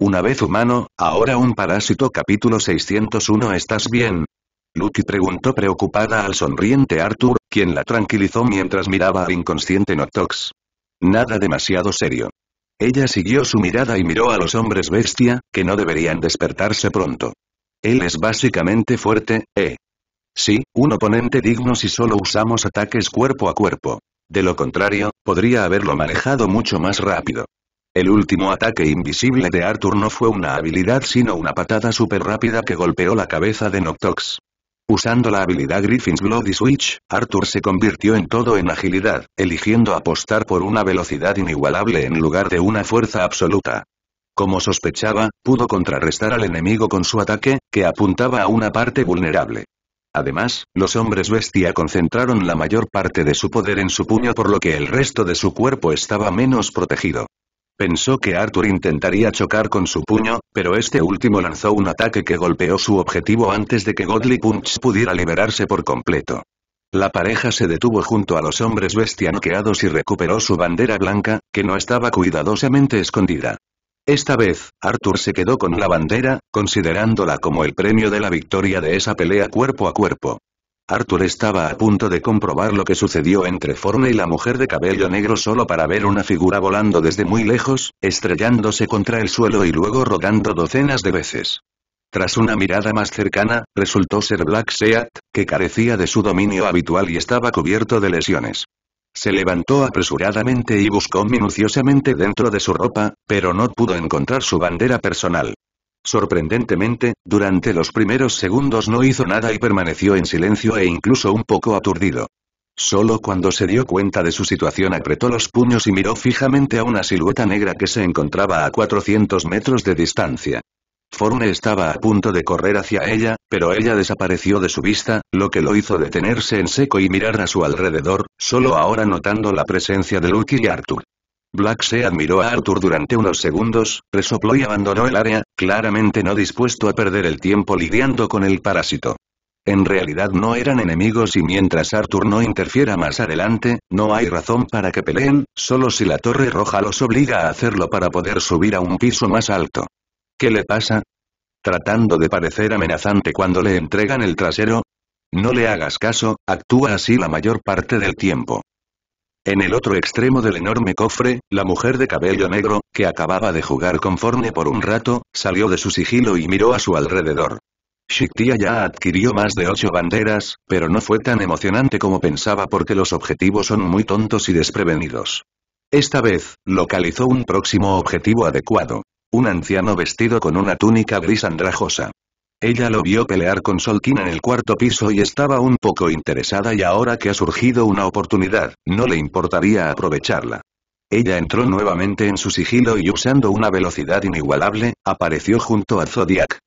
Una vez humano, ahora un parásito capítulo 601 ¿Estás bien? Lucky preguntó preocupada al sonriente Arthur, quien la tranquilizó mientras miraba al inconsciente Notox. Nada demasiado serio. Ella siguió su mirada y miró a los hombres bestia, que no deberían despertarse pronto. Él es básicamente fuerte, ¿eh? Sí, un oponente digno si solo usamos ataques cuerpo a cuerpo. De lo contrario, podría haberlo manejado mucho más rápido. El último ataque invisible de Arthur no fue una habilidad sino una patada súper rápida que golpeó la cabeza de Noctox. Usando la habilidad Griffin's Bloody Switch, Arthur se convirtió en todo en agilidad, eligiendo apostar por una velocidad inigualable en lugar de una fuerza absoluta. Como sospechaba, pudo contrarrestar al enemigo con su ataque, que apuntaba a una parte vulnerable. Además, los hombres bestia concentraron la mayor parte de su poder en su puño por lo que el resto de su cuerpo estaba menos protegido. Pensó que Arthur intentaría chocar con su puño, pero este último lanzó un ataque que golpeó su objetivo antes de que Godly Punch pudiera liberarse por completo. La pareja se detuvo junto a los hombres noqueados y recuperó su bandera blanca, que no estaba cuidadosamente escondida. Esta vez, Arthur se quedó con la bandera, considerándola como el premio de la victoria de esa pelea cuerpo a cuerpo. Arthur estaba a punto de comprobar lo que sucedió entre Forne y la mujer de cabello negro solo para ver una figura volando desde muy lejos, estrellándose contra el suelo y luego rodando docenas de veces. Tras una mirada más cercana, resultó ser Black Seat, que carecía de su dominio habitual y estaba cubierto de lesiones. Se levantó apresuradamente y buscó minuciosamente dentro de su ropa, pero no pudo encontrar su bandera personal. Sorprendentemente, durante los primeros segundos no hizo nada y permaneció en silencio e incluso un poco aturdido. Solo cuando se dio cuenta de su situación apretó los puños y miró fijamente a una silueta negra que se encontraba a 400 metros de distancia. Forne estaba a punto de correr hacia ella, pero ella desapareció de su vista, lo que lo hizo detenerse en seco y mirar a su alrededor, solo ahora notando la presencia de Lucky y Arthur. Black se admiró a Arthur durante unos segundos, resopló y abandonó el área, claramente no dispuesto a perder el tiempo lidiando con el parásito. En realidad no eran enemigos y mientras Arthur no interfiera más adelante, no hay razón para que peleen, solo si la torre roja los obliga a hacerlo para poder subir a un piso más alto. ¿Qué le pasa? Tratando de parecer amenazante cuando le entregan el trasero. No le hagas caso, actúa así la mayor parte del tiempo. En el otro extremo del enorme cofre, la mujer de cabello negro, que acababa de jugar conforme por un rato, salió de su sigilo y miró a su alrededor. Shiktia ya adquirió más de ocho banderas, pero no fue tan emocionante como pensaba porque los objetivos son muy tontos y desprevenidos. Esta vez, localizó un próximo objetivo adecuado. Un anciano vestido con una túnica gris andrajosa. Ella lo vio pelear con Solkin en el cuarto piso y estaba un poco interesada y ahora que ha surgido una oportunidad, no le importaría aprovecharla. Ella entró nuevamente en su sigilo y usando una velocidad inigualable, apareció junto a Zodiac.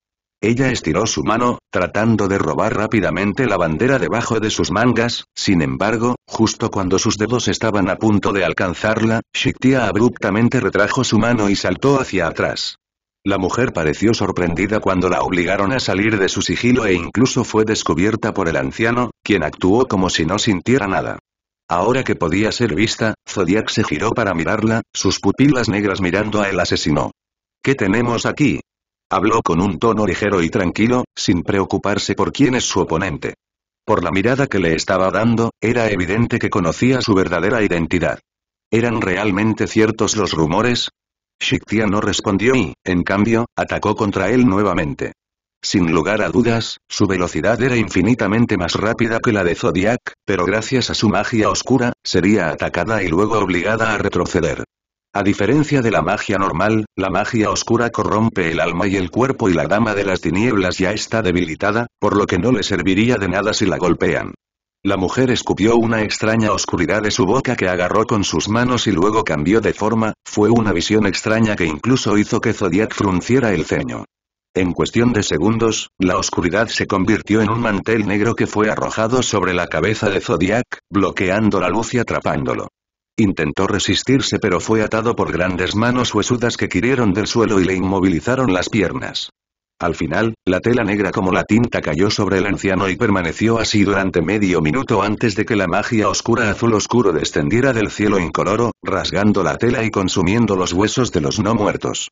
Ella estiró su mano, tratando de robar rápidamente la bandera debajo de sus mangas, sin embargo, justo cuando sus dedos estaban a punto de alcanzarla, Shiktia abruptamente retrajo su mano y saltó hacia atrás. La mujer pareció sorprendida cuando la obligaron a salir de su sigilo e incluso fue descubierta por el anciano, quien actuó como si no sintiera nada. Ahora que podía ser vista, Zodiac se giró para mirarla, sus pupilas negras mirando a el asesino. ¿Qué tenemos aquí? Habló con un tono ligero y tranquilo, sin preocuparse por quién es su oponente. Por la mirada que le estaba dando, era evidente que conocía su verdadera identidad. ¿Eran realmente ciertos los rumores? Shiktia no respondió y, en cambio, atacó contra él nuevamente. Sin lugar a dudas, su velocidad era infinitamente más rápida que la de Zodiac, pero gracias a su magia oscura, sería atacada y luego obligada a retroceder. A diferencia de la magia normal, la magia oscura corrompe el alma y el cuerpo y la dama de las tinieblas ya está debilitada, por lo que no le serviría de nada si la golpean. La mujer escupió una extraña oscuridad de su boca que agarró con sus manos y luego cambió de forma, fue una visión extraña que incluso hizo que Zodiac frunciera el ceño. En cuestión de segundos, la oscuridad se convirtió en un mantel negro que fue arrojado sobre la cabeza de Zodiac, bloqueando la luz y atrapándolo. Intentó resistirse pero fue atado por grandes manos huesudas que quirieron del suelo y le inmovilizaron las piernas. Al final, la tela negra como la tinta cayó sobre el anciano y permaneció así durante medio minuto antes de que la magia oscura azul oscuro descendiera del cielo incoloro, rasgando la tela y consumiendo los huesos de los no muertos.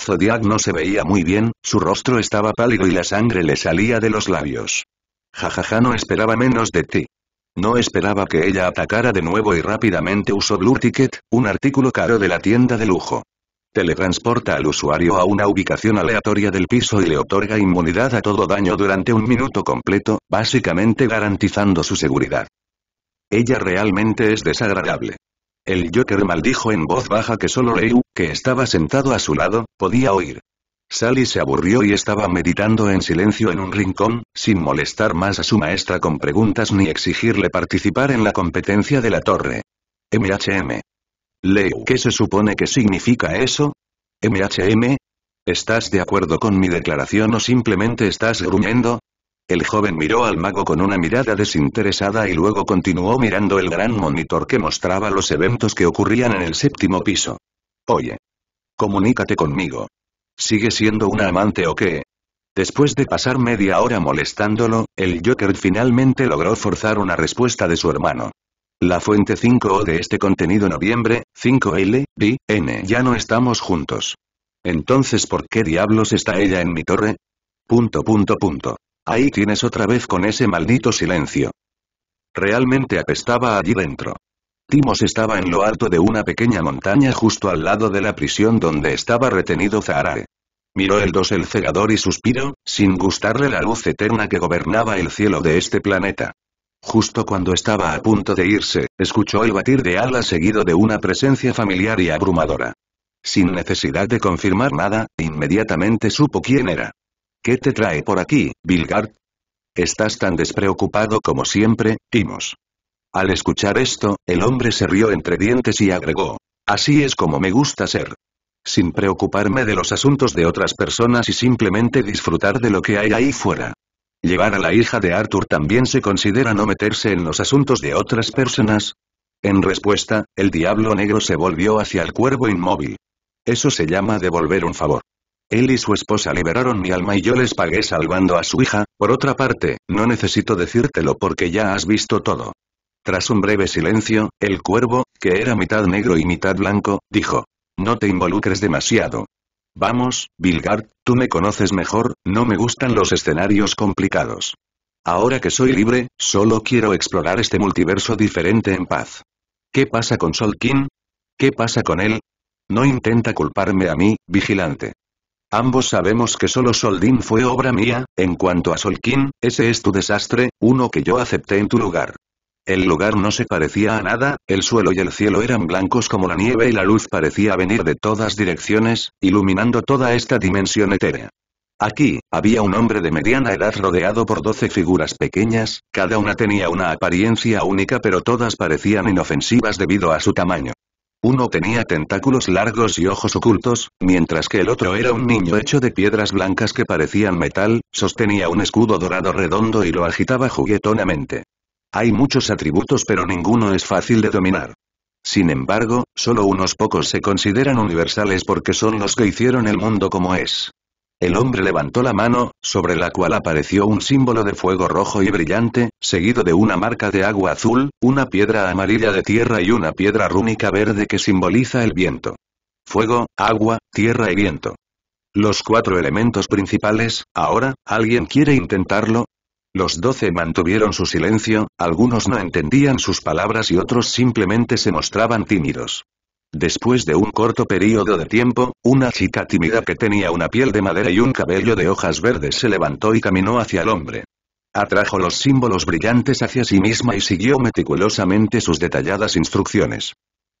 Zodiac no se veía muy bien, su rostro estaba pálido y la sangre le salía de los labios. Jajaja no esperaba menos de ti. No esperaba que ella atacara de nuevo y rápidamente usó Blue Ticket, un artículo caro de la tienda de lujo. Teletransporta al usuario a una ubicación aleatoria del piso y le otorga inmunidad a todo daño durante un minuto completo, básicamente garantizando su seguridad. Ella realmente es desagradable. El Joker maldijo en voz baja que solo Ryu, que estaba sentado a su lado, podía oír. Sally se aburrió y estaba meditando en silencio en un rincón, sin molestar más a su maestra con preguntas ni exigirle participar en la competencia de la torre. MHM. Leo, ¿qué se supone que significa eso? ¿MHM? ¿Estás de acuerdo con mi declaración o simplemente estás gruñendo? El joven miró al mago con una mirada desinteresada y luego continuó mirando el gran monitor que mostraba los eventos que ocurrían en el séptimo piso. Oye. Comunícate conmigo. ¿Sigue siendo un amante o qué? Después de pasar media hora molestándolo, el Joker finalmente logró forzar una respuesta de su hermano. La fuente 5O de este contenido noviembre, 5L, B, N ya no estamos juntos. Entonces ¿por qué diablos está ella en mi torre? Punto punto punto. Ahí tienes otra vez con ese maldito silencio. Realmente apestaba allí dentro. Timos estaba en lo alto de una pequeña montaña justo al lado de la prisión donde estaba retenido Zaharae. Miró el 2 el cegador y suspiró, sin gustarle la luz eterna que gobernaba el cielo de este planeta. Justo cuando estaba a punto de irse, escuchó el batir de alas seguido de una presencia familiar y abrumadora. Sin necesidad de confirmar nada, inmediatamente supo quién era. ¿Qué te trae por aquí, Vilgard? Estás tan despreocupado como siempre, Timos. Al escuchar esto, el hombre se rió entre dientes y agregó. Así es como me gusta ser. Sin preocuparme de los asuntos de otras personas y simplemente disfrutar de lo que hay ahí fuera. Llevar a la hija de Arthur también se considera no meterse en los asuntos de otras personas. En respuesta, el diablo negro se volvió hacia el cuervo inmóvil. Eso se llama devolver un favor. Él y su esposa liberaron mi alma y yo les pagué salvando a su hija, por otra parte, no necesito decírtelo porque ya has visto todo. Tras un breve silencio, el cuervo, que era mitad negro y mitad blanco, dijo. No te involucres demasiado, Vamos, Vilgard, tú me conoces mejor, no me gustan los escenarios complicados. Ahora que soy libre, solo quiero explorar este multiverso diferente en paz. ¿Qué pasa con Solkin? ¿Qué pasa con él? No intenta culparme a mí, vigilante. Ambos sabemos que solo Soldin fue obra mía, en cuanto a Solkin, ese es tu desastre, uno que yo acepté en tu lugar. El lugar no se parecía a nada, el suelo y el cielo eran blancos como la nieve y la luz parecía venir de todas direcciones, iluminando toda esta dimensión etérea. Aquí, había un hombre de mediana edad rodeado por doce figuras pequeñas, cada una tenía una apariencia única pero todas parecían inofensivas debido a su tamaño. Uno tenía tentáculos largos y ojos ocultos, mientras que el otro era un niño hecho de piedras blancas que parecían metal, sostenía un escudo dorado redondo y lo agitaba juguetonamente. Hay muchos atributos pero ninguno es fácil de dominar. Sin embargo, solo unos pocos se consideran universales porque son los que hicieron el mundo como es. El hombre levantó la mano, sobre la cual apareció un símbolo de fuego rojo y brillante, seguido de una marca de agua azul, una piedra amarilla de tierra y una piedra rúnica verde que simboliza el viento. Fuego, agua, tierra y viento. Los cuatro elementos principales, ahora, ¿alguien quiere intentarlo? Los doce mantuvieron su silencio, algunos no entendían sus palabras y otros simplemente se mostraban tímidos. Después de un corto período de tiempo, una chica tímida que tenía una piel de madera y un cabello de hojas verdes se levantó y caminó hacia el hombre. Atrajo los símbolos brillantes hacia sí misma y siguió meticulosamente sus detalladas instrucciones.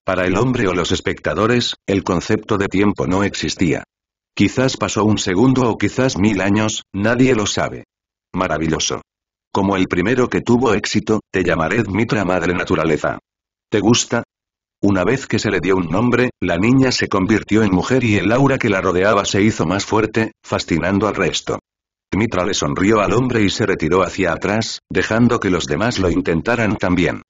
Para el hombre o los espectadores, el concepto de tiempo no existía. Quizás pasó un segundo o quizás mil años, nadie lo sabe. Maravilloso. Como el primero que tuvo éxito, te llamaré Dmitra Madre Naturaleza. ¿Te gusta? Una vez que se le dio un nombre, la niña se convirtió en mujer y el aura que la rodeaba se hizo más fuerte, fascinando al resto. Mitra le sonrió al hombre y se retiró hacia atrás, dejando que los demás lo intentaran también.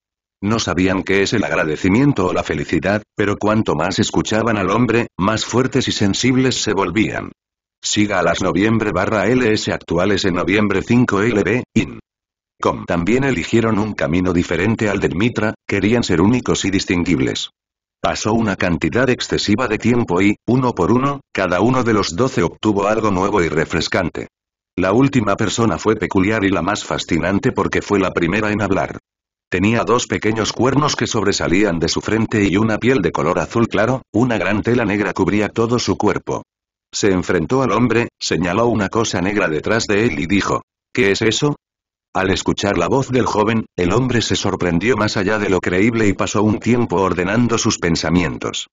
No sabían qué es el agradecimiento o la felicidad, pero cuanto más escuchaban al hombre, más fuertes y sensibles se volvían. Siga a las noviembre-ls barra actuales en noviembre5lb.in.com. También eligieron un camino diferente al de Mitra, querían ser únicos y distinguibles. Pasó una cantidad excesiva de tiempo y, uno por uno, cada uno de los doce obtuvo algo nuevo y refrescante. La última persona fue peculiar y la más fascinante porque fue la primera en hablar. Tenía dos pequeños cuernos que sobresalían de su frente y una piel de color azul claro, una gran tela negra cubría todo su cuerpo. Se enfrentó al hombre, señaló una cosa negra detrás de él y dijo, ¿qué es eso? Al escuchar la voz del joven, el hombre se sorprendió más allá de lo creíble y pasó un tiempo ordenando sus pensamientos.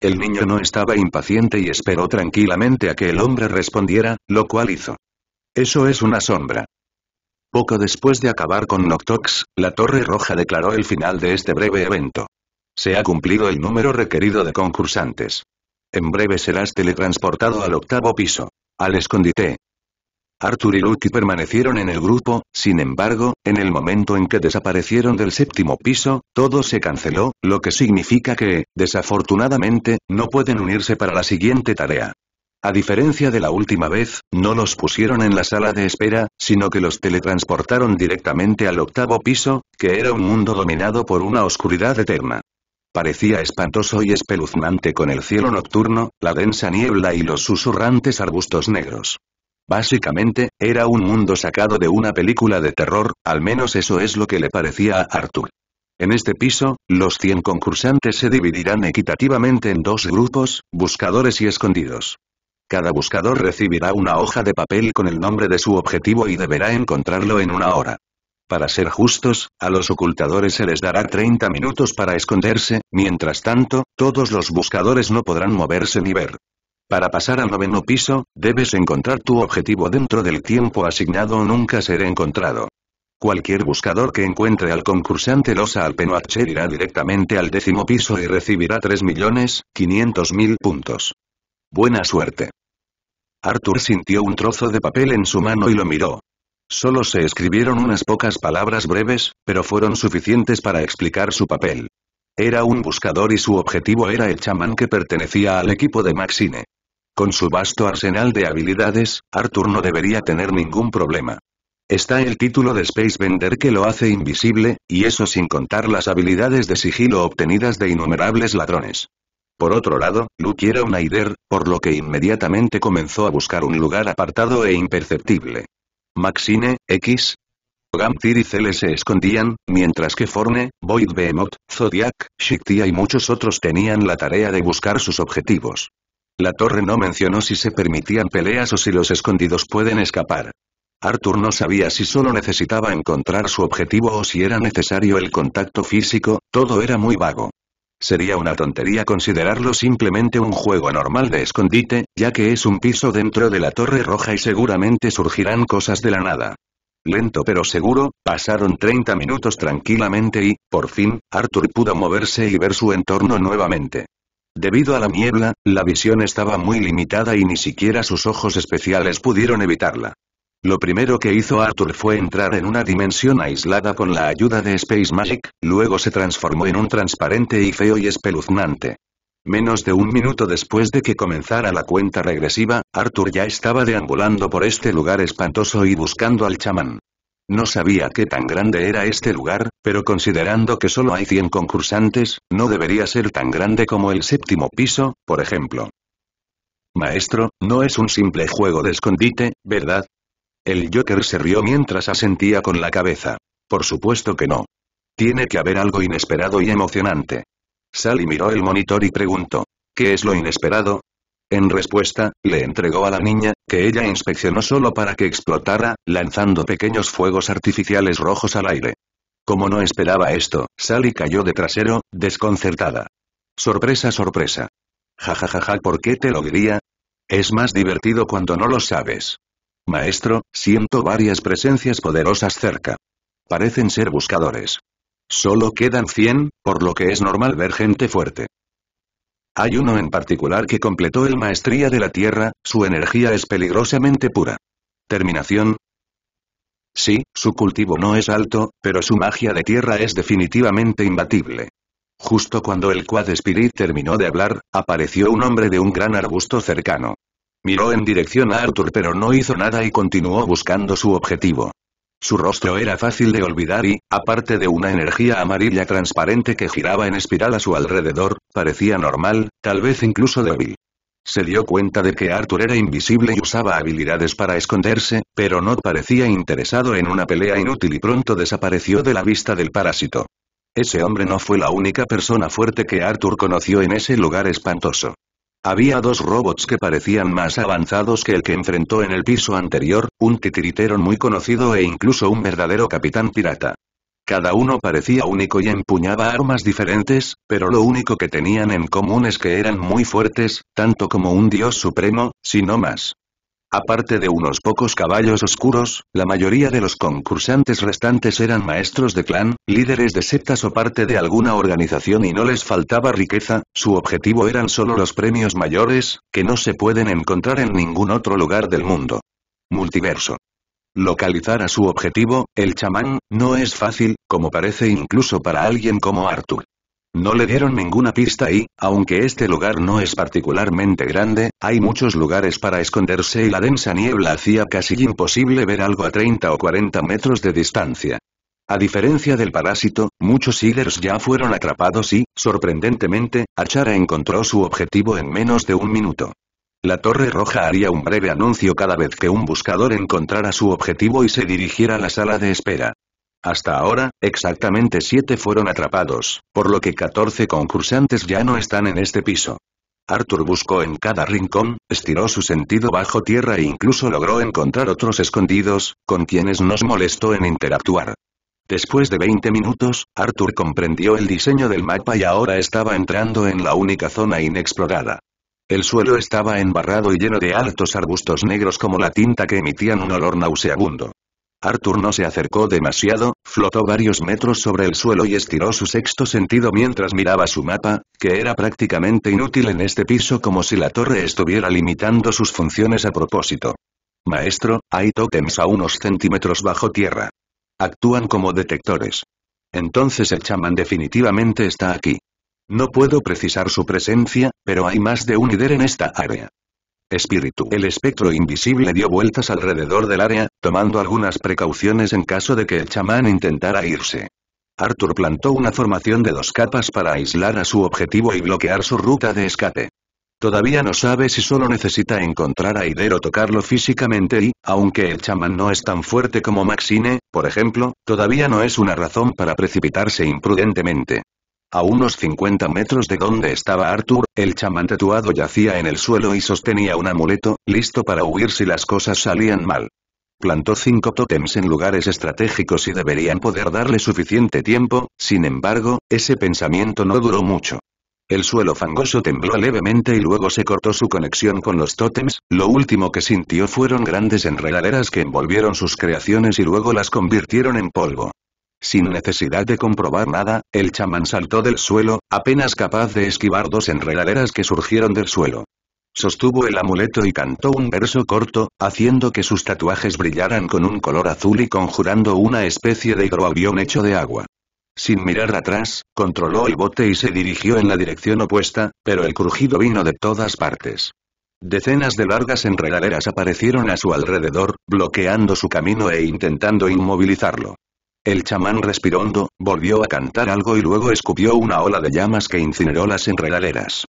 El niño no estaba impaciente y esperó tranquilamente a que el hombre respondiera, lo cual hizo. Eso es una sombra. Poco después de acabar con Noctox, la Torre Roja declaró el final de este breve evento. Se ha cumplido el número requerido de concursantes en breve serás teletransportado al octavo piso. Al escondite. Arthur y Lucky permanecieron en el grupo, sin embargo, en el momento en que desaparecieron del séptimo piso, todo se canceló, lo que significa que, desafortunadamente, no pueden unirse para la siguiente tarea. A diferencia de la última vez, no los pusieron en la sala de espera, sino que los teletransportaron directamente al octavo piso, que era un mundo dominado por una oscuridad eterna. Parecía espantoso y espeluznante con el cielo nocturno, la densa niebla y los susurrantes arbustos negros. Básicamente, era un mundo sacado de una película de terror, al menos eso es lo que le parecía a Arthur. En este piso, los 100 concursantes se dividirán equitativamente en dos grupos, buscadores y escondidos. Cada buscador recibirá una hoja de papel con el nombre de su objetivo y deberá encontrarlo en una hora. Para ser justos, a los ocultadores se les dará 30 minutos para esconderse, mientras tanto, todos los buscadores no podrán moverse ni ver. Para pasar al noveno piso, debes encontrar tu objetivo dentro del tiempo asignado o nunca seré encontrado. Cualquier buscador que encuentre al concursante Losa Alpenoacher irá directamente al décimo piso y recibirá 3.500.000 puntos. Buena suerte. Arthur sintió un trozo de papel en su mano y lo miró. Solo se escribieron unas pocas palabras breves, pero fueron suficientes para explicar su papel. Era un buscador y su objetivo era el chamán que pertenecía al equipo de Maxine. Con su vasto arsenal de habilidades, Arthur no debería tener ningún problema. Está el título de Space Bender que lo hace invisible, y eso sin contar las habilidades de sigilo obtenidas de innumerables ladrones. Por otro lado, Luke era un aider, por lo que inmediatamente comenzó a buscar un lugar apartado e imperceptible. Maxine, X. Gamtir y Cele se escondían, mientras que Forne, Void Behemoth, Zodiac, Shiktia y muchos otros tenían la tarea de buscar sus objetivos. La torre no mencionó si se permitían peleas o si los escondidos pueden escapar. Arthur no sabía si solo necesitaba encontrar su objetivo o si era necesario el contacto físico, todo era muy vago. Sería una tontería considerarlo simplemente un juego normal de escondite, ya que es un piso dentro de la Torre Roja y seguramente surgirán cosas de la nada. Lento pero seguro, pasaron 30 minutos tranquilamente y, por fin, Arthur pudo moverse y ver su entorno nuevamente. Debido a la niebla, la visión estaba muy limitada y ni siquiera sus ojos especiales pudieron evitarla. Lo primero que hizo Arthur fue entrar en una dimensión aislada con la ayuda de Space Magic, luego se transformó en un transparente y feo y espeluznante. Menos de un minuto después de que comenzara la cuenta regresiva, Arthur ya estaba deambulando por este lugar espantoso y buscando al chamán. No sabía qué tan grande era este lugar, pero considerando que solo hay 100 concursantes, no debería ser tan grande como el séptimo piso, por ejemplo. Maestro, no es un simple juego de escondite, ¿verdad? El Joker se rió mientras asentía con la cabeza. Por supuesto que no. Tiene que haber algo inesperado y emocionante. Sally miró el monitor y preguntó, ¿qué es lo inesperado? En respuesta, le entregó a la niña, que ella inspeccionó solo para que explotara, lanzando pequeños fuegos artificiales rojos al aire. Como no esperaba esto, Sally cayó de trasero, desconcertada. Sorpresa, sorpresa. Ja ja ja ja, ¿por qué te lo diría? Es más divertido cuando no lo sabes. Maestro, siento varias presencias poderosas cerca. Parecen ser buscadores. Solo quedan 100, por lo que es normal ver gente fuerte. Hay uno en particular que completó el maestría de la Tierra, su energía es peligrosamente pura. Terminación. Sí, su cultivo no es alto, pero su magia de tierra es definitivamente imbatible. Justo cuando el Quad Spirit terminó de hablar, apareció un hombre de un gran arbusto cercano. Miró en dirección a Arthur pero no hizo nada y continuó buscando su objetivo. Su rostro era fácil de olvidar y, aparte de una energía amarilla transparente que giraba en espiral a su alrededor, parecía normal, tal vez incluso débil. Se dio cuenta de que Arthur era invisible y usaba habilidades para esconderse, pero no parecía interesado en una pelea inútil y pronto desapareció de la vista del parásito. Ese hombre no fue la única persona fuerte que Arthur conoció en ese lugar espantoso. Había dos robots que parecían más avanzados que el que enfrentó en el piso anterior, un titiritero muy conocido e incluso un verdadero capitán pirata. Cada uno parecía único y empuñaba armas diferentes, pero lo único que tenían en común es que eran muy fuertes, tanto como un dios supremo, si no más. Aparte de unos pocos caballos oscuros, la mayoría de los concursantes restantes eran maestros de clan, líderes de sectas o parte de alguna organización y no les faltaba riqueza, su objetivo eran solo los premios mayores, que no se pueden encontrar en ningún otro lugar del mundo. Multiverso. Localizar a su objetivo, el chamán, no es fácil, como parece incluso para alguien como Arthur. No le dieron ninguna pista y, aunque este lugar no es particularmente grande, hay muchos lugares para esconderse y la densa niebla hacía casi imposible ver algo a 30 o 40 metros de distancia. A diferencia del parásito, muchos healers ya fueron atrapados y, sorprendentemente, Achara encontró su objetivo en menos de un minuto. La Torre Roja haría un breve anuncio cada vez que un buscador encontrara su objetivo y se dirigiera a la sala de espera. Hasta ahora, exactamente siete fueron atrapados, por lo que 14 concursantes ya no están en este piso. Arthur buscó en cada rincón, estiró su sentido bajo tierra e incluso logró encontrar otros escondidos, con quienes nos molestó en interactuar. Después de 20 minutos, Arthur comprendió el diseño del mapa y ahora estaba entrando en la única zona inexplorada. El suelo estaba embarrado y lleno de altos arbustos negros como la tinta que emitían un olor nauseabundo. Arthur no se acercó demasiado, flotó varios metros sobre el suelo y estiró su sexto sentido mientras miraba su mapa, que era prácticamente inútil en este piso como si la torre estuviera limitando sus funciones a propósito. Maestro, hay tokens a unos centímetros bajo tierra. Actúan como detectores. Entonces el chamán definitivamente está aquí. No puedo precisar su presencia, pero hay más de un líder en esta área. Espíritu. El espectro invisible dio vueltas alrededor del área, tomando algunas precauciones en caso de que el chamán intentara irse. Arthur plantó una formación de dos capas para aislar a su objetivo y bloquear su ruta de escape. Todavía no sabe si solo necesita encontrar a Ider o tocarlo físicamente y, aunque el chamán no es tan fuerte como Maxine, por ejemplo, todavía no es una razón para precipitarse imprudentemente. A unos 50 metros de donde estaba Arthur, el chamán tatuado yacía en el suelo y sostenía un amuleto, listo para huir si las cosas salían mal. Plantó cinco tótems en lugares estratégicos y deberían poder darle suficiente tiempo, sin embargo, ese pensamiento no duró mucho. El suelo fangoso tembló levemente y luego se cortó su conexión con los tótems, lo último que sintió fueron grandes enredaderas que envolvieron sus creaciones y luego las convirtieron en polvo. Sin necesidad de comprobar nada, el chamán saltó del suelo, apenas capaz de esquivar dos enredaderas que surgieron del suelo. Sostuvo el amuleto y cantó un verso corto, haciendo que sus tatuajes brillaran con un color azul y conjurando una especie de hidroavión hecho de agua. Sin mirar atrás, controló el bote y se dirigió en la dirección opuesta, pero el crujido vino de todas partes. Decenas de largas enredaderas aparecieron a su alrededor, bloqueando su camino e intentando inmovilizarlo. El chamán respiró volvió a cantar algo y luego escupió una ola de llamas que incineró las enredaderas.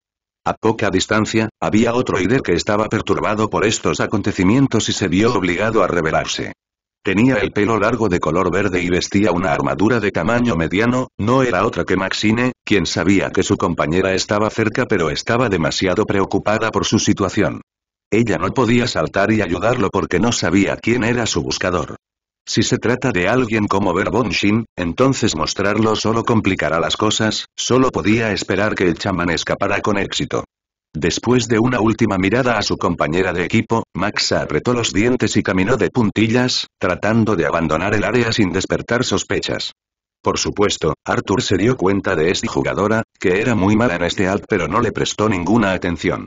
A poca distancia, había otro líder que estaba perturbado por estos acontecimientos y se vio obligado a rebelarse. Tenía el pelo largo de color verde y vestía una armadura de tamaño mediano, no era otra que Maxine, quien sabía que su compañera estaba cerca pero estaba demasiado preocupada por su situación. Ella no podía saltar y ayudarlo porque no sabía quién era su buscador. Si se trata de alguien como Shin, entonces mostrarlo solo complicará las cosas, solo podía esperar que el chamán escapara con éxito. Después de una última mirada a su compañera de equipo, Max apretó los dientes y caminó de puntillas, tratando de abandonar el área sin despertar sospechas. Por supuesto, Arthur se dio cuenta de esta jugadora, que era muy mala en este alt pero no le prestó ninguna atención.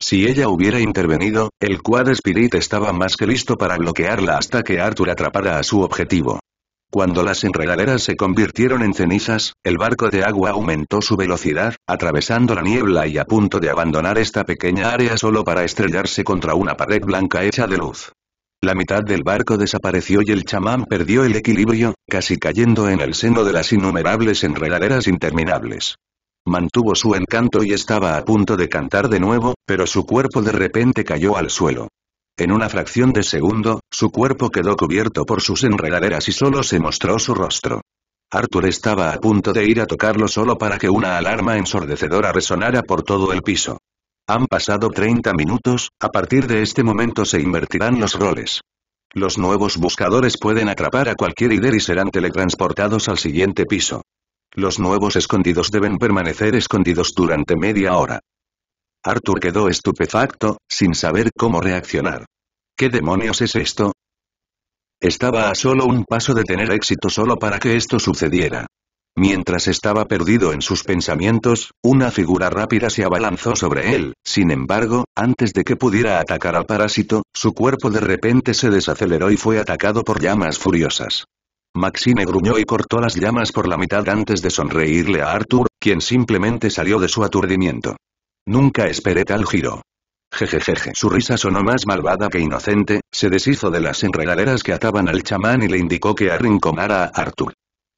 Si ella hubiera intervenido, el Quad Spirit estaba más que listo para bloquearla hasta que Arthur atrapara a su objetivo. Cuando las enredaderas se convirtieron en cenizas, el barco de agua aumentó su velocidad, atravesando la niebla y a punto de abandonar esta pequeña área solo para estrellarse contra una pared blanca hecha de luz. La mitad del barco desapareció y el chamán perdió el equilibrio, casi cayendo en el seno de las innumerables enredaderas interminables. Mantuvo su encanto y estaba a punto de cantar de nuevo, pero su cuerpo de repente cayó al suelo. En una fracción de segundo, su cuerpo quedó cubierto por sus enredaderas y solo se mostró su rostro. Arthur estaba a punto de ir a tocarlo solo para que una alarma ensordecedora resonara por todo el piso. Han pasado 30 minutos, a partir de este momento se invertirán los roles. Los nuevos buscadores pueden atrapar a cualquier líder y serán teletransportados al siguiente piso. Los nuevos escondidos deben permanecer escondidos durante media hora. Arthur quedó estupefacto, sin saber cómo reaccionar. ¿Qué demonios es esto? Estaba a solo un paso de tener éxito solo para que esto sucediera. Mientras estaba perdido en sus pensamientos, una figura rápida se abalanzó sobre él, sin embargo, antes de que pudiera atacar al parásito, su cuerpo de repente se desaceleró y fue atacado por llamas furiosas. Maxine gruñó y cortó las llamas por la mitad antes de sonreírle a Arthur, quien simplemente salió de su aturdimiento. Nunca esperé tal giro. Jejejeje. Su risa sonó más malvada que inocente, se deshizo de las enredaderas que ataban al chamán y le indicó que arrinconara a Arthur.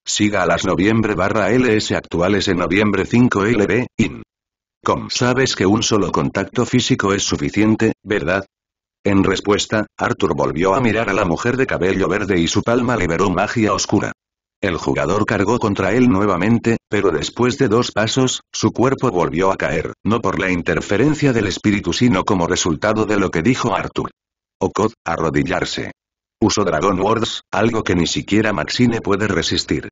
Siga a las noviembre barra LS actuales en noviembre 5 LB, in. Com sabes que un solo contacto físico es suficiente, ¿verdad? En respuesta, Arthur volvió a mirar a la mujer de cabello verde y su palma liberó magia oscura. El jugador cargó contra él nuevamente, pero después de dos pasos, su cuerpo volvió a caer, no por la interferencia del espíritu sino como resultado de lo que dijo Arthur. Okod, arrodillarse. Usó Dragon Words, algo que ni siquiera Maxine puede resistir.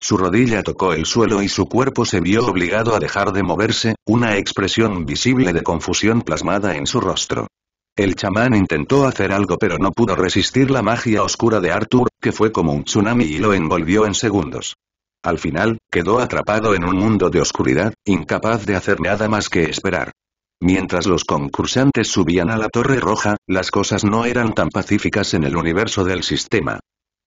Su rodilla tocó el suelo y su cuerpo se vio obligado a dejar de moverse, una expresión visible de confusión plasmada en su rostro. El chamán intentó hacer algo pero no pudo resistir la magia oscura de Arthur, que fue como un tsunami y lo envolvió en segundos. Al final, quedó atrapado en un mundo de oscuridad, incapaz de hacer nada más que esperar. Mientras los concursantes subían a la Torre Roja, las cosas no eran tan pacíficas en el universo del sistema.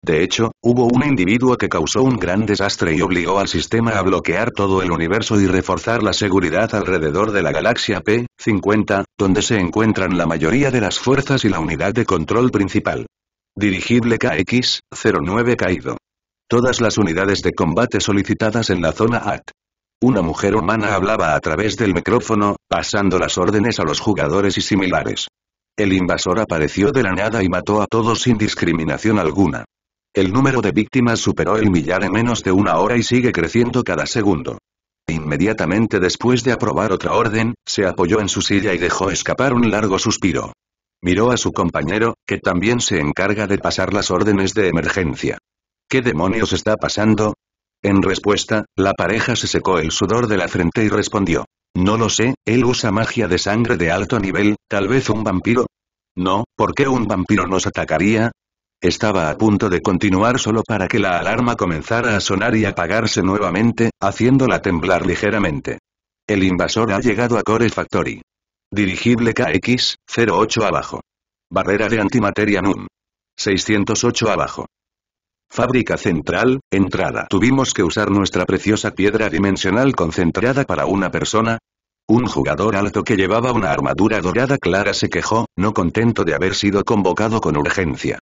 De hecho, hubo un individuo que causó un gran desastre y obligó al sistema a bloquear todo el universo y reforzar la seguridad alrededor de la galaxia P-50, donde se encuentran la mayoría de las fuerzas y la unidad de control principal. Dirigible KX-09 caído. Todas las unidades de combate solicitadas en la zona AT. Una mujer humana hablaba a través del micrófono, pasando las órdenes a los jugadores y similares. El invasor apareció de la nada y mató a todos sin discriminación alguna. El número de víctimas superó el millar en menos de una hora y sigue creciendo cada segundo. Inmediatamente después de aprobar otra orden, se apoyó en su silla y dejó escapar un largo suspiro. Miró a su compañero, que también se encarga de pasar las órdenes de emergencia. ¿Qué demonios está pasando? En respuesta, la pareja se secó el sudor de la frente y respondió. No lo sé, él usa magia de sangre de alto nivel, tal vez un vampiro. No, ¿por qué un vampiro nos atacaría? Estaba a punto de continuar solo para que la alarma comenzara a sonar y apagarse nuevamente, haciéndola temblar ligeramente. El invasor ha llegado a Core Factory. Dirigible KX-08 abajo. Barrera de antimateria NUM. 608 abajo. Fábrica central, entrada. Tuvimos que usar nuestra preciosa piedra dimensional concentrada para una persona. Un jugador alto que llevaba una armadura dorada clara se quejó, no contento de haber sido convocado con urgencia.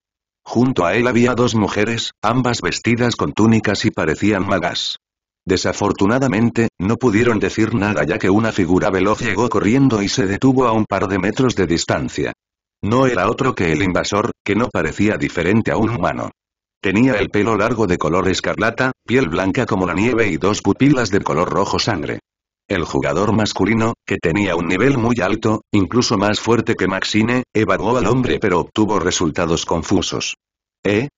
Junto a él había dos mujeres, ambas vestidas con túnicas y parecían magas. Desafortunadamente, no pudieron decir nada ya que una figura veloz llegó corriendo y se detuvo a un par de metros de distancia. No era otro que el invasor, que no parecía diferente a un humano. Tenía el pelo largo de color escarlata, piel blanca como la nieve y dos pupilas de color rojo sangre el jugador masculino, que tenía un nivel muy alto, incluso más fuerte que Maxine, evaluó al hombre pero obtuvo resultados confusos. ¿Eh?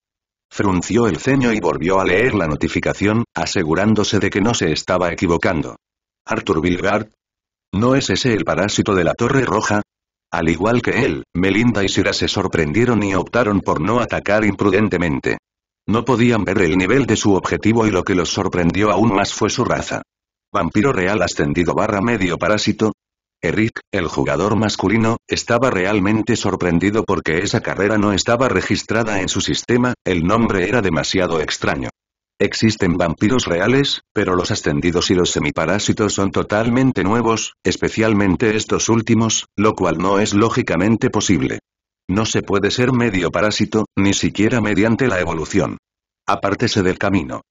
Frunció el ceño y volvió a leer la notificación, asegurándose de que no se estaba equivocando. Arthur Bilgard. ¿No es ese el parásito de la Torre Roja? Al igual que él, Melinda y Sira se sorprendieron y optaron por no atacar imprudentemente. No podían ver el nivel de su objetivo y lo que los sorprendió aún más fue su raza. Vampiro real ascendido barra medio parásito. Eric, el jugador masculino, estaba realmente sorprendido porque esa carrera no estaba registrada en su sistema, el nombre era demasiado extraño. Existen vampiros reales, pero los ascendidos y los semiparásitos son totalmente nuevos, especialmente estos últimos, lo cual no es lógicamente posible. No se puede ser medio parásito, ni siquiera mediante la evolución. Apártese del camino.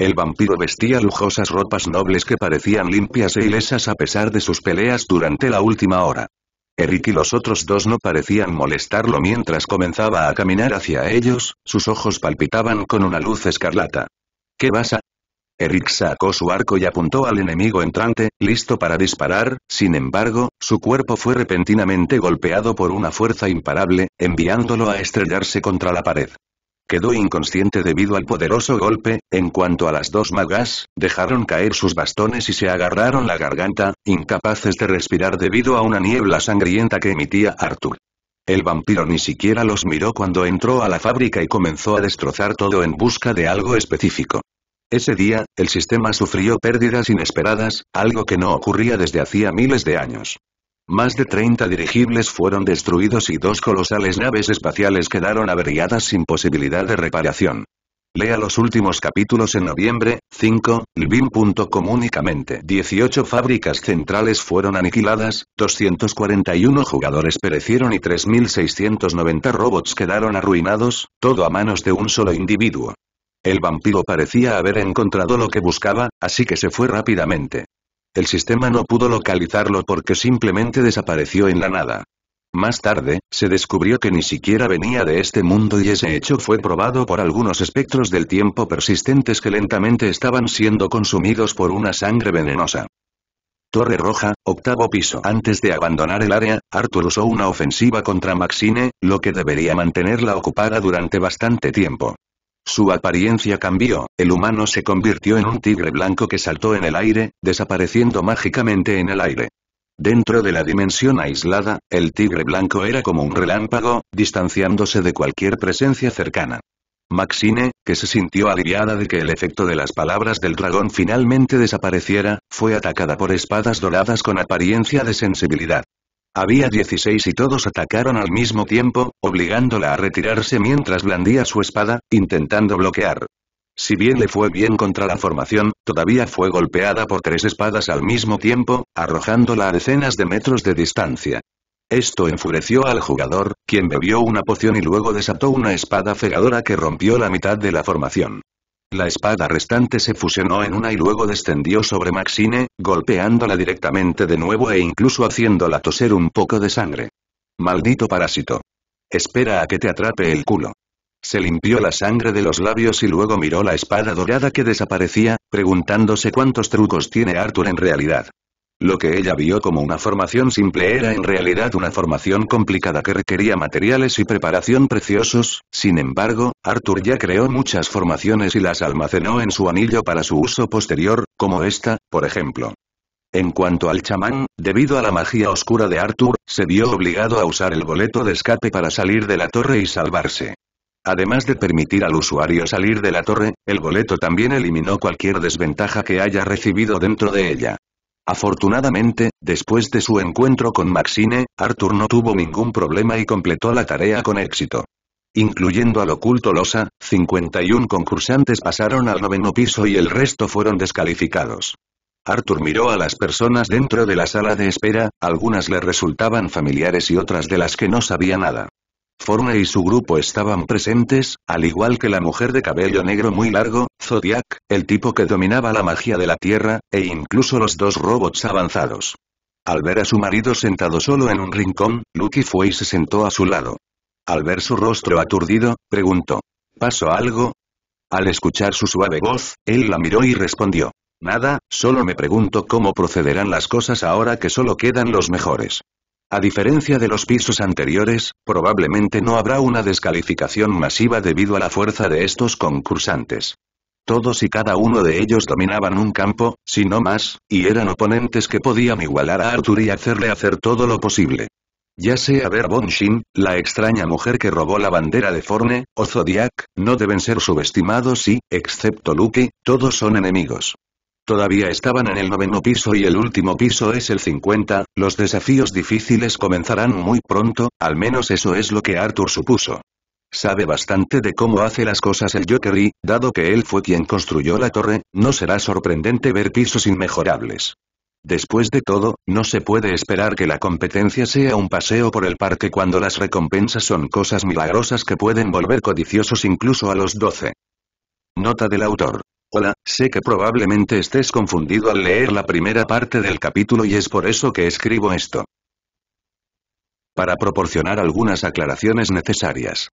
El vampiro vestía lujosas ropas nobles que parecían limpias e ilesas a pesar de sus peleas durante la última hora. Eric y los otros dos no parecían molestarlo mientras comenzaba a caminar hacia ellos, sus ojos palpitaban con una luz escarlata. ¿Qué vas a...? Eric sacó su arco y apuntó al enemigo entrante, listo para disparar, sin embargo, su cuerpo fue repentinamente golpeado por una fuerza imparable, enviándolo a estrellarse contra la pared quedó inconsciente debido al poderoso golpe, en cuanto a las dos magas, dejaron caer sus bastones y se agarraron la garganta, incapaces de respirar debido a una niebla sangrienta que emitía Arthur. El vampiro ni siquiera los miró cuando entró a la fábrica y comenzó a destrozar todo en busca de algo específico. Ese día, el sistema sufrió pérdidas inesperadas, algo que no ocurría desde hacía miles de años. Más de 30 dirigibles fueron destruidos y dos colosales naves espaciales quedaron averiadas sin posibilidad de reparación. Lea los últimos capítulos en noviembre, 5, Lvin.com únicamente 18 fábricas centrales fueron aniquiladas, 241 jugadores perecieron y 3.690 robots quedaron arruinados, todo a manos de un solo individuo. El vampiro parecía haber encontrado lo que buscaba, así que se fue rápidamente. El sistema no pudo localizarlo porque simplemente desapareció en la nada. Más tarde, se descubrió que ni siquiera venía de este mundo y ese hecho fue probado por algunos espectros del tiempo persistentes que lentamente estaban siendo consumidos por una sangre venenosa. Torre Roja, octavo piso. Antes de abandonar el área, Arthur usó una ofensiva contra Maxine, lo que debería mantenerla ocupada durante bastante tiempo. Su apariencia cambió, el humano se convirtió en un tigre blanco que saltó en el aire, desapareciendo mágicamente en el aire. Dentro de la dimensión aislada, el tigre blanco era como un relámpago, distanciándose de cualquier presencia cercana. Maxine, que se sintió aliviada de que el efecto de las palabras del dragón finalmente desapareciera, fue atacada por espadas doradas con apariencia de sensibilidad. Había 16 y todos atacaron al mismo tiempo, obligándola a retirarse mientras blandía su espada, intentando bloquear. Si bien le fue bien contra la formación, todavía fue golpeada por tres espadas al mismo tiempo, arrojándola a decenas de metros de distancia. Esto enfureció al jugador, quien bebió una poción y luego desató una espada cegadora que rompió la mitad de la formación. La espada restante se fusionó en una y luego descendió sobre Maxine, golpeándola directamente de nuevo e incluso haciéndola toser un poco de sangre. Maldito parásito. Espera a que te atrape el culo. Se limpió la sangre de los labios y luego miró la espada dorada que desaparecía, preguntándose cuántos trucos tiene Arthur en realidad. Lo que ella vio como una formación simple era en realidad una formación complicada que requería materiales y preparación preciosos, sin embargo, Arthur ya creó muchas formaciones y las almacenó en su anillo para su uso posterior, como esta, por ejemplo. En cuanto al chamán, debido a la magia oscura de Arthur, se vio obligado a usar el boleto de escape para salir de la torre y salvarse. Además de permitir al usuario salir de la torre, el boleto también eliminó cualquier desventaja que haya recibido dentro de ella. Afortunadamente, después de su encuentro con Maxine, Arthur no tuvo ningún problema y completó la tarea con éxito. Incluyendo al oculto Losa, 51 concursantes pasaron al noveno piso y el resto fueron descalificados. Arthur miró a las personas dentro de la sala de espera, algunas le resultaban familiares y otras de las que no sabía nada. Forme y su grupo estaban presentes, al igual que la mujer de cabello negro muy largo, Zodiac, el tipo que dominaba la magia de la Tierra, e incluso los dos robots avanzados. Al ver a su marido sentado solo en un rincón, Lucky fue y se sentó a su lado. Al ver su rostro aturdido, preguntó. ¿Pasó algo? Al escuchar su suave voz, él la miró y respondió. Nada, solo me pregunto cómo procederán las cosas ahora que solo quedan los mejores. A diferencia de los pisos anteriores, probablemente no habrá una descalificación masiva debido a la fuerza de estos concursantes. Todos y cada uno de ellos dominaban un campo, si no más, y eran oponentes que podían igualar a Arthur y hacerle hacer todo lo posible. Ya sea Ver Bonshin, la extraña mujer que robó la bandera de Forne, o Zodiac, no deben ser subestimados y, excepto Luke, todos son enemigos. Todavía estaban en el noveno piso y el último piso es el 50, los desafíos difíciles comenzarán muy pronto, al menos eso es lo que Arthur supuso. Sabe bastante de cómo hace las cosas el Joker dado que él fue quien construyó la torre, no será sorprendente ver pisos inmejorables. Después de todo, no se puede esperar que la competencia sea un paseo por el parque cuando las recompensas son cosas milagrosas que pueden volver codiciosos incluso a los 12. Nota del autor. Hola, sé que probablemente estés confundido al leer la primera parte del capítulo y es por eso que escribo esto. Para proporcionar algunas aclaraciones necesarias.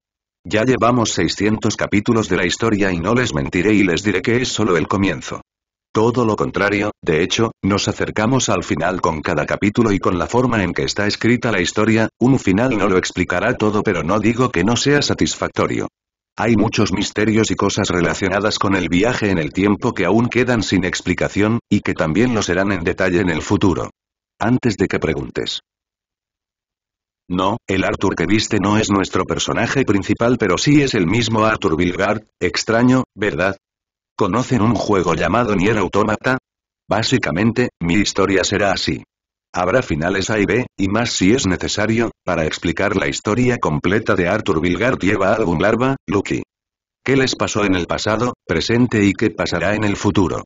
Ya llevamos 600 capítulos de la historia y no les mentiré y les diré que es solo el comienzo. Todo lo contrario, de hecho, nos acercamos al final con cada capítulo y con la forma en que está escrita la historia, un final no lo explicará todo pero no digo que no sea satisfactorio. Hay muchos misterios y cosas relacionadas con el viaje en el tiempo que aún quedan sin explicación, y que también lo serán en detalle en el futuro. Antes de que preguntes. No, el Arthur que viste no es nuestro personaje principal pero sí es el mismo Arthur Bilgard, extraño, ¿verdad? ¿Conocen un juego llamado Nier Automata? Básicamente, mi historia será así. Habrá finales A y B, y más si es necesario, para explicar la historia completa de Arthur Vilgard lleva Album Larva, Lucky. ¿Qué les pasó en el pasado, presente y qué pasará en el futuro?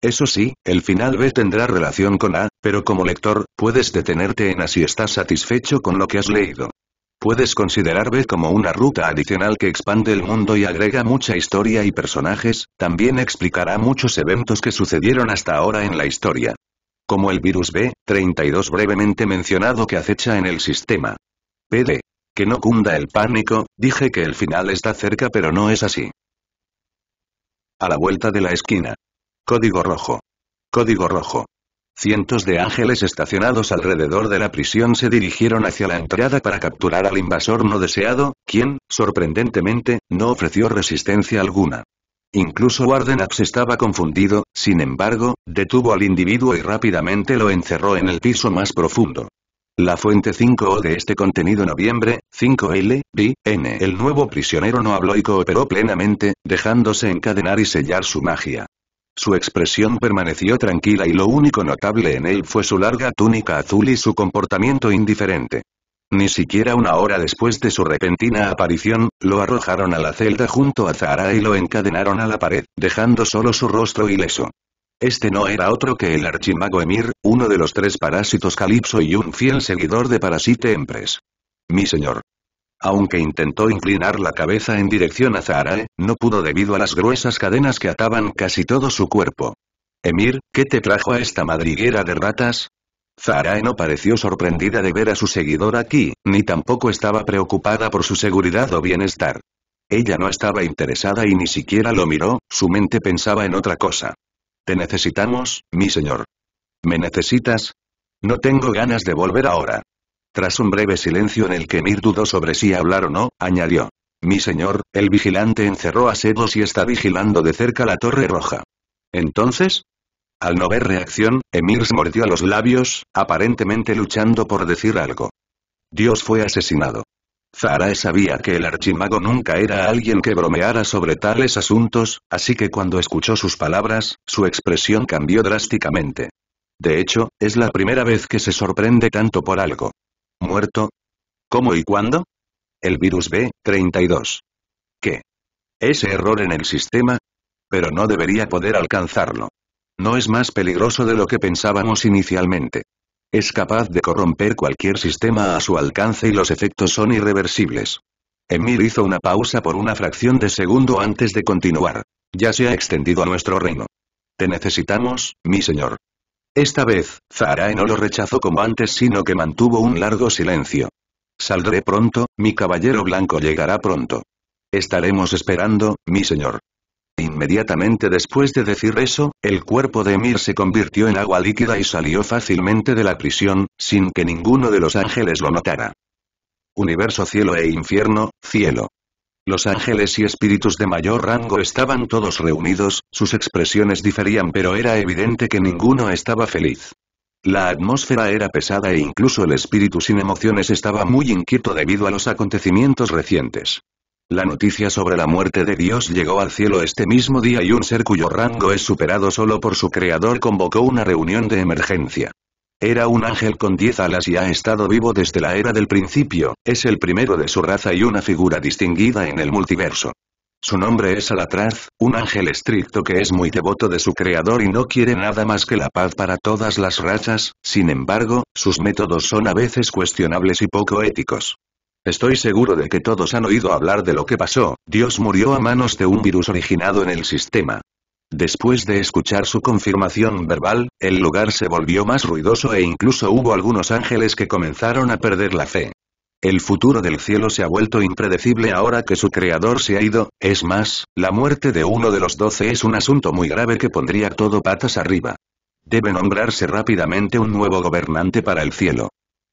Eso sí, el final B tendrá relación con A, pero como lector, puedes detenerte en A si estás satisfecho con lo que has leído. Puedes considerar B como una ruta adicional que expande el mundo y agrega mucha historia y personajes, también explicará muchos eventos que sucedieron hasta ahora en la historia como el virus B-32 brevemente mencionado que acecha en el sistema. PD. Que no cunda el pánico, dije que el final está cerca pero no es así. A la vuelta de la esquina. Código rojo. Código rojo. Cientos de ángeles estacionados alrededor de la prisión se dirigieron hacia la entrada para capturar al invasor no deseado, quien, sorprendentemente, no ofreció resistencia alguna. Incluso Wardenax estaba confundido, sin embargo, detuvo al individuo y rápidamente lo encerró en el piso más profundo. La fuente 5O de este contenido noviembre, 5L, B, N. El nuevo prisionero no habló y cooperó plenamente, dejándose encadenar y sellar su magia. Su expresión permaneció tranquila y lo único notable en él fue su larga túnica azul y su comportamiento indiferente. Ni siquiera una hora después de su repentina aparición, lo arrojaron a la celda junto a Zahara y lo encadenaron a la pared, dejando solo su rostro ileso. Este no era otro que el archimago Emir, uno de los tres parásitos Calipso y un fiel seguidor de Parasite Empress. Mi señor. Aunque intentó inclinar la cabeza en dirección a Zahara, eh, no pudo debido a las gruesas cadenas que ataban casi todo su cuerpo. Emir, ¿qué te trajo a esta madriguera de ratas? Zarae no pareció sorprendida de ver a su seguidor aquí, ni tampoco estaba preocupada por su seguridad o bienestar. Ella no estaba interesada y ni siquiera lo miró, su mente pensaba en otra cosa. Te necesitamos, mi señor. ¿Me necesitas? No tengo ganas de volver ahora. Tras un breve silencio en el que Mir dudó sobre si hablar o no, añadió. Mi señor, el vigilante encerró a Sedos y está vigilando de cerca la Torre Roja. Entonces, al no ver reacción, Emirs mordió a los labios, aparentemente luchando por decir algo. Dios fue asesinado. Zara sabía que el archimago nunca era alguien que bromeara sobre tales asuntos, así que cuando escuchó sus palabras, su expresión cambió drásticamente. De hecho, es la primera vez que se sorprende tanto por algo. ¿Muerto? ¿Cómo y cuándo? El virus B-32. ¿Qué? ¿Ese error en el sistema? Pero no debería poder alcanzarlo. No es más peligroso de lo que pensábamos inicialmente. Es capaz de corromper cualquier sistema a su alcance y los efectos son irreversibles. Emir hizo una pausa por una fracción de segundo antes de continuar. Ya se ha extendido a nuestro reino. Te necesitamos, mi señor. Esta vez, Zarae no lo rechazó como antes sino que mantuvo un largo silencio. Saldré pronto, mi caballero blanco llegará pronto. Estaremos esperando, mi señor. Inmediatamente después de decir eso, el cuerpo de Emir se convirtió en agua líquida y salió fácilmente de la prisión, sin que ninguno de los ángeles lo notara. Universo cielo e infierno, cielo. Los ángeles y espíritus de mayor rango estaban todos reunidos, sus expresiones diferían pero era evidente que ninguno estaba feliz. La atmósfera era pesada e incluso el espíritu sin emociones estaba muy inquieto debido a los acontecimientos recientes. La noticia sobre la muerte de Dios llegó al cielo este mismo día y un ser cuyo rango es superado solo por su creador convocó una reunión de emergencia. Era un ángel con diez alas y ha estado vivo desde la era del principio, es el primero de su raza y una figura distinguida en el multiverso. Su nombre es Alatraz, un ángel estricto que es muy devoto de su creador y no quiere nada más que la paz para todas las razas, sin embargo, sus métodos son a veces cuestionables y poco éticos. Estoy seguro de que todos han oído hablar de lo que pasó, Dios murió a manos de un virus originado en el sistema. Después de escuchar su confirmación verbal, el lugar se volvió más ruidoso e incluso hubo algunos ángeles que comenzaron a perder la fe. El futuro del cielo se ha vuelto impredecible ahora que su creador se ha ido, es más, la muerte de uno de los doce es un asunto muy grave que pondría todo patas arriba. Debe nombrarse rápidamente un nuevo gobernante para el cielo.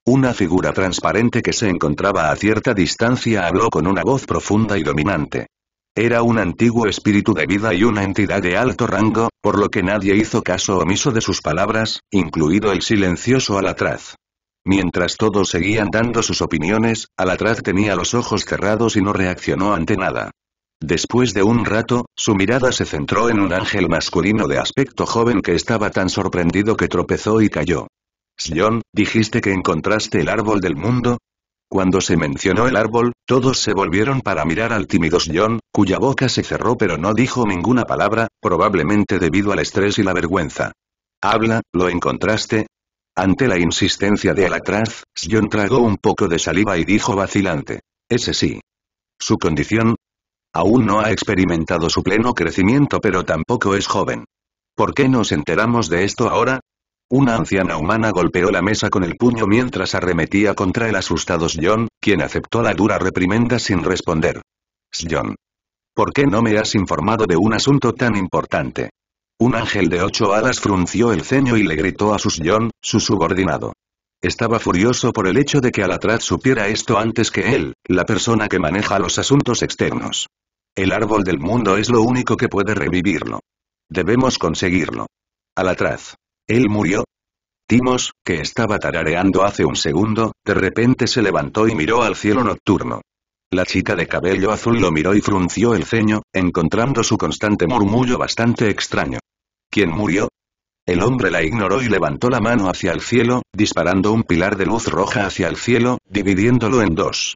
Una figura transparente que se encontraba a cierta distancia habló con una voz profunda y dominante. Era un antiguo espíritu de vida y una entidad de alto rango, por lo que nadie hizo caso omiso de sus palabras, incluido el silencioso Alatraz. Mientras todos seguían dando sus opiniones, Alatraz tenía los ojos cerrados y no reaccionó ante nada. Después de un rato, su mirada se centró en un ángel masculino de aspecto joven que estaba tan sorprendido que tropezó y cayó. Sion, dijiste que encontraste el árbol del mundo, cuando se mencionó el árbol, todos se volvieron para mirar al tímido John, cuya boca se cerró pero no dijo ninguna palabra, probablemente debido al estrés y la vergüenza. Habla, ¿lo encontraste? Ante la insistencia de Alatraz, John tragó un poco de saliva y dijo vacilante. Ese sí. Su condición. Aún no ha experimentado su pleno crecimiento pero tampoco es joven. ¿Por qué nos enteramos de esto ahora? Una anciana humana golpeó la mesa con el puño mientras arremetía contra el asustado Sion, quien aceptó la dura reprimenda sin responder. Sion. ¿Por qué no me has informado de un asunto tan importante? Un ángel de ocho alas frunció el ceño y le gritó a su Sion, su subordinado. Estaba furioso por el hecho de que Alatraz supiera esto antes que él, la persona que maneja los asuntos externos. El árbol del mundo es lo único que puede revivirlo. Debemos conseguirlo. Alatraz. ¿Él murió? Timos, que estaba tarareando hace un segundo, de repente se levantó y miró al cielo nocturno. La chica de cabello azul lo miró y frunció el ceño, encontrando su constante murmullo bastante extraño. ¿Quién murió? El hombre la ignoró y levantó la mano hacia el cielo, disparando un pilar de luz roja hacia el cielo, dividiéndolo en dos.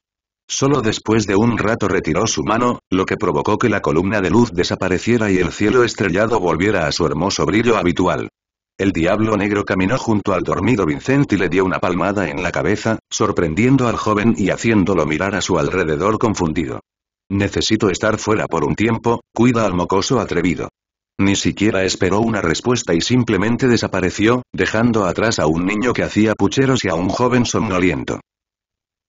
Solo después de un rato retiró su mano, lo que provocó que la columna de luz desapareciera y el cielo estrellado volviera a su hermoso brillo habitual. El diablo negro caminó junto al dormido Vincent y le dio una palmada en la cabeza, sorprendiendo al joven y haciéndolo mirar a su alrededor confundido. Necesito estar fuera por un tiempo, cuida al mocoso atrevido. Ni siquiera esperó una respuesta y simplemente desapareció, dejando atrás a un niño que hacía pucheros y a un joven somnoliento.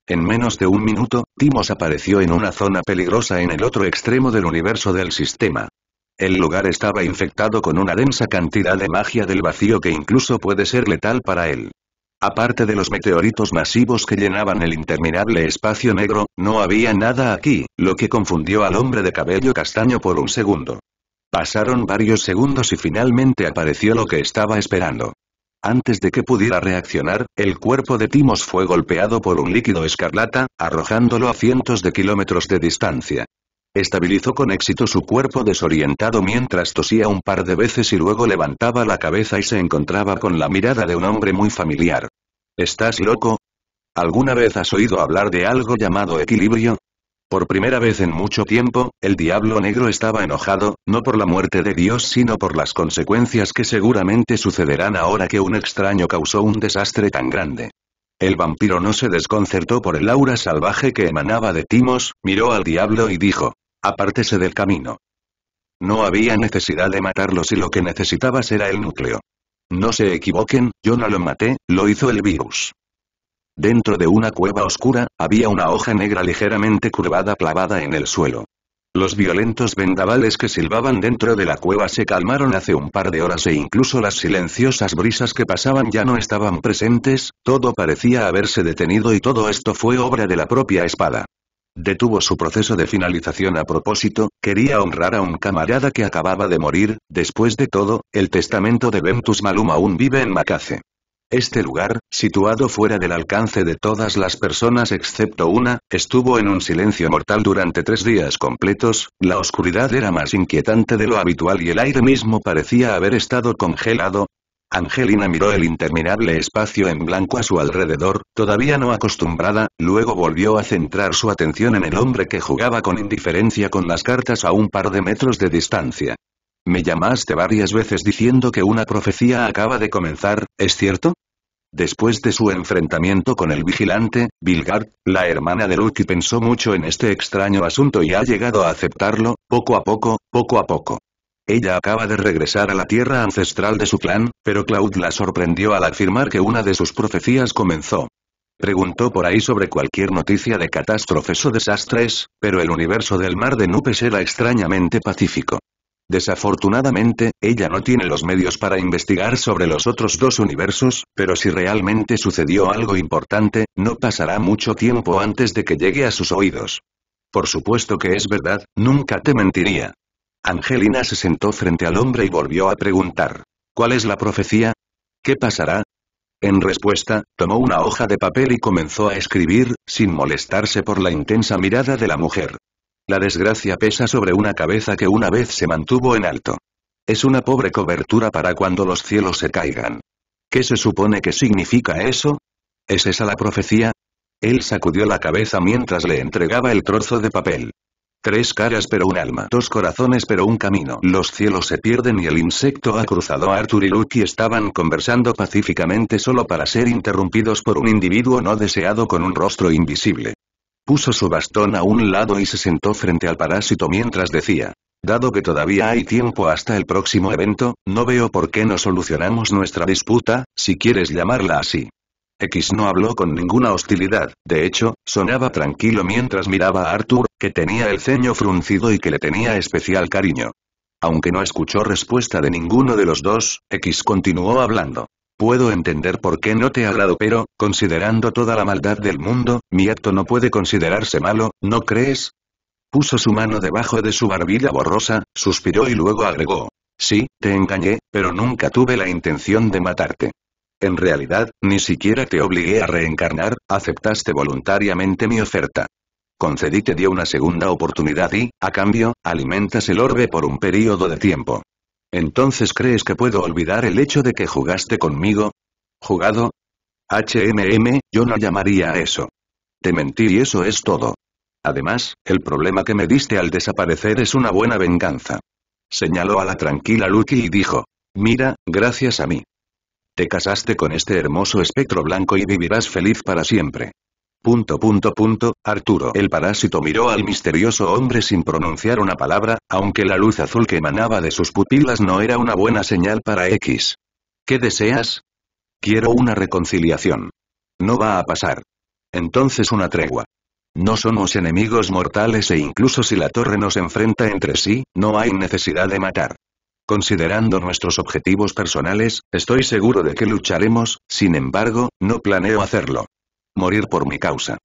En menos de un minuto, Timos apareció en una zona peligrosa en el otro extremo del universo del sistema. El lugar estaba infectado con una densa cantidad de magia del vacío que incluso puede ser letal para él. Aparte de los meteoritos masivos que llenaban el interminable espacio negro, no había nada aquí, lo que confundió al hombre de cabello castaño por un segundo. Pasaron varios segundos y finalmente apareció lo que estaba esperando. Antes de que pudiera reaccionar, el cuerpo de Timos fue golpeado por un líquido escarlata, arrojándolo a cientos de kilómetros de distancia. Estabilizó con éxito su cuerpo desorientado mientras tosía un par de veces y luego levantaba la cabeza y se encontraba con la mirada de un hombre muy familiar. ¿Estás loco? ¿Alguna vez has oído hablar de algo llamado equilibrio? Por primera vez en mucho tiempo, el diablo negro estaba enojado, no por la muerte de Dios sino por las consecuencias que seguramente sucederán ahora que un extraño causó un desastre tan grande. El vampiro no se desconcertó por el aura salvaje que emanaba de Timos, miró al diablo y dijo, Apártese del camino. No había necesidad de matarlos si lo que necesitabas era el núcleo. No se equivoquen, yo no lo maté, lo hizo el virus. Dentro de una cueva oscura, había una hoja negra ligeramente curvada clavada en el suelo. Los violentos vendavales que silbaban dentro de la cueva se calmaron hace un par de horas e incluso las silenciosas brisas que pasaban ya no estaban presentes, todo parecía haberse detenido y todo esto fue obra de la propia espada. Detuvo su proceso de finalización a propósito, quería honrar a un camarada que acababa de morir, después de todo, el testamento de Ventus Malum aún vive en Macace. Este lugar, situado fuera del alcance de todas las personas excepto una, estuvo en un silencio mortal durante tres días completos, la oscuridad era más inquietante de lo habitual y el aire mismo parecía haber estado congelado, Angelina miró el interminable espacio en blanco a su alrededor, todavía no acostumbrada, luego volvió a centrar su atención en el hombre que jugaba con indiferencia con las cartas a un par de metros de distancia. Me llamaste varias veces diciendo que una profecía acaba de comenzar, ¿es cierto? Después de su enfrentamiento con el vigilante, Vilgard, la hermana de Lucky pensó mucho en este extraño asunto y ha llegado a aceptarlo, poco a poco, poco a poco. Ella acaba de regresar a la tierra ancestral de su clan, pero Cloud la sorprendió al afirmar que una de sus profecías comenzó. Preguntó por ahí sobre cualquier noticia de catástrofes o desastres, pero el universo del mar de Nupes era extrañamente pacífico. Desafortunadamente, ella no tiene los medios para investigar sobre los otros dos universos, pero si realmente sucedió algo importante, no pasará mucho tiempo antes de que llegue a sus oídos. Por supuesto que es verdad, nunca te mentiría. Angelina se sentó frente al hombre y volvió a preguntar. ¿Cuál es la profecía? ¿Qué pasará? En respuesta, tomó una hoja de papel y comenzó a escribir, sin molestarse por la intensa mirada de la mujer. La desgracia pesa sobre una cabeza que una vez se mantuvo en alto. Es una pobre cobertura para cuando los cielos se caigan. ¿Qué se supone que significa eso? ¿Es esa la profecía? Él sacudió la cabeza mientras le entregaba el trozo de papel. Tres caras pero un alma. Dos corazones pero un camino. Los cielos se pierden y el insecto ha cruzado. Arthur y Lucky estaban conversando pacíficamente solo para ser interrumpidos por un individuo no deseado con un rostro invisible. Puso su bastón a un lado y se sentó frente al parásito mientras decía. Dado que todavía hay tiempo hasta el próximo evento, no veo por qué no solucionamos nuestra disputa, si quieres llamarla así. X no habló con ninguna hostilidad, de hecho, sonaba tranquilo mientras miraba a Arthur, que tenía el ceño fruncido y que le tenía especial cariño. Aunque no escuchó respuesta de ninguno de los dos, X continuó hablando. Puedo entender por qué no te agrado pero, considerando toda la maldad del mundo, mi acto no puede considerarse malo, ¿no crees? Puso su mano debajo de su barbilla borrosa, suspiró y luego agregó. Sí, te engañé, pero nunca tuve la intención de matarte. En realidad, ni siquiera te obligué a reencarnar, aceptaste voluntariamente mi oferta. Concedí te dio una segunda oportunidad y, a cambio, alimentas el orbe por un periodo de tiempo. ¿Entonces crees que puedo olvidar el hecho de que jugaste conmigo? ¿Jugado? HMM, yo no llamaría a eso. Te mentí y eso es todo. Además, el problema que me diste al desaparecer es una buena venganza. Señaló a la tranquila Lucky y dijo, mira, gracias a mí, te casaste con este hermoso espectro blanco y vivirás feliz para siempre. Punto punto punto, Arturo el parásito miró al misterioso hombre sin pronunciar una palabra, aunque la luz azul que emanaba de sus pupilas no era una buena señal para X. ¿Qué deseas? Quiero una reconciliación. No va a pasar. Entonces una tregua. No somos enemigos mortales e incluso si la torre nos enfrenta entre sí, no hay necesidad de matar. Considerando nuestros objetivos personales, estoy seguro de que lucharemos, sin embargo, no planeo hacerlo. Morir por mi causa.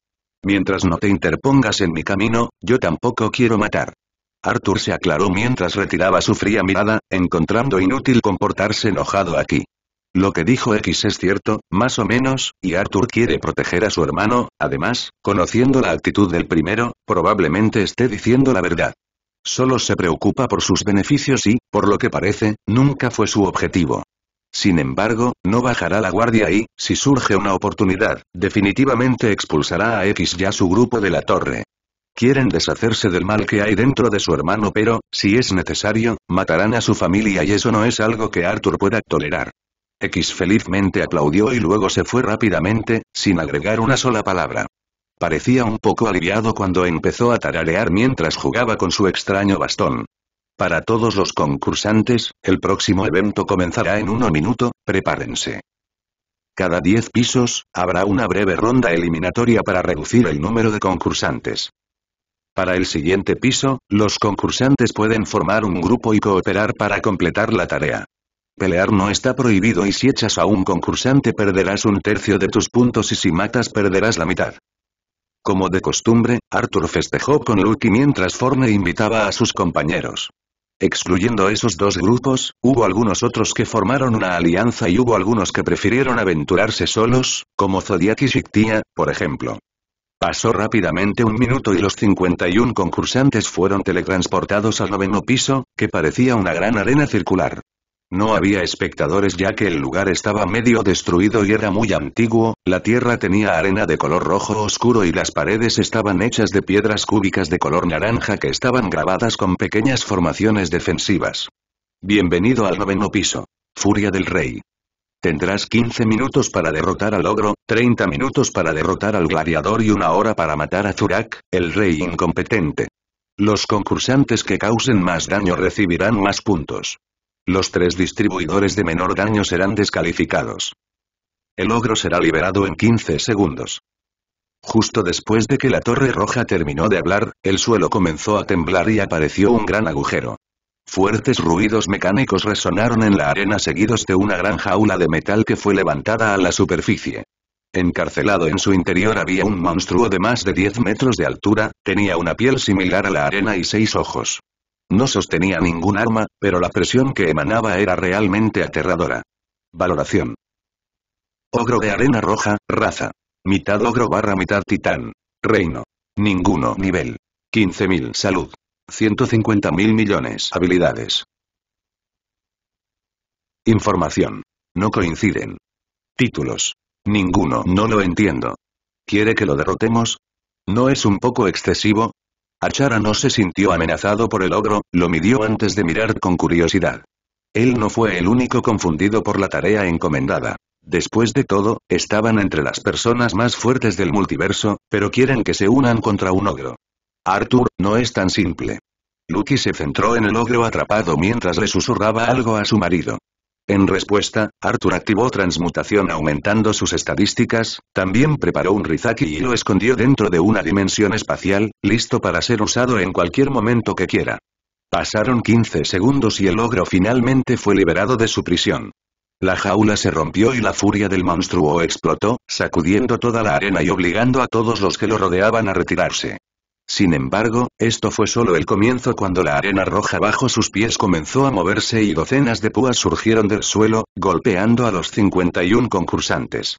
Mientras no te interpongas en mi camino, yo tampoco quiero matar. Arthur se aclaró mientras retiraba su fría mirada, encontrando inútil comportarse enojado aquí. Lo que dijo X es cierto, más o menos, y Arthur quiere proteger a su hermano, además, conociendo la actitud del primero, probablemente esté diciendo la verdad. Solo se preocupa por sus beneficios y, por lo que parece, nunca fue su objetivo. Sin embargo, no bajará la guardia y, si surge una oportunidad, definitivamente expulsará a X y a su grupo de la torre. Quieren deshacerse del mal que hay dentro de su hermano pero, si es necesario, matarán a su familia y eso no es algo que Arthur pueda tolerar. X felizmente aplaudió y luego se fue rápidamente, sin agregar una sola palabra. Parecía un poco aliviado cuando empezó a tararear mientras jugaba con su extraño bastón. Para todos los concursantes, el próximo evento comenzará en uno minuto, prepárense. Cada 10 pisos, habrá una breve ronda eliminatoria para reducir el número de concursantes. Para el siguiente piso, los concursantes pueden formar un grupo y cooperar para completar la tarea. Pelear no está prohibido y si echas a un concursante perderás un tercio de tus puntos y si matas perderás la mitad. Como de costumbre, Arthur festejó con Lucky mientras Forne invitaba a sus compañeros. Excluyendo esos dos grupos, hubo algunos otros que formaron una alianza y hubo algunos que prefirieron aventurarse solos, como Zodiac y Shiktia, por ejemplo. Pasó rápidamente un minuto y los 51 concursantes fueron teletransportados al noveno piso, que parecía una gran arena circular. No había espectadores ya que el lugar estaba medio destruido y era muy antiguo, la tierra tenía arena de color rojo oscuro y las paredes estaban hechas de piedras cúbicas de color naranja que estaban grabadas con pequeñas formaciones defensivas. Bienvenido al noveno piso. Furia del Rey. Tendrás 15 minutos para derrotar al ogro, 30 minutos para derrotar al gladiador y una hora para matar a Zurak, el rey incompetente. Los concursantes que causen más daño recibirán más puntos. Los tres distribuidores de menor daño serán descalificados. El ogro será liberado en 15 segundos. Justo después de que la torre roja terminó de hablar, el suelo comenzó a temblar y apareció un gran agujero. Fuertes ruidos mecánicos resonaron en la arena seguidos de una gran jaula de metal que fue levantada a la superficie. Encarcelado en su interior había un monstruo de más de 10 metros de altura, tenía una piel similar a la arena y seis ojos. No sostenía ningún arma, pero la presión que emanaba era realmente aterradora. Valoración. Ogro de arena roja, raza. Mitad ogro barra mitad titán. Reino. Ninguno nivel. 15.000 salud. 150.000 millones habilidades. Información. No coinciden. Títulos. Ninguno. No lo entiendo. ¿Quiere que lo derrotemos? ¿No es un poco excesivo? Achara no se sintió amenazado por el ogro, lo midió antes de mirar con curiosidad. Él no fue el único confundido por la tarea encomendada. Después de todo, estaban entre las personas más fuertes del multiverso, pero quieren que se unan contra un ogro. Arthur, no es tan simple. Lucky se centró en el ogro atrapado mientras le susurraba algo a su marido. En respuesta, Arthur activó transmutación aumentando sus estadísticas, también preparó un Rizaki y lo escondió dentro de una dimensión espacial, listo para ser usado en cualquier momento que quiera. Pasaron 15 segundos y el ogro finalmente fue liberado de su prisión. La jaula se rompió y la furia del monstruo explotó, sacudiendo toda la arena y obligando a todos los que lo rodeaban a retirarse. Sin embargo, esto fue solo el comienzo cuando la arena roja bajo sus pies comenzó a moverse y docenas de púas surgieron del suelo, golpeando a los 51 concursantes.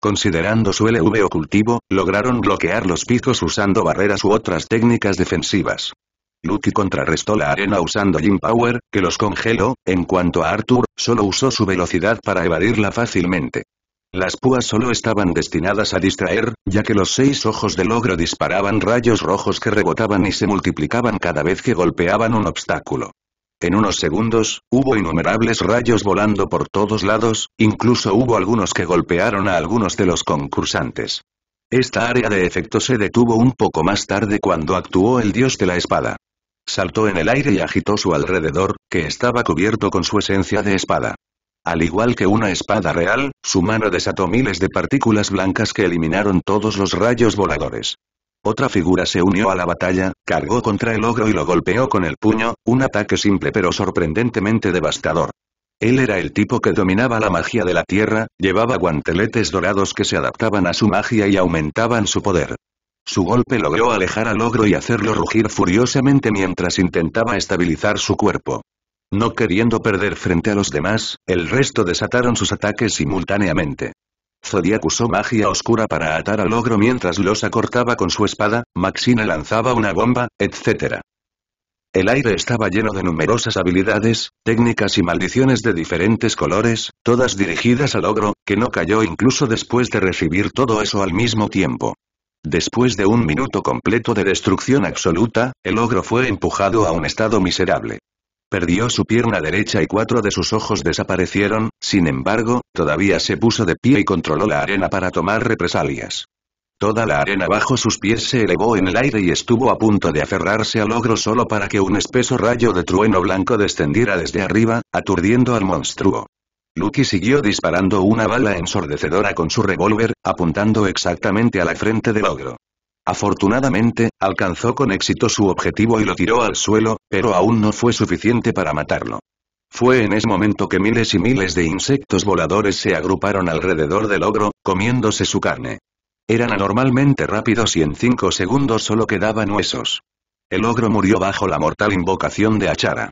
Considerando su LV cultivo, lograron bloquear los picos usando barreras u otras técnicas defensivas. Lucky contrarrestó la arena usando Jim Power, que los congeló, en cuanto a Arthur, solo usó su velocidad para evadirla fácilmente. Las púas solo estaban destinadas a distraer, ya que los seis ojos del ogro disparaban rayos rojos que rebotaban y se multiplicaban cada vez que golpeaban un obstáculo. En unos segundos, hubo innumerables rayos volando por todos lados, incluso hubo algunos que golpearon a algunos de los concursantes. Esta área de efecto se detuvo un poco más tarde cuando actuó el dios de la espada. Saltó en el aire y agitó su alrededor, que estaba cubierto con su esencia de espada. Al igual que una espada real, su mano desató miles de partículas blancas que eliminaron todos los rayos voladores. Otra figura se unió a la batalla, cargó contra el ogro y lo golpeó con el puño, un ataque simple pero sorprendentemente devastador. Él era el tipo que dominaba la magia de la tierra, llevaba guanteletes dorados que se adaptaban a su magia y aumentaban su poder. Su golpe logró alejar al ogro y hacerlo rugir furiosamente mientras intentaba estabilizar su cuerpo. No queriendo perder frente a los demás, el resto desataron sus ataques simultáneamente. Zodiac usó magia oscura para atar al ogro mientras los acortaba con su espada, Maxina lanzaba una bomba, etc. El aire estaba lleno de numerosas habilidades, técnicas y maldiciones de diferentes colores, todas dirigidas al ogro, que no cayó incluso después de recibir todo eso al mismo tiempo. Después de un minuto completo de destrucción absoluta, el ogro fue empujado a un estado miserable perdió su pierna derecha y cuatro de sus ojos desaparecieron, sin embargo, todavía se puso de pie y controló la arena para tomar represalias. Toda la arena bajo sus pies se elevó en el aire y estuvo a punto de aferrarse al ogro solo para que un espeso rayo de trueno blanco descendiera desde arriba, aturdiendo al monstruo. Lucky siguió disparando una bala ensordecedora con su revólver, apuntando exactamente a la frente del ogro. Afortunadamente, alcanzó con éxito su objetivo y lo tiró al suelo, pero aún no fue suficiente para matarlo. Fue en ese momento que miles y miles de insectos voladores se agruparon alrededor del ogro, comiéndose su carne. Eran anormalmente rápidos y en cinco segundos solo quedaban huesos. El ogro murió bajo la mortal invocación de Achara.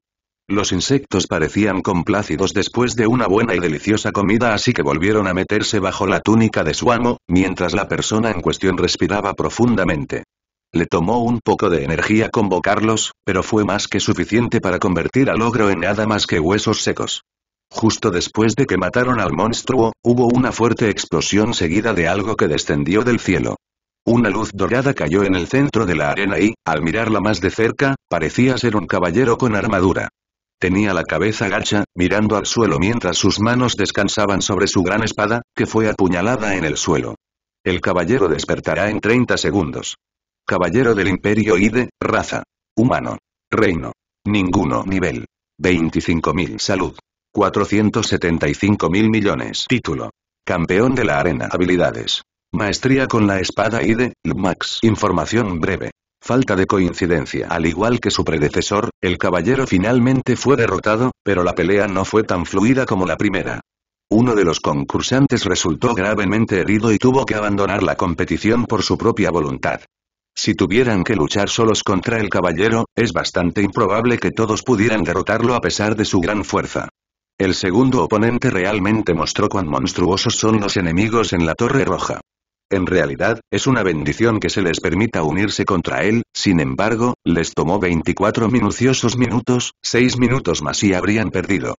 Los insectos parecían complácidos después de una buena y deliciosa comida así que volvieron a meterse bajo la túnica de su amo, mientras la persona en cuestión respiraba profundamente. Le tomó un poco de energía convocarlos, pero fue más que suficiente para convertir al ogro en nada más que huesos secos. Justo después de que mataron al monstruo, hubo una fuerte explosión seguida de algo que descendió del cielo. Una luz dorada cayó en el centro de la arena y, al mirarla más de cerca, parecía ser un caballero con armadura. Tenía la cabeza gacha, mirando al suelo mientras sus manos descansaban sobre su gran espada, que fue apuñalada en el suelo. El caballero despertará en 30 segundos. Caballero del Imperio Ide, raza. Humano. Reino. Ninguno. Nivel. 25.000. Salud. 475.000 millones. Título. Campeón de la arena. Habilidades. Maestría con la espada Ide, Max. Información breve falta de coincidencia. Al igual que su predecesor, el caballero finalmente fue derrotado, pero la pelea no fue tan fluida como la primera. Uno de los concursantes resultó gravemente herido y tuvo que abandonar la competición por su propia voluntad. Si tuvieran que luchar solos contra el caballero, es bastante improbable que todos pudieran derrotarlo a pesar de su gran fuerza. El segundo oponente realmente mostró cuán monstruosos son los enemigos en la Torre Roja. En realidad, es una bendición que se les permita unirse contra él, sin embargo, les tomó 24 minuciosos minutos, 6 minutos más y habrían perdido.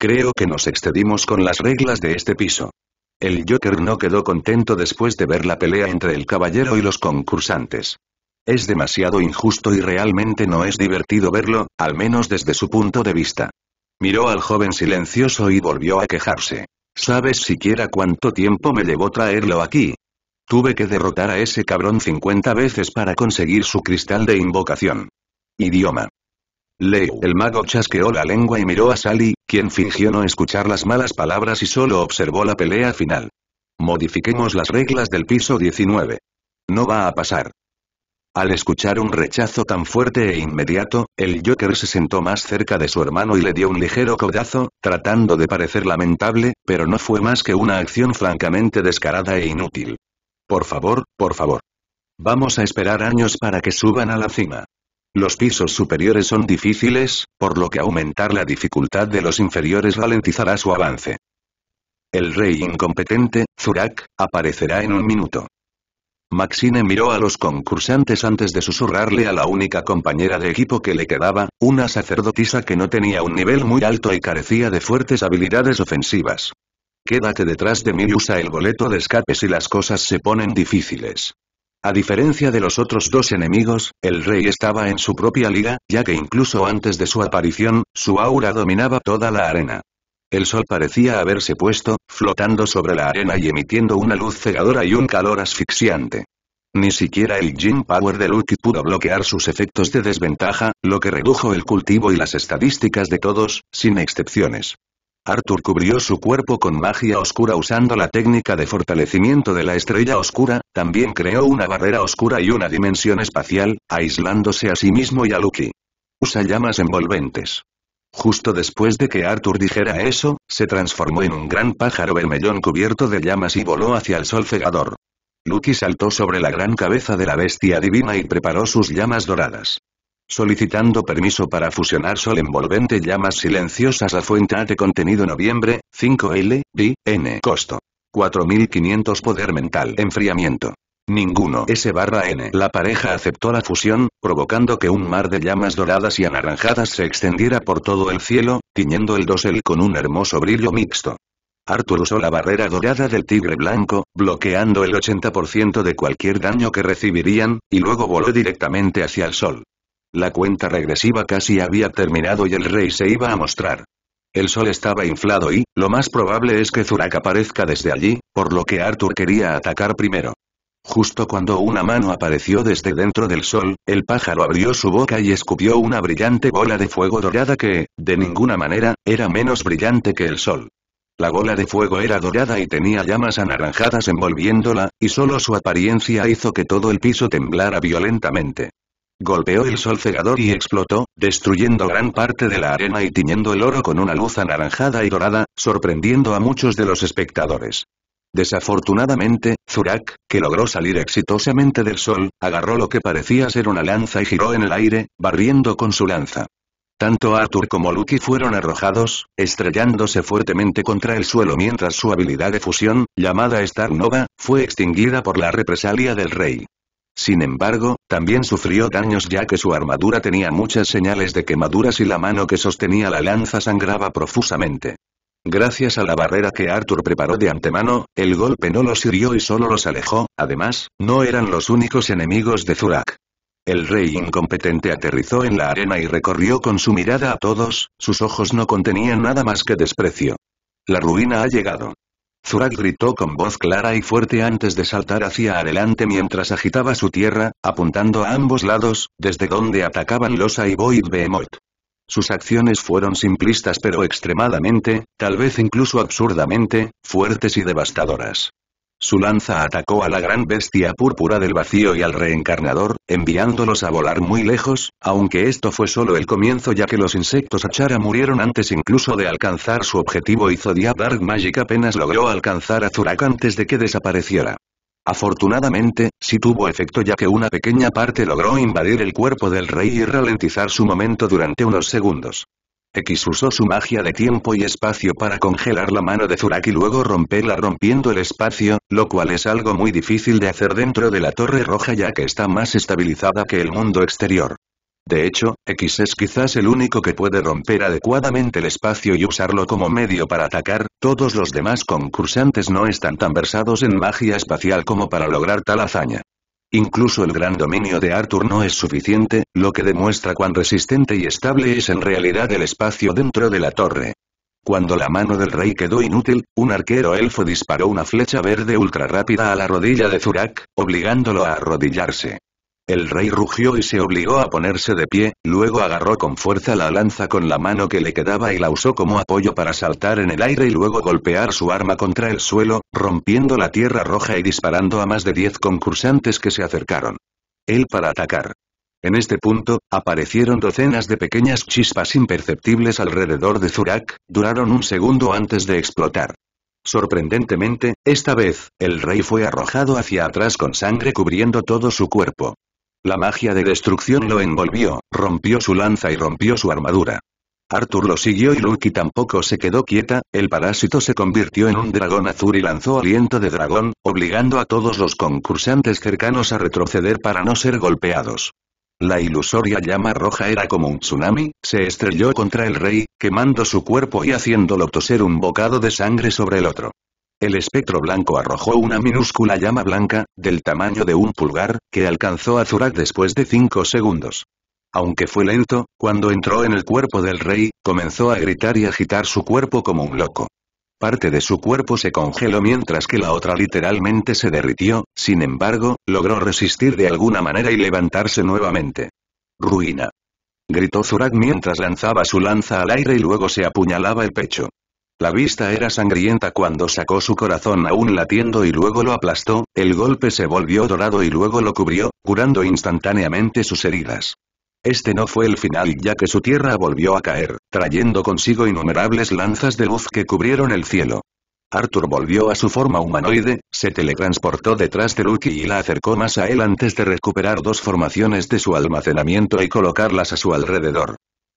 Creo que nos excedimos con las reglas de este piso. El Joker no quedó contento después de ver la pelea entre el caballero y los concursantes. Es demasiado injusto y realmente no es divertido verlo, al menos desde su punto de vista. Miró al joven silencioso y volvió a quejarse. ¿Sabes siquiera cuánto tiempo me llevó traerlo aquí? Tuve que derrotar a ese cabrón 50 veces para conseguir su cristal de invocación. Idioma. Leo. El mago chasqueó la lengua y miró a Sally, quien fingió no escuchar las malas palabras y solo observó la pelea final. Modifiquemos las reglas del piso 19. No va a pasar. Al escuchar un rechazo tan fuerte e inmediato, el Joker se sentó más cerca de su hermano y le dio un ligero codazo, tratando de parecer lamentable, pero no fue más que una acción francamente descarada e inútil. Por favor, por favor. Vamos a esperar años para que suban a la cima. Los pisos superiores son difíciles, por lo que aumentar la dificultad de los inferiores ralentizará su avance. El rey incompetente, Zurak, aparecerá en un minuto. Maxine miró a los concursantes antes de susurrarle a la única compañera de equipo que le quedaba, una sacerdotisa que no tenía un nivel muy alto y carecía de fuertes habilidades ofensivas. Quédate detrás de mí y usa el boleto de escape si las cosas se ponen difíciles. A diferencia de los otros dos enemigos, el rey estaba en su propia liga, ya que incluso antes de su aparición, su aura dominaba toda la arena. El sol parecía haberse puesto, flotando sobre la arena y emitiendo una luz cegadora y un calor asfixiante. Ni siquiera el Jin Power de Lucky pudo bloquear sus efectos de desventaja, lo que redujo el cultivo y las estadísticas de todos, sin excepciones. Arthur cubrió su cuerpo con magia oscura usando la técnica de fortalecimiento de la estrella oscura, también creó una barrera oscura y una dimensión espacial, aislándose a sí mismo y a Lucky. Usa llamas envolventes. Justo después de que Arthur dijera eso, se transformó en un gran pájaro vermellón cubierto de llamas y voló hacia el sol cegador. Lucky saltó sobre la gran cabeza de la bestia divina y preparó sus llamas doradas solicitando permiso para fusionar sol envolvente llamas silenciosas a fuente de contenido noviembre, 5L, B, N costo. 4500 poder mental enfriamiento. Ninguno S barra N. La pareja aceptó la fusión, provocando que un mar de llamas doradas y anaranjadas se extendiera por todo el cielo, tiñendo el dosel con un hermoso brillo mixto. Arthur usó la barrera dorada del tigre blanco, bloqueando el 80% de cualquier daño que recibirían, y luego voló directamente hacia el sol. La cuenta regresiva casi había terminado y el rey se iba a mostrar. El sol estaba inflado y, lo más probable es que Zurak aparezca desde allí, por lo que Arthur quería atacar primero. Justo cuando una mano apareció desde dentro del sol, el pájaro abrió su boca y escupió una brillante bola de fuego dorada que, de ninguna manera, era menos brillante que el sol. La bola de fuego era dorada y tenía llamas anaranjadas envolviéndola, y solo su apariencia hizo que todo el piso temblara violentamente. Golpeó el sol cegador y explotó, destruyendo gran parte de la arena y tiñendo el oro con una luz anaranjada y dorada, sorprendiendo a muchos de los espectadores. Desafortunadamente, Zurak, que logró salir exitosamente del sol, agarró lo que parecía ser una lanza y giró en el aire, barriendo con su lanza. Tanto Arthur como Lucky fueron arrojados, estrellándose fuertemente contra el suelo mientras su habilidad de fusión, llamada Star Nova, fue extinguida por la represalia del rey. Sin embargo, también sufrió daños ya que su armadura tenía muchas señales de quemaduras y la mano que sostenía la lanza sangraba profusamente. Gracias a la barrera que Arthur preparó de antemano, el golpe no los hirió y solo los alejó, además, no eran los únicos enemigos de Zurak. El rey incompetente aterrizó en la arena y recorrió con su mirada a todos, sus ojos no contenían nada más que desprecio. La ruina ha llegado. Zurak gritó con voz clara y fuerte antes de saltar hacia adelante mientras agitaba su tierra, apuntando a ambos lados, desde donde atacaban los y Void Behemoth. Sus acciones fueron simplistas pero extremadamente, tal vez incluso absurdamente, fuertes y devastadoras. Su lanza atacó a la gran bestia púrpura del vacío y al reencarnador, enviándolos a volar muy lejos, aunque esto fue solo el comienzo ya que los insectos Achara murieron antes incluso de alcanzar su objetivo y Zodia Dark Magic apenas logró alcanzar a Zurak antes de que desapareciera. Afortunadamente, sí tuvo efecto ya que una pequeña parte logró invadir el cuerpo del rey y ralentizar su momento durante unos segundos. X usó su magia de tiempo y espacio para congelar la mano de Zurak y luego romperla rompiendo el espacio, lo cual es algo muy difícil de hacer dentro de la Torre Roja ya que está más estabilizada que el mundo exterior. De hecho, X es quizás el único que puede romper adecuadamente el espacio y usarlo como medio para atacar, todos los demás concursantes no están tan versados en magia espacial como para lograr tal hazaña. Incluso el gran dominio de Arthur no es suficiente, lo que demuestra cuán resistente y estable es en realidad el espacio dentro de la torre. Cuando la mano del rey quedó inútil, un arquero elfo disparó una flecha verde ultra rápida a la rodilla de Zurak, obligándolo a arrodillarse. El rey rugió y se obligó a ponerse de pie, luego agarró con fuerza la lanza con la mano que le quedaba y la usó como apoyo para saltar en el aire y luego golpear su arma contra el suelo, rompiendo la tierra roja y disparando a más de diez concursantes que se acercaron. Él para atacar. En este punto, aparecieron docenas de pequeñas chispas imperceptibles alrededor de Zurak, duraron un segundo antes de explotar. Sorprendentemente, esta vez, el rey fue arrojado hacia atrás con sangre cubriendo todo su cuerpo. La magia de destrucción lo envolvió, rompió su lanza y rompió su armadura. Arthur lo siguió y Lucky tampoco se quedó quieta, el parásito se convirtió en un dragón azul y lanzó aliento de dragón, obligando a todos los concursantes cercanos a retroceder para no ser golpeados. La ilusoria llama roja era como un tsunami, se estrelló contra el rey, quemando su cuerpo y haciéndolo toser un bocado de sangre sobre el otro. El espectro blanco arrojó una minúscula llama blanca, del tamaño de un pulgar, que alcanzó a Zurak después de cinco segundos. Aunque fue lento, cuando entró en el cuerpo del rey, comenzó a gritar y agitar su cuerpo como un loco. Parte de su cuerpo se congeló mientras que la otra literalmente se derritió, sin embargo, logró resistir de alguna manera y levantarse nuevamente. Ruina. Gritó Zurak mientras lanzaba su lanza al aire y luego se apuñalaba el pecho. La vista era sangrienta cuando sacó su corazón aún latiendo y luego lo aplastó, el golpe se volvió dorado y luego lo cubrió, curando instantáneamente sus heridas. Este no fue el final ya que su tierra volvió a caer, trayendo consigo innumerables lanzas de luz que cubrieron el cielo. Arthur volvió a su forma humanoide, se teletransportó detrás de Lucky y la acercó más a él antes de recuperar dos formaciones de su almacenamiento y colocarlas a su alrededor.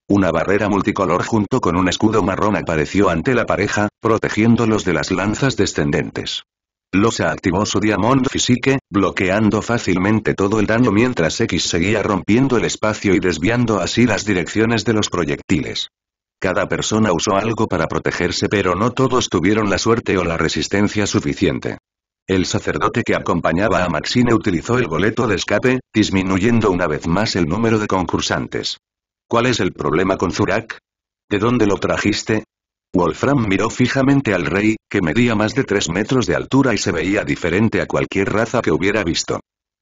Una barrera multicolor junto con un escudo marrón apareció ante la pareja, protegiéndolos de las lanzas descendentes. Losa activó su Diamond Physique, bloqueando fácilmente todo el daño mientras X seguía rompiendo el espacio y desviando así las direcciones de los proyectiles. Cada persona usó algo para protegerse pero no todos tuvieron la suerte o la resistencia suficiente. El sacerdote que acompañaba a Maxine utilizó el boleto de escape, disminuyendo una vez más el número de concursantes. ¿Cuál es el problema con Zurak? ¿De dónde lo trajiste? Wolfram miró fijamente al rey, que medía más de tres metros de altura y se veía diferente a cualquier raza que hubiera visto.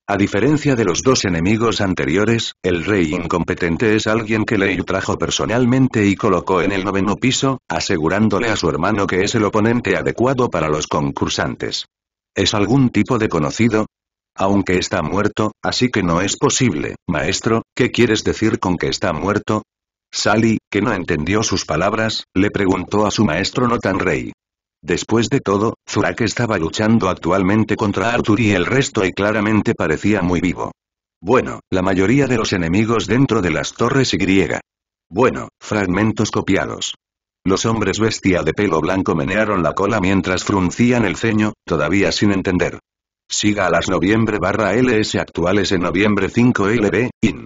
A diferencia de los dos enemigos anteriores, el rey incompetente es alguien que Lei trajo personalmente y colocó en el noveno piso, asegurándole a su hermano que es el oponente adecuado para los concursantes. ¿Es algún tipo de conocido? Aunque está muerto, así que no es posible, maestro, ¿qué quieres decir con que está muerto? Sally, que no entendió sus palabras, le preguntó a su maestro no tan rey. Después de todo, Zurak estaba luchando actualmente contra Arthur y el resto y claramente parecía muy vivo. Bueno, la mayoría de los enemigos dentro de las torres Y. Bueno, fragmentos copiados. Los hombres bestia de pelo blanco menearon la cola mientras fruncían el ceño, todavía sin entender. Siga a las noviembre-ls barra actuales en noviembre5lb, in.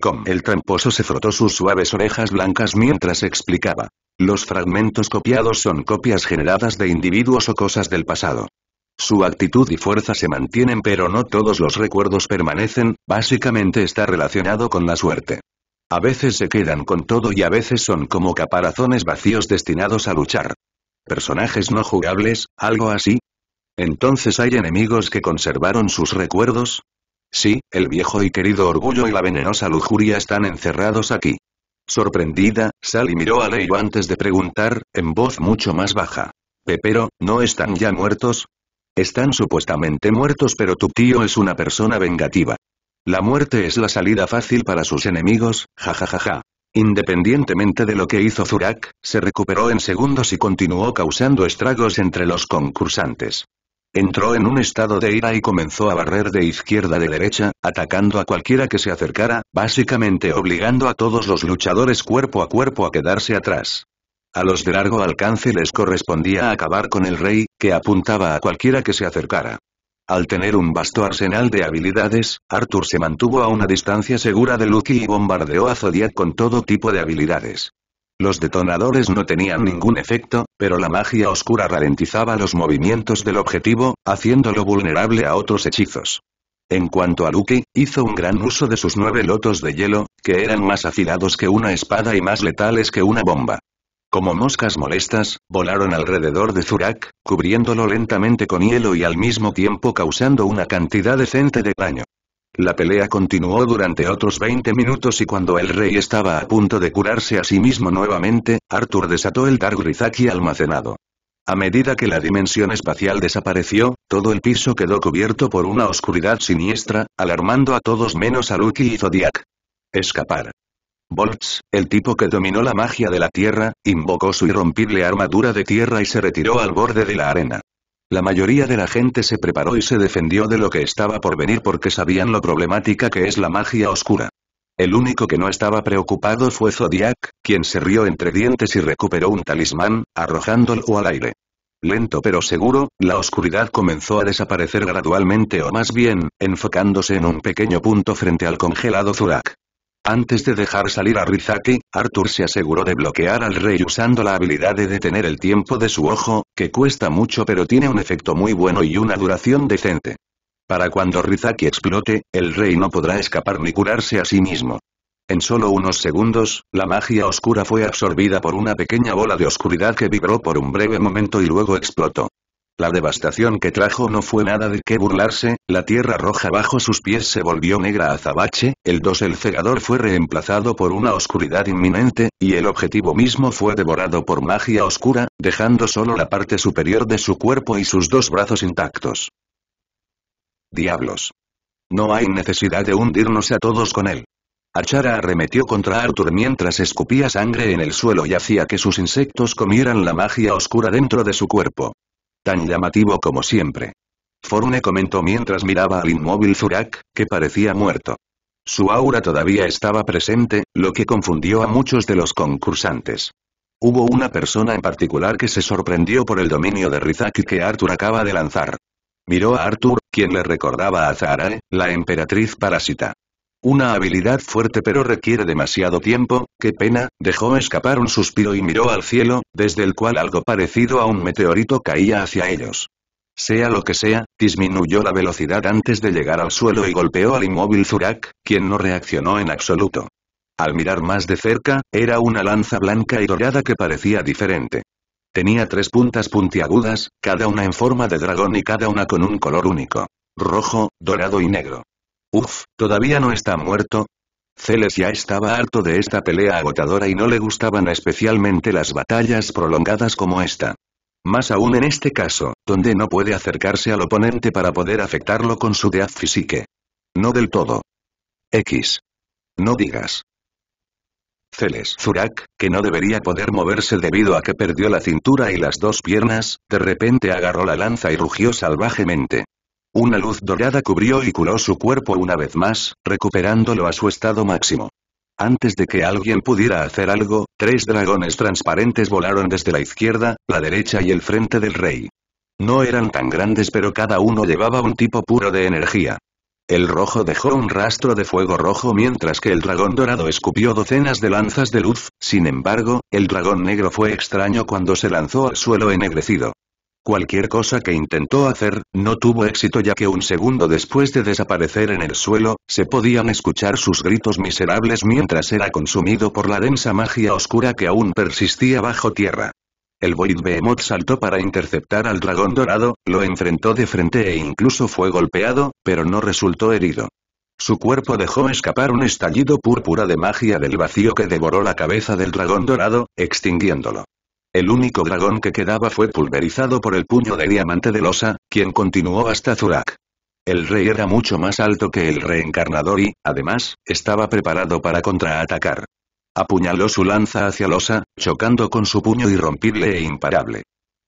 Com. El tramposo se frotó sus suaves orejas blancas mientras explicaba. Los fragmentos copiados son copias generadas de individuos o cosas del pasado. Su actitud y fuerza se mantienen pero no todos los recuerdos permanecen, básicamente está relacionado con la suerte. A veces se quedan con todo y a veces son como caparazones vacíos destinados a luchar. Personajes no jugables, algo así, ¿Entonces hay enemigos que conservaron sus recuerdos? Sí, el viejo y querido orgullo y la venenosa lujuria están encerrados aquí. Sorprendida, Sally miró a Leo antes de preguntar, en voz mucho más baja. Pepero, ¿no están ya muertos? Están supuestamente muertos pero tu tío es una persona vengativa. La muerte es la salida fácil para sus enemigos, jajajaja. Independientemente de lo que hizo Zurak, se recuperó en segundos y continuó causando estragos entre los concursantes entró en un estado de ira y comenzó a barrer de izquierda de derecha, atacando a cualquiera que se acercara, básicamente obligando a todos los luchadores cuerpo a cuerpo a quedarse atrás. A los de largo alcance les correspondía acabar con el rey, que apuntaba a cualquiera que se acercara. Al tener un vasto arsenal de habilidades, Arthur se mantuvo a una distancia segura de Lucky y bombardeó a Zodiac con todo tipo de habilidades. Los detonadores no tenían ningún efecto, pero la magia oscura ralentizaba los movimientos del objetivo, haciéndolo vulnerable a otros hechizos. En cuanto a Luke, hizo un gran uso de sus nueve lotos de hielo, que eran más afilados que una espada y más letales que una bomba. Como moscas molestas, volaron alrededor de Zurak, cubriéndolo lentamente con hielo y al mismo tiempo causando una cantidad decente de daño. La pelea continuó durante otros 20 minutos y cuando el rey estaba a punto de curarse a sí mismo nuevamente, Arthur desató el Dark Rizaki almacenado. A medida que la dimensión espacial desapareció, todo el piso quedó cubierto por una oscuridad siniestra, alarmando a todos menos a Lucky y Zodiac. Escapar. Volts, el tipo que dominó la magia de la Tierra, invocó su irrompible armadura de tierra y se retiró al borde de la arena. La mayoría de la gente se preparó y se defendió de lo que estaba por venir porque sabían lo problemática que es la magia oscura. El único que no estaba preocupado fue Zodiac, quien se rió entre dientes y recuperó un talismán, arrojándolo al aire. Lento pero seguro, la oscuridad comenzó a desaparecer gradualmente o más bien, enfocándose en un pequeño punto frente al congelado Zurak. Antes de dejar salir a Rizaki, Arthur se aseguró de bloquear al rey usando la habilidad de detener el tiempo de su ojo, que cuesta mucho pero tiene un efecto muy bueno y una duración decente. Para cuando Rizaki explote, el rey no podrá escapar ni curarse a sí mismo. En solo unos segundos, la magia oscura fue absorbida por una pequeña bola de oscuridad que vibró por un breve momento y luego explotó. La devastación que trajo no fue nada de qué burlarse, la tierra roja bajo sus pies se volvió negra azabache, el 2 el cegador fue reemplazado por una oscuridad inminente, y el objetivo mismo fue devorado por magia oscura, dejando solo la parte superior de su cuerpo y sus dos brazos intactos. Diablos. No hay necesidad de hundirnos a todos con él. Achara arremetió contra Arthur mientras escupía sangre en el suelo y hacía que sus insectos comieran la magia oscura dentro de su cuerpo. Tan llamativo como siempre. Forne comentó mientras miraba al inmóvil Zurak, que parecía muerto. Su aura todavía estaba presente, lo que confundió a muchos de los concursantes. Hubo una persona en particular que se sorprendió por el dominio de Rizaki que Arthur acaba de lanzar. Miró a Arthur, quien le recordaba a Zarae, la emperatriz parásita. Una habilidad fuerte pero requiere demasiado tiempo, qué pena, dejó escapar un suspiro y miró al cielo, desde el cual algo parecido a un meteorito caía hacia ellos. Sea lo que sea, disminuyó la velocidad antes de llegar al suelo y golpeó al inmóvil Zurak, quien no reaccionó en absoluto. Al mirar más de cerca, era una lanza blanca y dorada que parecía diferente. Tenía tres puntas puntiagudas, cada una en forma de dragón y cada una con un color único. Rojo, dorado y negro. Uf, ¿todavía no está muerto? Celes ya estaba harto de esta pelea agotadora y no le gustaban especialmente las batallas prolongadas como esta. Más aún en este caso, donde no puede acercarse al oponente para poder afectarlo con su death physique. No del todo. X. No digas. Celes Zurak, que no debería poder moverse debido a que perdió la cintura y las dos piernas, de repente agarró la lanza y rugió salvajemente. Una luz dorada cubrió y curó su cuerpo una vez más, recuperándolo a su estado máximo. Antes de que alguien pudiera hacer algo, tres dragones transparentes volaron desde la izquierda, la derecha y el frente del rey. No eran tan grandes pero cada uno llevaba un tipo puro de energía. El rojo dejó un rastro de fuego rojo mientras que el dragón dorado escupió docenas de lanzas de luz, sin embargo, el dragón negro fue extraño cuando se lanzó al suelo ennegrecido. Cualquier cosa que intentó hacer, no tuvo éxito ya que un segundo después de desaparecer en el suelo, se podían escuchar sus gritos miserables mientras era consumido por la densa magia oscura que aún persistía bajo tierra. El Void Behemoth saltó para interceptar al dragón dorado, lo enfrentó de frente e incluso fue golpeado, pero no resultó herido. Su cuerpo dejó escapar un estallido púrpura de magia del vacío que devoró la cabeza del dragón dorado, extinguiéndolo. El único dragón que quedaba fue pulverizado por el puño de Diamante de Losa, quien continuó hasta Zurak. El rey era mucho más alto que el reencarnador y, además, estaba preparado para contraatacar. Apuñaló su lanza hacia Losa, chocando con su puño irrompible e imparable.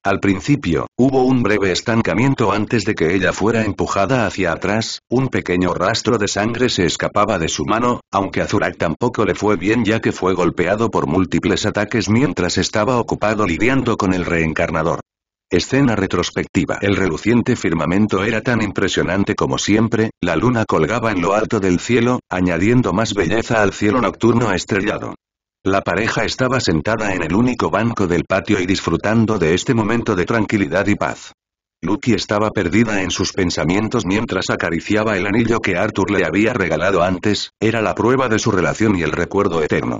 Al principio, hubo un breve estancamiento antes de que ella fuera empujada hacia atrás, un pequeño rastro de sangre se escapaba de su mano, aunque a Zurak tampoco le fue bien ya que fue golpeado por múltiples ataques mientras estaba ocupado lidiando con el reencarnador. Escena retrospectiva. El reluciente firmamento era tan impresionante como siempre, la luna colgaba en lo alto del cielo, añadiendo más belleza al cielo nocturno estrellado. La pareja estaba sentada en el único banco del patio y disfrutando de este momento de tranquilidad y paz. Lucky estaba perdida en sus pensamientos mientras acariciaba el anillo que Arthur le había regalado antes, era la prueba de su relación y el recuerdo eterno.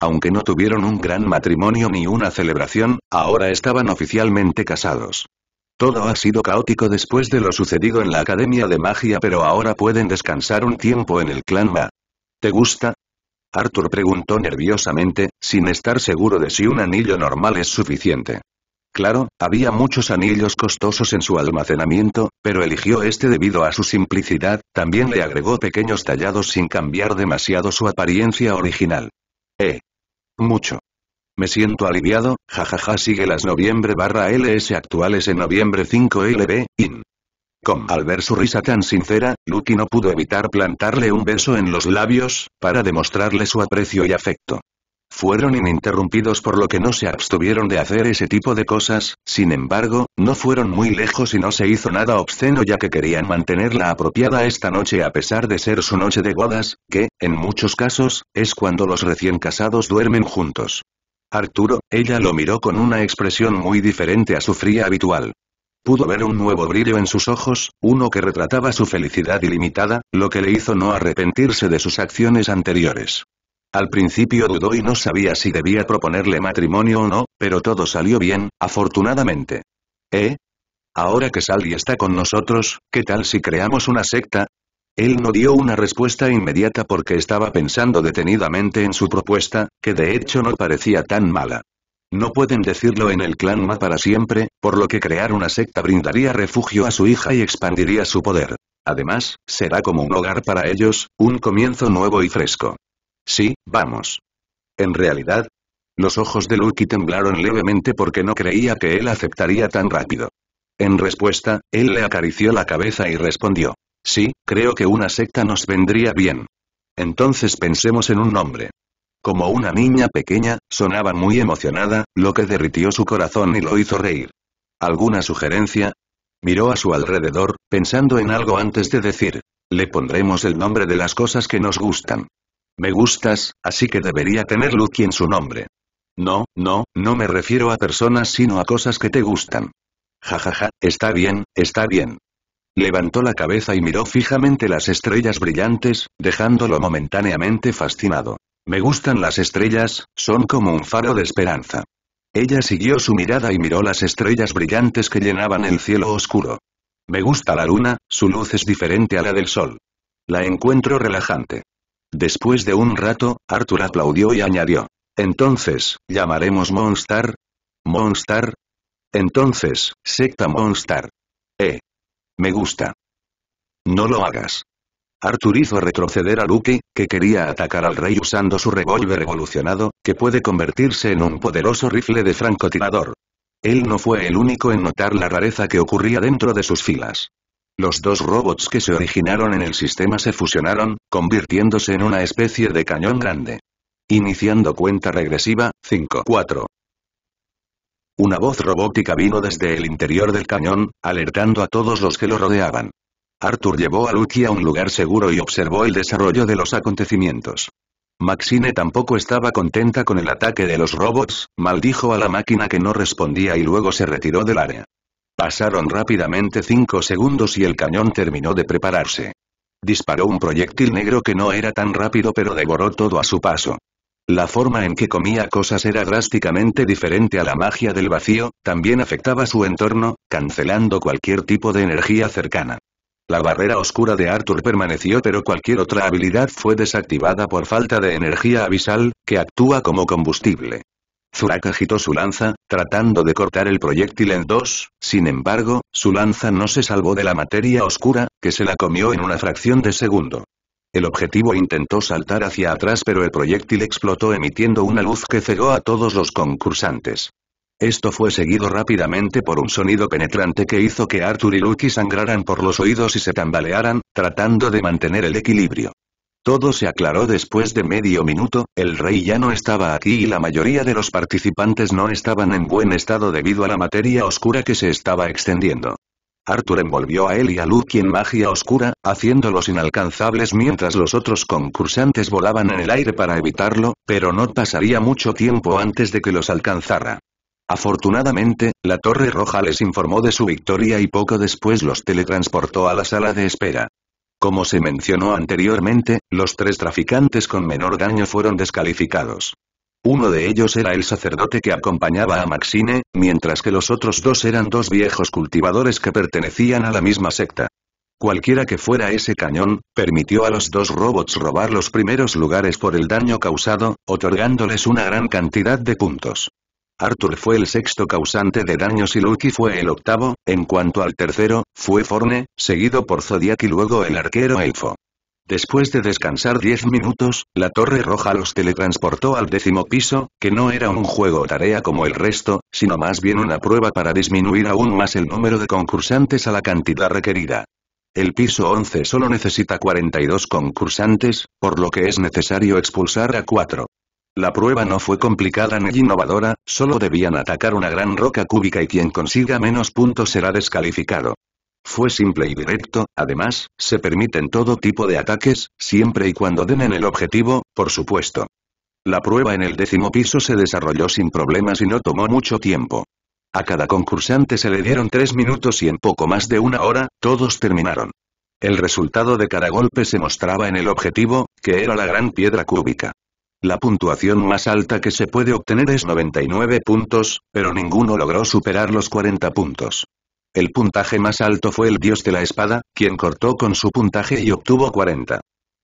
Aunque no tuvieron un gran matrimonio ni una celebración, ahora estaban oficialmente casados. Todo ha sido caótico después de lo sucedido en la Academia de Magia pero ahora pueden descansar un tiempo en el clan Ma. ¿Te gusta? Arthur preguntó nerviosamente, sin estar seguro de si un anillo normal es suficiente. Claro, había muchos anillos costosos en su almacenamiento, pero eligió este debido a su simplicidad, también le agregó pequeños tallados sin cambiar demasiado su apariencia original. Eh. Mucho. Me siento aliviado, jajaja sigue las noviembre barra LS actuales en noviembre 5 LB, in al ver su risa tan sincera, Lucky no pudo evitar plantarle un beso en los labios, para demostrarle su aprecio y afecto. Fueron ininterrumpidos por lo que no se abstuvieron de hacer ese tipo de cosas, sin embargo, no fueron muy lejos y no se hizo nada obsceno ya que querían mantenerla apropiada esta noche a pesar de ser su noche de bodas, que, en muchos casos, es cuando los recién casados duermen juntos. Arturo, ella lo miró con una expresión muy diferente a su fría habitual. Pudo ver un nuevo brillo en sus ojos, uno que retrataba su felicidad ilimitada, lo que le hizo no arrepentirse de sus acciones anteriores. Al principio dudó y no sabía si debía proponerle matrimonio o no, pero todo salió bien, afortunadamente. ¿Eh? Ahora que Sally está con nosotros, ¿qué tal si creamos una secta? Él no dio una respuesta inmediata porque estaba pensando detenidamente en su propuesta, que de hecho no parecía tan mala. No pueden decirlo en el clan Ma para siempre, por lo que crear una secta brindaría refugio a su hija y expandiría su poder. Además, será como un hogar para ellos, un comienzo nuevo y fresco. Sí, vamos. En realidad, los ojos de Lucky temblaron levemente porque no creía que él aceptaría tan rápido. En respuesta, él le acarició la cabeza y respondió. Sí, creo que una secta nos vendría bien. Entonces pensemos en un nombre. Como una niña pequeña, sonaba muy emocionada, lo que derritió su corazón y lo hizo reír. ¿Alguna sugerencia? Miró a su alrededor, pensando en algo antes de decir. Le pondremos el nombre de las cosas que nos gustan. Me gustas, así que debería tener Lucky en su nombre. No, no, no me refiero a personas sino a cosas que te gustan. Jajaja, ja, ja, está bien, está bien. Levantó la cabeza y miró fijamente las estrellas brillantes, dejándolo momentáneamente fascinado. Me gustan las estrellas, son como un faro de esperanza. Ella siguió su mirada y miró las estrellas brillantes que llenaban el cielo oscuro. Me gusta la luna, su luz es diferente a la del sol. La encuentro relajante. Después de un rato, Arthur aplaudió y añadió. Entonces, ¿llamaremos Monstar? ¿Monstar? Entonces, secta Monstar. Eh. Me gusta. No lo hagas. Arthur hizo retroceder a Luke, que quería atacar al rey usando su revólver evolucionado, que puede convertirse en un poderoso rifle de francotirador. Él no fue el único en notar la rareza que ocurría dentro de sus filas. Los dos robots que se originaron en el sistema se fusionaron, convirtiéndose en una especie de cañón grande. Iniciando cuenta regresiva, 5-4. Una voz robótica vino desde el interior del cañón, alertando a todos los que lo rodeaban. Arthur llevó a Lucky a un lugar seguro y observó el desarrollo de los acontecimientos. Maxine tampoco estaba contenta con el ataque de los robots, maldijo a la máquina que no respondía y luego se retiró del área. Pasaron rápidamente cinco segundos y el cañón terminó de prepararse. Disparó un proyectil negro que no era tan rápido pero devoró todo a su paso. La forma en que comía cosas era drásticamente diferente a la magia del vacío, también afectaba su entorno, cancelando cualquier tipo de energía cercana. La barrera oscura de Arthur permaneció pero cualquier otra habilidad fue desactivada por falta de energía abisal, que actúa como combustible. Zurak agitó su lanza, tratando de cortar el proyectil en dos, sin embargo, su lanza no se salvó de la materia oscura, que se la comió en una fracción de segundo. El objetivo intentó saltar hacia atrás pero el proyectil explotó emitiendo una luz que cegó a todos los concursantes. Esto fue seguido rápidamente por un sonido penetrante que hizo que Arthur y Lucky sangraran por los oídos y se tambalearan, tratando de mantener el equilibrio. Todo se aclaró después de medio minuto, el rey ya no estaba aquí y la mayoría de los participantes no estaban en buen estado debido a la materia oscura que se estaba extendiendo. Arthur envolvió a él y a Lucky en magia oscura, haciéndolos inalcanzables mientras los otros concursantes volaban en el aire para evitarlo, pero no pasaría mucho tiempo antes de que los alcanzara. Afortunadamente, la Torre Roja les informó de su victoria y poco después los teletransportó a la sala de espera. Como se mencionó anteriormente, los tres traficantes con menor daño fueron descalificados. Uno de ellos era el sacerdote que acompañaba a Maxine, mientras que los otros dos eran dos viejos cultivadores que pertenecían a la misma secta. Cualquiera que fuera ese cañón, permitió a los dos robots robar los primeros lugares por el daño causado, otorgándoles una gran cantidad de puntos. Arthur fue el sexto causante de daños y Lucky fue el octavo, en cuanto al tercero, fue Forne, seguido por Zodiac y luego el arquero elfo. Después de descansar 10 minutos, la Torre Roja los teletransportó al décimo piso, que no era un juego o tarea como el resto, sino más bien una prueba para disminuir aún más el número de concursantes a la cantidad requerida. El piso 11 solo necesita 42 concursantes, por lo que es necesario expulsar a 4. La prueba no fue complicada ni innovadora, solo debían atacar una gran roca cúbica y quien consiga menos puntos será descalificado. Fue simple y directo, además, se permiten todo tipo de ataques, siempre y cuando den en el objetivo, por supuesto. La prueba en el décimo piso se desarrolló sin problemas y no tomó mucho tiempo. A cada concursante se le dieron tres minutos y en poco más de una hora, todos terminaron. El resultado de cada golpe se mostraba en el objetivo, que era la gran piedra cúbica. La puntuación más alta que se puede obtener es 99 puntos, pero ninguno logró superar los 40 puntos. El puntaje más alto fue el dios de la espada, quien cortó con su puntaje y obtuvo 40.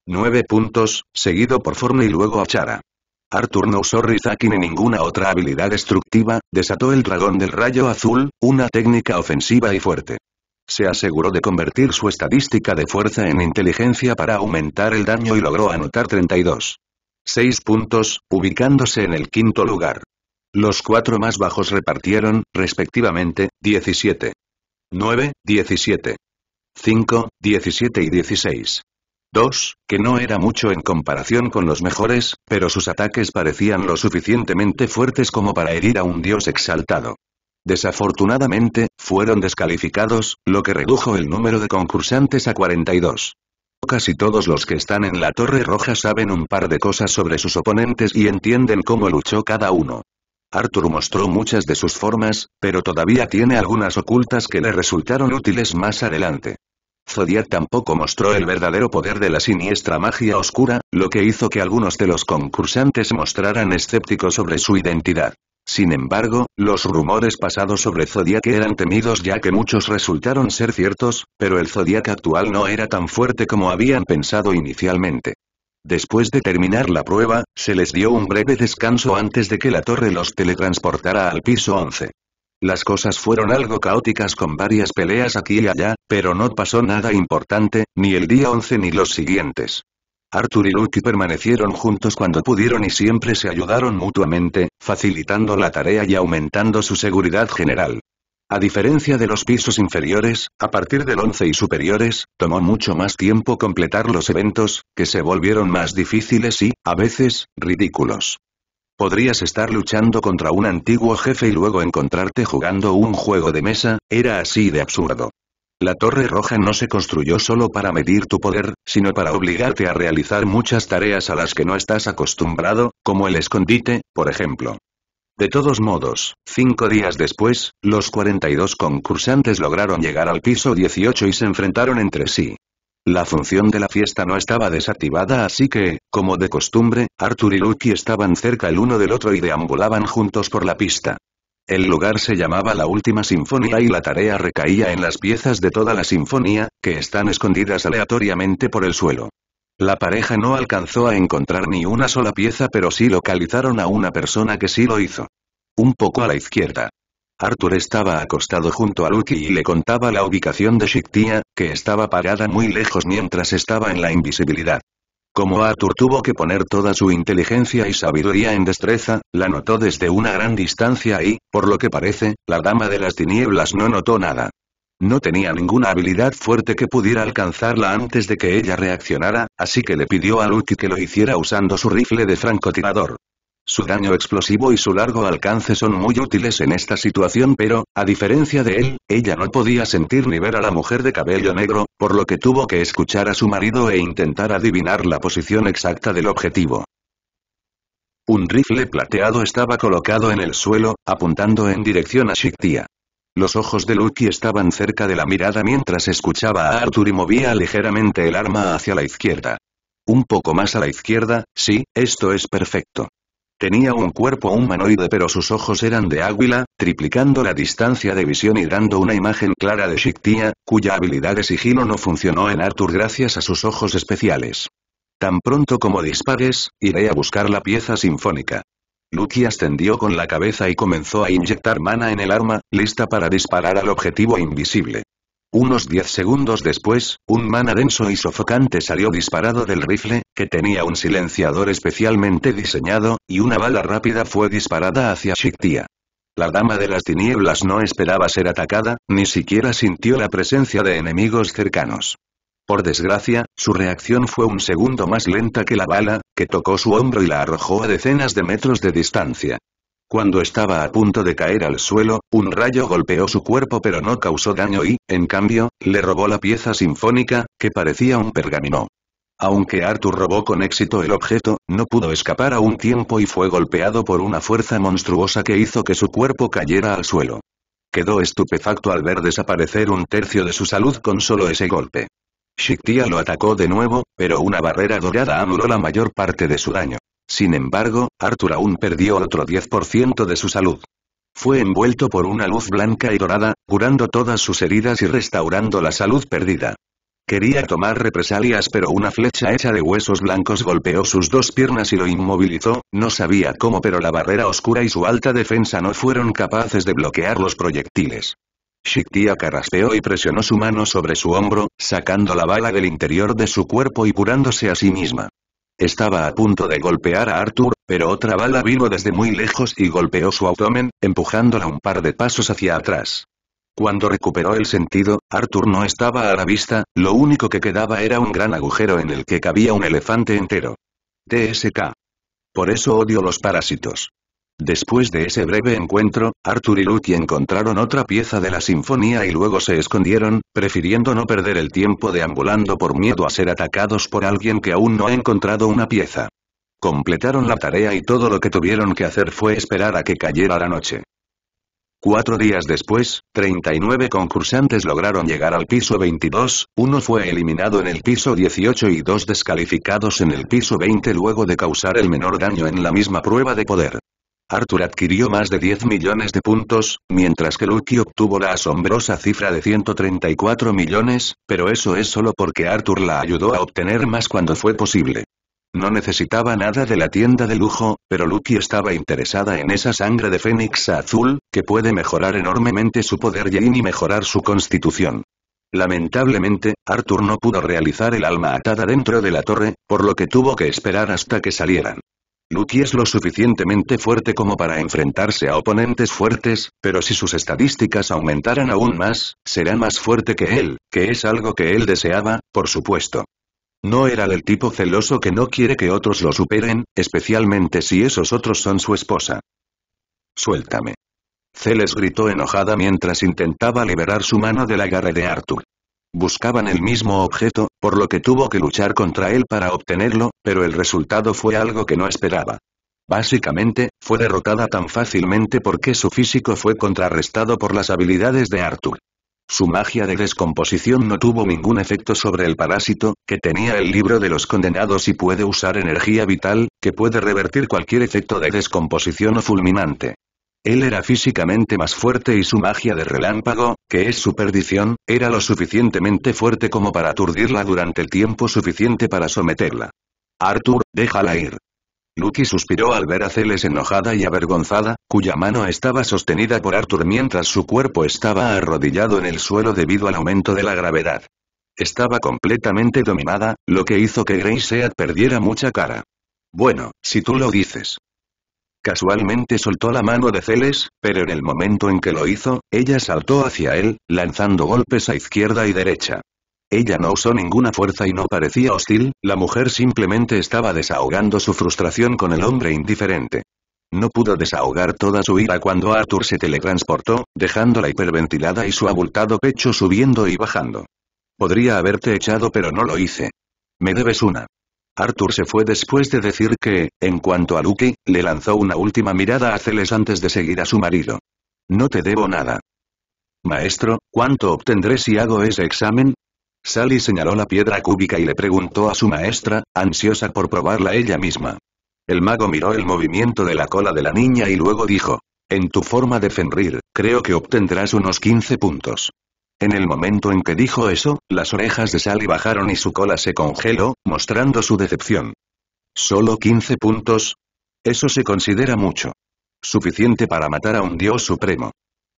9 puntos, seguido por Forne y luego Achara. Arthur no usó Rizaki ni ninguna otra habilidad destructiva, desató el dragón del rayo azul, una técnica ofensiva y fuerte. Se aseguró de convertir su estadística de fuerza en inteligencia para aumentar el daño y logró anotar 32. 6 puntos, ubicándose en el quinto lugar. Los cuatro más bajos repartieron, respectivamente, 17. 9, 17. 5, 17 y 16. 2, que no era mucho en comparación con los mejores, pero sus ataques parecían lo suficientemente fuertes como para herir a un dios exaltado. Desafortunadamente, fueron descalificados, lo que redujo el número de concursantes a 42. Casi todos los que están en la Torre Roja saben un par de cosas sobre sus oponentes y entienden cómo luchó cada uno. Arthur mostró muchas de sus formas, pero todavía tiene algunas ocultas que le resultaron útiles más adelante. Zodiac tampoco mostró el verdadero poder de la siniestra magia oscura, lo que hizo que algunos de los concursantes mostraran escépticos sobre su identidad. Sin embargo, los rumores pasados sobre Zodiac eran temidos ya que muchos resultaron ser ciertos, pero el Zodiac actual no era tan fuerte como habían pensado inicialmente. Después de terminar la prueba, se les dio un breve descanso antes de que la torre los teletransportara al piso 11. Las cosas fueron algo caóticas con varias peleas aquí y allá, pero no pasó nada importante, ni el día 11 ni los siguientes. Arthur y Lucky permanecieron juntos cuando pudieron y siempre se ayudaron mutuamente, facilitando la tarea y aumentando su seguridad general. A diferencia de los pisos inferiores, a partir del 11 y superiores, tomó mucho más tiempo completar los eventos, que se volvieron más difíciles y, a veces, ridículos. Podrías estar luchando contra un antiguo jefe y luego encontrarte jugando un juego de mesa, era así de absurdo. La Torre Roja no se construyó solo para medir tu poder, sino para obligarte a realizar muchas tareas a las que no estás acostumbrado, como el escondite, por ejemplo. De todos modos, cinco días después, los 42 concursantes lograron llegar al piso 18 y se enfrentaron entre sí. La función de la fiesta no estaba desactivada así que, como de costumbre, Arthur y Lucky estaban cerca el uno del otro y deambulaban juntos por la pista. El lugar se llamaba la última sinfonía y la tarea recaía en las piezas de toda la sinfonía, que están escondidas aleatoriamente por el suelo. La pareja no alcanzó a encontrar ni una sola pieza pero sí localizaron a una persona que sí lo hizo. Un poco a la izquierda. Arthur estaba acostado junto a Lucky y le contaba la ubicación de Shiktia, que estaba parada muy lejos mientras estaba en la invisibilidad. Como Arthur tuvo que poner toda su inteligencia y sabiduría en destreza, la notó desde una gran distancia y, por lo que parece, la dama de las tinieblas no notó nada. No tenía ninguna habilidad fuerte que pudiera alcanzarla antes de que ella reaccionara, así que le pidió a Lucky que lo hiciera usando su rifle de francotirador. Su daño explosivo y su largo alcance son muy útiles en esta situación pero, a diferencia de él, ella no podía sentir ni ver a la mujer de cabello negro, por lo que tuvo que escuchar a su marido e intentar adivinar la posición exacta del objetivo. Un rifle plateado estaba colocado en el suelo, apuntando en dirección a Shiktia. Los ojos de Lucky estaban cerca de la mirada mientras escuchaba a Arthur y movía ligeramente el arma hacia la izquierda. Un poco más a la izquierda, sí, esto es perfecto. Tenía un cuerpo humanoide pero sus ojos eran de águila, triplicando la distancia de visión y dando una imagen clara de Shiktia, cuya habilidad de sigilo no funcionó en Arthur gracias a sus ojos especiales. Tan pronto como dispares, iré a buscar la pieza sinfónica. Lucky ascendió con la cabeza y comenzó a inyectar mana en el arma, lista para disparar al objetivo invisible. Unos diez segundos después, un mana denso y sofocante salió disparado del rifle, que tenía un silenciador especialmente diseñado, y una bala rápida fue disparada hacia Shiktia. La dama de las tinieblas no esperaba ser atacada, ni siquiera sintió la presencia de enemigos cercanos. Por desgracia, su reacción fue un segundo más lenta que la bala, que tocó su hombro y la arrojó a decenas de metros de distancia. Cuando estaba a punto de caer al suelo, un rayo golpeó su cuerpo pero no causó daño y, en cambio, le robó la pieza sinfónica, que parecía un pergamino. Aunque Arthur robó con éxito el objeto, no pudo escapar a un tiempo y fue golpeado por una fuerza monstruosa que hizo que su cuerpo cayera al suelo. Quedó estupefacto al ver desaparecer un tercio de su salud con solo ese golpe. Shiktia lo atacó de nuevo, pero una barrera dorada anuló la mayor parte de su daño. Sin embargo, Arthur aún perdió otro 10% de su salud. Fue envuelto por una luz blanca y dorada, curando todas sus heridas y restaurando la salud perdida. Quería tomar represalias pero una flecha hecha de huesos blancos golpeó sus dos piernas y lo inmovilizó, no sabía cómo pero la barrera oscura y su alta defensa no fueron capaces de bloquear los proyectiles. Shiktia carraspeó y presionó su mano sobre su hombro, sacando la bala del interior de su cuerpo y curándose a sí misma. Estaba a punto de golpear a Arthur, pero otra bala vino desde muy lejos y golpeó su abdomen, empujándola un par de pasos hacia atrás. Cuando recuperó el sentido, Arthur no estaba a la vista, lo único que quedaba era un gran agujero en el que cabía un elefante entero. TSK. Por eso odio los parásitos. Después de ese breve encuentro, Arthur y Lucky encontraron otra pieza de la sinfonía y luego se escondieron, prefiriendo no perder el tiempo deambulando por miedo a ser atacados por alguien que aún no ha encontrado una pieza. Completaron la tarea y todo lo que tuvieron que hacer fue esperar a que cayera la noche. Cuatro días después, 39 concursantes lograron llegar al piso 22, uno fue eliminado en el piso 18 y dos descalificados en el piso 20 luego de causar el menor daño en la misma prueba de poder. Arthur adquirió más de 10 millones de puntos, mientras que Lucky obtuvo la asombrosa cifra de 134 millones, pero eso es solo porque Arthur la ayudó a obtener más cuando fue posible. No necesitaba nada de la tienda de lujo, pero Lucky estaba interesada en esa sangre de Fénix azul, que puede mejorar enormemente su poder Yin y mejorar su constitución. Lamentablemente, Arthur no pudo realizar el alma atada dentro de la torre, por lo que tuvo que esperar hasta que salieran. Lucky es lo suficientemente fuerte como para enfrentarse a oponentes fuertes, pero si sus estadísticas aumentaran aún más, será más fuerte que él, que es algo que él deseaba, por supuesto. No era del tipo celoso que no quiere que otros lo superen, especialmente si esos otros son su esposa. Suéltame. Celes gritó enojada mientras intentaba liberar su mano del agarre de Arthur. Buscaban el mismo objeto, por lo que tuvo que luchar contra él para obtenerlo, pero el resultado fue algo que no esperaba. Básicamente, fue derrotada tan fácilmente porque su físico fue contrarrestado por las habilidades de Arthur. Su magia de descomposición no tuvo ningún efecto sobre el parásito, que tenía el libro de los condenados y puede usar energía vital, que puede revertir cualquier efecto de descomposición o fulminante. Él era físicamente más fuerte y su magia de relámpago, que es su perdición, era lo suficientemente fuerte como para aturdirla durante el tiempo suficiente para someterla. Arthur, déjala ir. Lucky suspiró al ver a Celes enojada y avergonzada, cuya mano estaba sostenida por Arthur mientras su cuerpo estaba arrodillado en el suelo debido al aumento de la gravedad. Estaba completamente dominada, lo que hizo que Grey Seat perdiera mucha cara. Bueno, si tú lo dices. Casualmente soltó la mano de Celes, pero en el momento en que lo hizo, ella saltó hacia él, lanzando golpes a izquierda y derecha. Ella no usó ninguna fuerza y no parecía hostil, la mujer simplemente estaba desahogando su frustración con el hombre indiferente. No pudo desahogar toda su ira cuando Arthur se teletransportó, dejándola hiperventilada y su abultado pecho subiendo y bajando. Podría haberte echado pero no lo hice. Me debes una. Arthur se fue después de decir que, en cuanto a Luke, le lanzó una última mirada a Celes antes de seguir a su marido. No te debo nada. Maestro, ¿cuánto obtendré si hago ese examen? Sally señaló la piedra cúbica y le preguntó a su maestra, ansiosa por probarla ella misma. El mago miró el movimiento de la cola de la niña y luego dijo, en tu forma de Fenrir, creo que obtendrás unos 15 puntos. En el momento en que dijo eso, las orejas de Sally bajaron y su cola se congeló, mostrando su decepción. ¿Solo 15 puntos? Eso se considera mucho. Suficiente para matar a un dios supremo.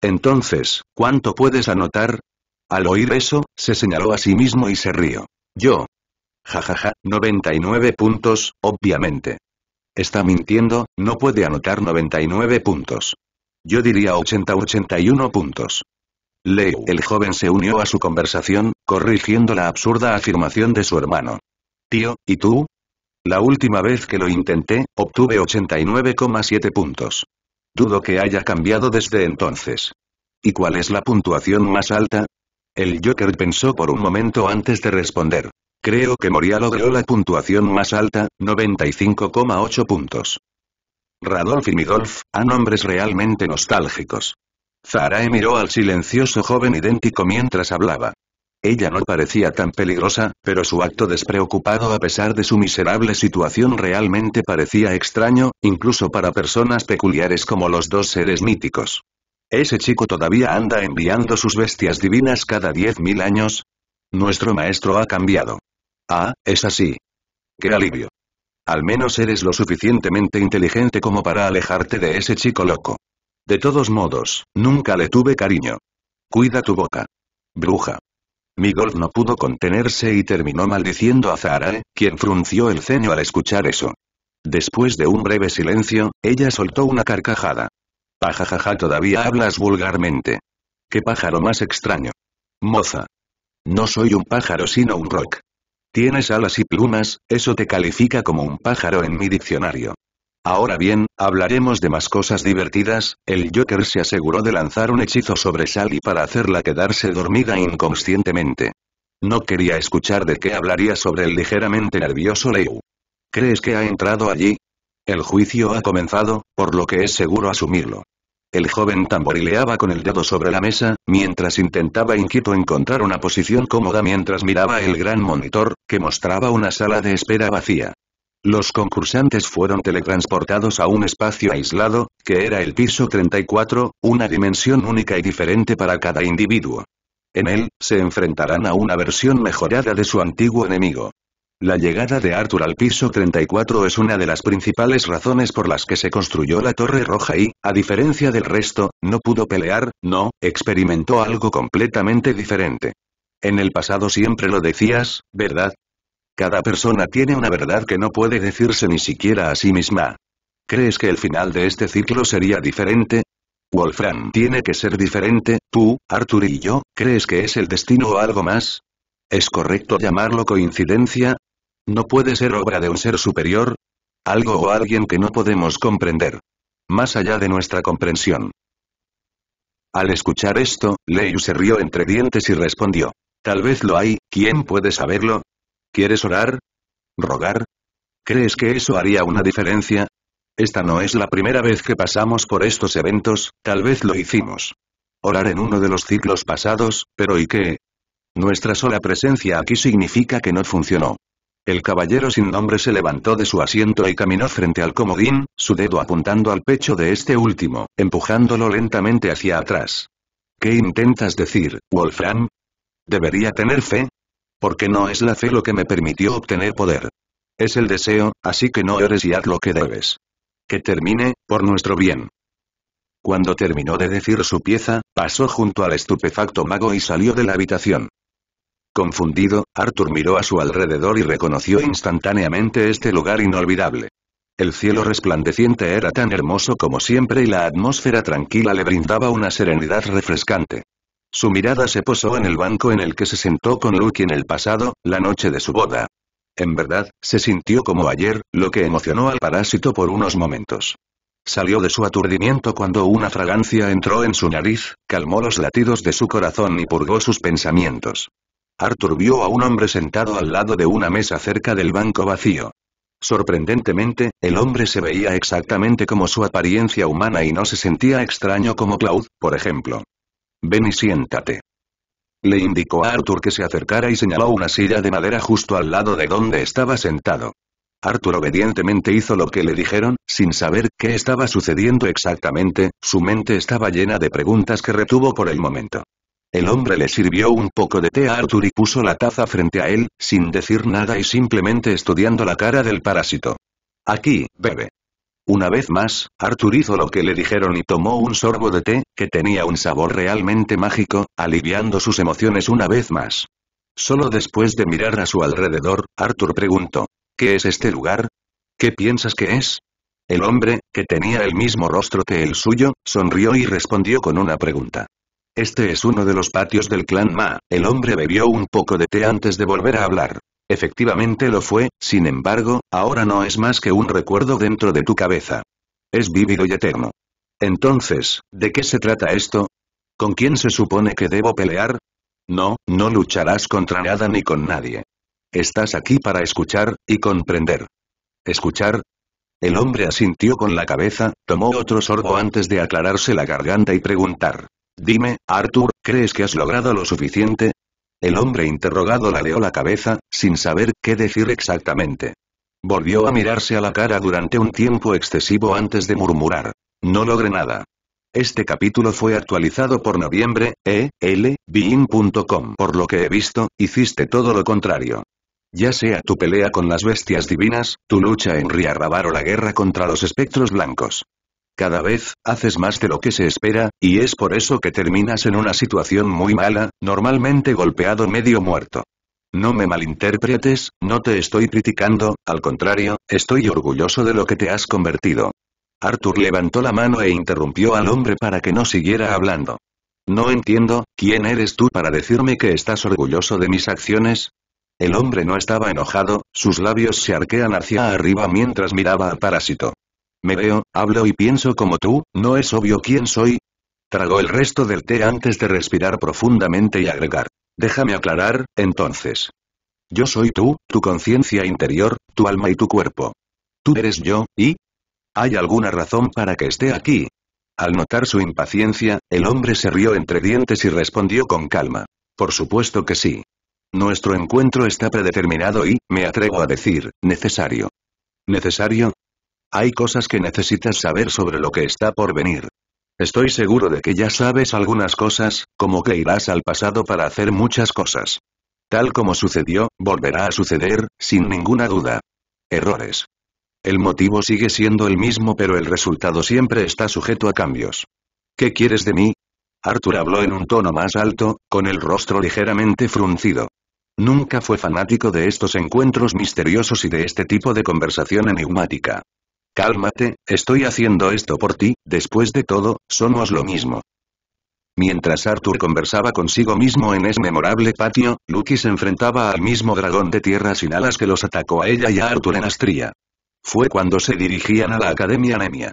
Entonces, ¿cuánto puedes anotar? Al oír eso, se señaló a sí mismo y se rió. Yo. Jajaja, 99 puntos, obviamente. Está mintiendo, no puede anotar 99 puntos. Yo diría 80 81 puntos. Leo, el joven se unió a su conversación, corrigiendo la absurda afirmación de su hermano. Tío, ¿y tú? La última vez que lo intenté, obtuve 89,7 puntos. Dudo que haya cambiado desde entonces. ¿Y cuál es la puntuación más alta? El Joker pensó por un momento antes de responder. Creo que Moria logró la puntuación más alta, 95,8 puntos. Radolf y Midolf, a nombres realmente nostálgicos. Zarae miró al silencioso joven idéntico mientras hablaba. Ella no parecía tan peligrosa, pero su acto despreocupado a pesar de su miserable situación realmente parecía extraño, incluso para personas peculiares como los dos seres míticos. ¿Ese chico todavía anda enviando sus bestias divinas cada diez mil años? Nuestro maestro ha cambiado. Ah, es así. ¡Qué alivio! Al menos eres lo suficientemente inteligente como para alejarte de ese chico loco. De todos modos, nunca le tuve cariño. Cuida tu boca. Bruja. Migolf no pudo contenerse y terminó maldiciendo a Zara, quien frunció el ceño al escuchar eso. Después de un breve silencio, ella soltó una carcajada. Pajajaja todavía hablas vulgarmente. Qué pájaro más extraño. Moza. No soy un pájaro sino un rock. Tienes alas y plumas, eso te califica como un pájaro en mi diccionario. Ahora bien, hablaremos de más cosas divertidas, el Joker se aseguró de lanzar un hechizo sobre Sally para hacerla quedarse dormida inconscientemente. No quería escuchar de qué hablaría sobre el ligeramente nervioso Leo. ¿Crees que ha entrado allí? El juicio ha comenzado, por lo que es seguro asumirlo. El joven tamborileaba con el dedo sobre la mesa, mientras intentaba inquieto encontrar una posición cómoda mientras miraba el gran monitor, que mostraba una sala de espera vacía. Los concursantes fueron teletransportados a un espacio aislado, que era el piso 34, una dimensión única y diferente para cada individuo. En él, se enfrentarán a una versión mejorada de su antiguo enemigo. La llegada de Arthur al piso 34 es una de las principales razones por las que se construyó la Torre Roja y, a diferencia del resto, no pudo pelear, no, experimentó algo completamente diferente. En el pasado siempre lo decías, ¿verdad? Cada persona tiene una verdad que no puede decirse ni siquiera a sí misma. ¿Crees que el final de este ciclo sería diferente? Wolfram tiene que ser diferente, tú, Arthur y yo, ¿crees que es el destino o algo más? ¿Es correcto llamarlo coincidencia? ¿No puede ser obra de un ser superior? Algo o alguien que no podemos comprender. Más allá de nuestra comprensión. Al escuchar esto, Leiu se rió entre dientes y respondió. Tal vez lo hay, ¿quién puede saberlo? ¿Quieres orar? ¿Rogar? ¿Crees que eso haría una diferencia? Esta no es la primera vez que pasamos por estos eventos, tal vez lo hicimos. Orar en uno de los ciclos pasados, pero ¿y qué? Nuestra sola presencia aquí significa que no funcionó. El caballero sin nombre se levantó de su asiento y caminó frente al comodín, su dedo apuntando al pecho de este último, empujándolo lentamente hacia atrás. ¿Qué intentas decir, Wolfram? ¿Debería tener fe? Porque no es la fe lo que me permitió obtener poder. Es el deseo, así que no eres y haz lo que debes. Que termine, por nuestro bien. Cuando terminó de decir su pieza, pasó junto al estupefacto mago y salió de la habitación. Confundido, Arthur miró a su alrededor y reconoció instantáneamente este lugar inolvidable. El cielo resplandeciente era tan hermoso como siempre y la atmósfera tranquila le brindaba una serenidad refrescante. Su mirada se posó en el banco en el que se sentó con Luke en el pasado, la noche de su boda. En verdad, se sintió como ayer, lo que emocionó al parásito por unos momentos. Salió de su aturdimiento cuando una fragancia entró en su nariz, calmó los latidos de su corazón y purgó sus pensamientos. Arthur vio a un hombre sentado al lado de una mesa cerca del banco vacío. Sorprendentemente, el hombre se veía exactamente como su apariencia humana y no se sentía extraño como Claude, por ejemplo. Ven y siéntate. Le indicó a Arthur que se acercara y señaló una silla de madera justo al lado de donde estaba sentado. Arthur obedientemente hizo lo que le dijeron, sin saber qué estaba sucediendo exactamente, su mente estaba llena de preguntas que retuvo por el momento. El hombre le sirvió un poco de té a Arthur y puso la taza frente a él, sin decir nada y simplemente estudiando la cara del parásito. Aquí, bebe. Una vez más, Arthur hizo lo que le dijeron y tomó un sorbo de té, que tenía un sabor realmente mágico, aliviando sus emociones una vez más. Solo después de mirar a su alrededor, Arthur preguntó, ¿qué es este lugar? ¿Qué piensas que es? El hombre, que tenía el mismo rostro que el suyo, sonrió y respondió con una pregunta. Este es uno de los patios del clan Ma, el hombre bebió un poco de té antes de volver a hablar. Efectivamente lo fue, sin embargo, ahora no es más que un recuerdo dentro de tu cabeza. Es vívido y eterno. Entonces, ¿de qué se trata esto? ¿Con quién se supone que debo pelear? No, no lucharás contra nada ni con nadie. Estás aquí para escuchar, y comprender. ¿Escuchar? El hombre asintió con la cabeza, tomó otro sorbo antes de aclararse la garganta y preguntar. Dime, Arthur, ¿crees que has logrado lo suficiente? El hombre interrogado la leó la cabeza, sin saber qué decir exactamente. Volvió a mirarse a la cara durante un tiempo excesivo antes de murmurar. No logré nada. Este capítulo fue actualizado por noviembre, e, l, Por lo que he visto, hiciste todo lo contrario. Ya sea tu pelea con las bestias divinas, tu lucha en Riarrabar o la guerra contra los espectros blancos. Cada vez, haces más de lo que se espera, y es por eso que terminas en una situación muy mala, normalmente golpeado medio muerto. No me malinterpretes, no te estoy criticando, al contrario, estoy orgulloso de lo que te has convertido. Arthur levantó la mano e interrumpió al hombre para que no siguiera hablando. No entiendo, ¿quién eres tú para decirme que estás orgulloso de mis acciones? El hombre no estaba enojado, sus labios se arquean hacia arriba mientras miraba al parásito. Me veo, hablo y pienso como tú, ¿no es obvio quién soy? Tragó el resto del té antes de respirar profundamente y agregar. Déjame aclarar, entonces. Yo soy tú, tu conciencia interior, tu alma y tu cuerpo. Tú eres yo, y... ¿Hay alguna razón para que esté aquí? Al notar su impaciencia, el hombre se rió entre dientes y respondió con calma. Por supuesto que sí. Nuestro encuentro está predeterminado y, me atrevo a decir, necesario. ¿Necesario? Hay cosas que necesitas saber sobre lo que está por venir. Estoy seguro de que ya sabes algunas cosas, como que irás al pasado para hacer muchas cosas. Tal como sucedió, volverá a suceder, sin ninguna duda. Errores. El motivo sigue siendo el mismo pero el resultado siempre está sujeto a cambios. ¿Qué quieres de mí? Arthur habló en un tono más alto, con el rostro ligeramente fruncido. Nunca fue fanático de estos encuentros misteriosos y de este tipo de conversación enigmática. Cálmate, estoy haciendo esto por ti, después de todo, somos lo mismo. Mientras Arthur conversaba consigo mismo en ese memorable patio, Lucky se enfrentaba al mismo dragón de tierra sin alas que los atacó a ella y a Arthur en Astria. Fue cuando se dirigían a la Academia Anemia.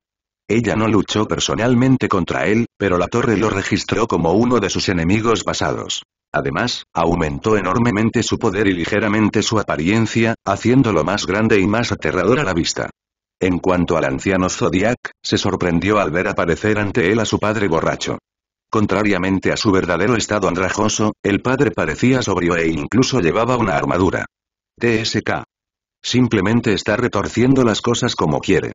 Ella no luchó personalmente contra él, pero la torre lo registró como uno de sus enemigos pasados. Además, aumentó enormemente su poder y ligeramente su apariencia, haciéndolo más grande y más aterrador a la vista. En cuanto al anciano Zodiac, se sorprendió al ver aparecer ante él a su padre borracho. Contrariamente a su verdadero estado andrajoso, el padre parecía sobrio e incluso llevaba una armadura. TSK. Simplemente está retorciendo las cosas como quiere.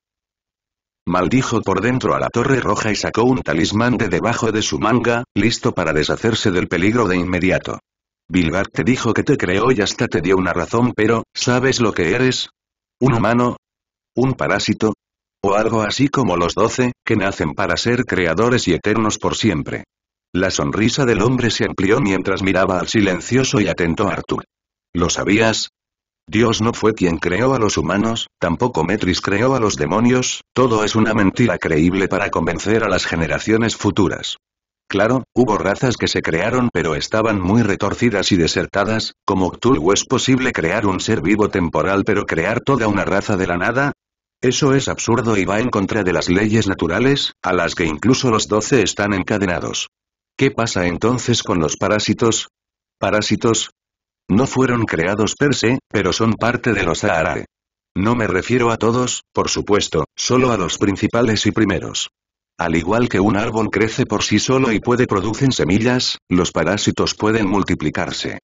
Maldijo por dentro a la torre roja y sacó un talismán de debajo de su manga, listo para deshacerse del peligro de inmediato. Bilgar te dijo que te creó y hasta te dio una razón pero, ¿sabes lo que eres? Un humano, un parásito. O algo así como los doce, que nacen para ser creadores y eternos por siempre. La sonrisa del hombre se amplió mientras miraba al silencioso y atento Arthur. ¿Lo sabías? Dios no fue quien creó a los humanos, tampoco Metris creó a los demonios, todo es una mentira creíble para convencer a las generaciones futuras. Claro, hubo razas que se crearon pero estaban muy retorcidas y desertadas, como Cthulhu es posible crear un ser vivo temporal pero crear toda una raza de la nada, eso es absurdo y va en contra de las leyes naturales, a las que incluso los doce están encadenados. ¿Qué pasa entonces con los parásitos? ¿Parásitos? No fueron creados per se, pero son parte de los Aarae. No me refiero a todos, por supuesto, solo a los principales y primeros. Al igual que un árbol crece por sí solo y puede producir semillas, los parásitos pueden multiplicarse.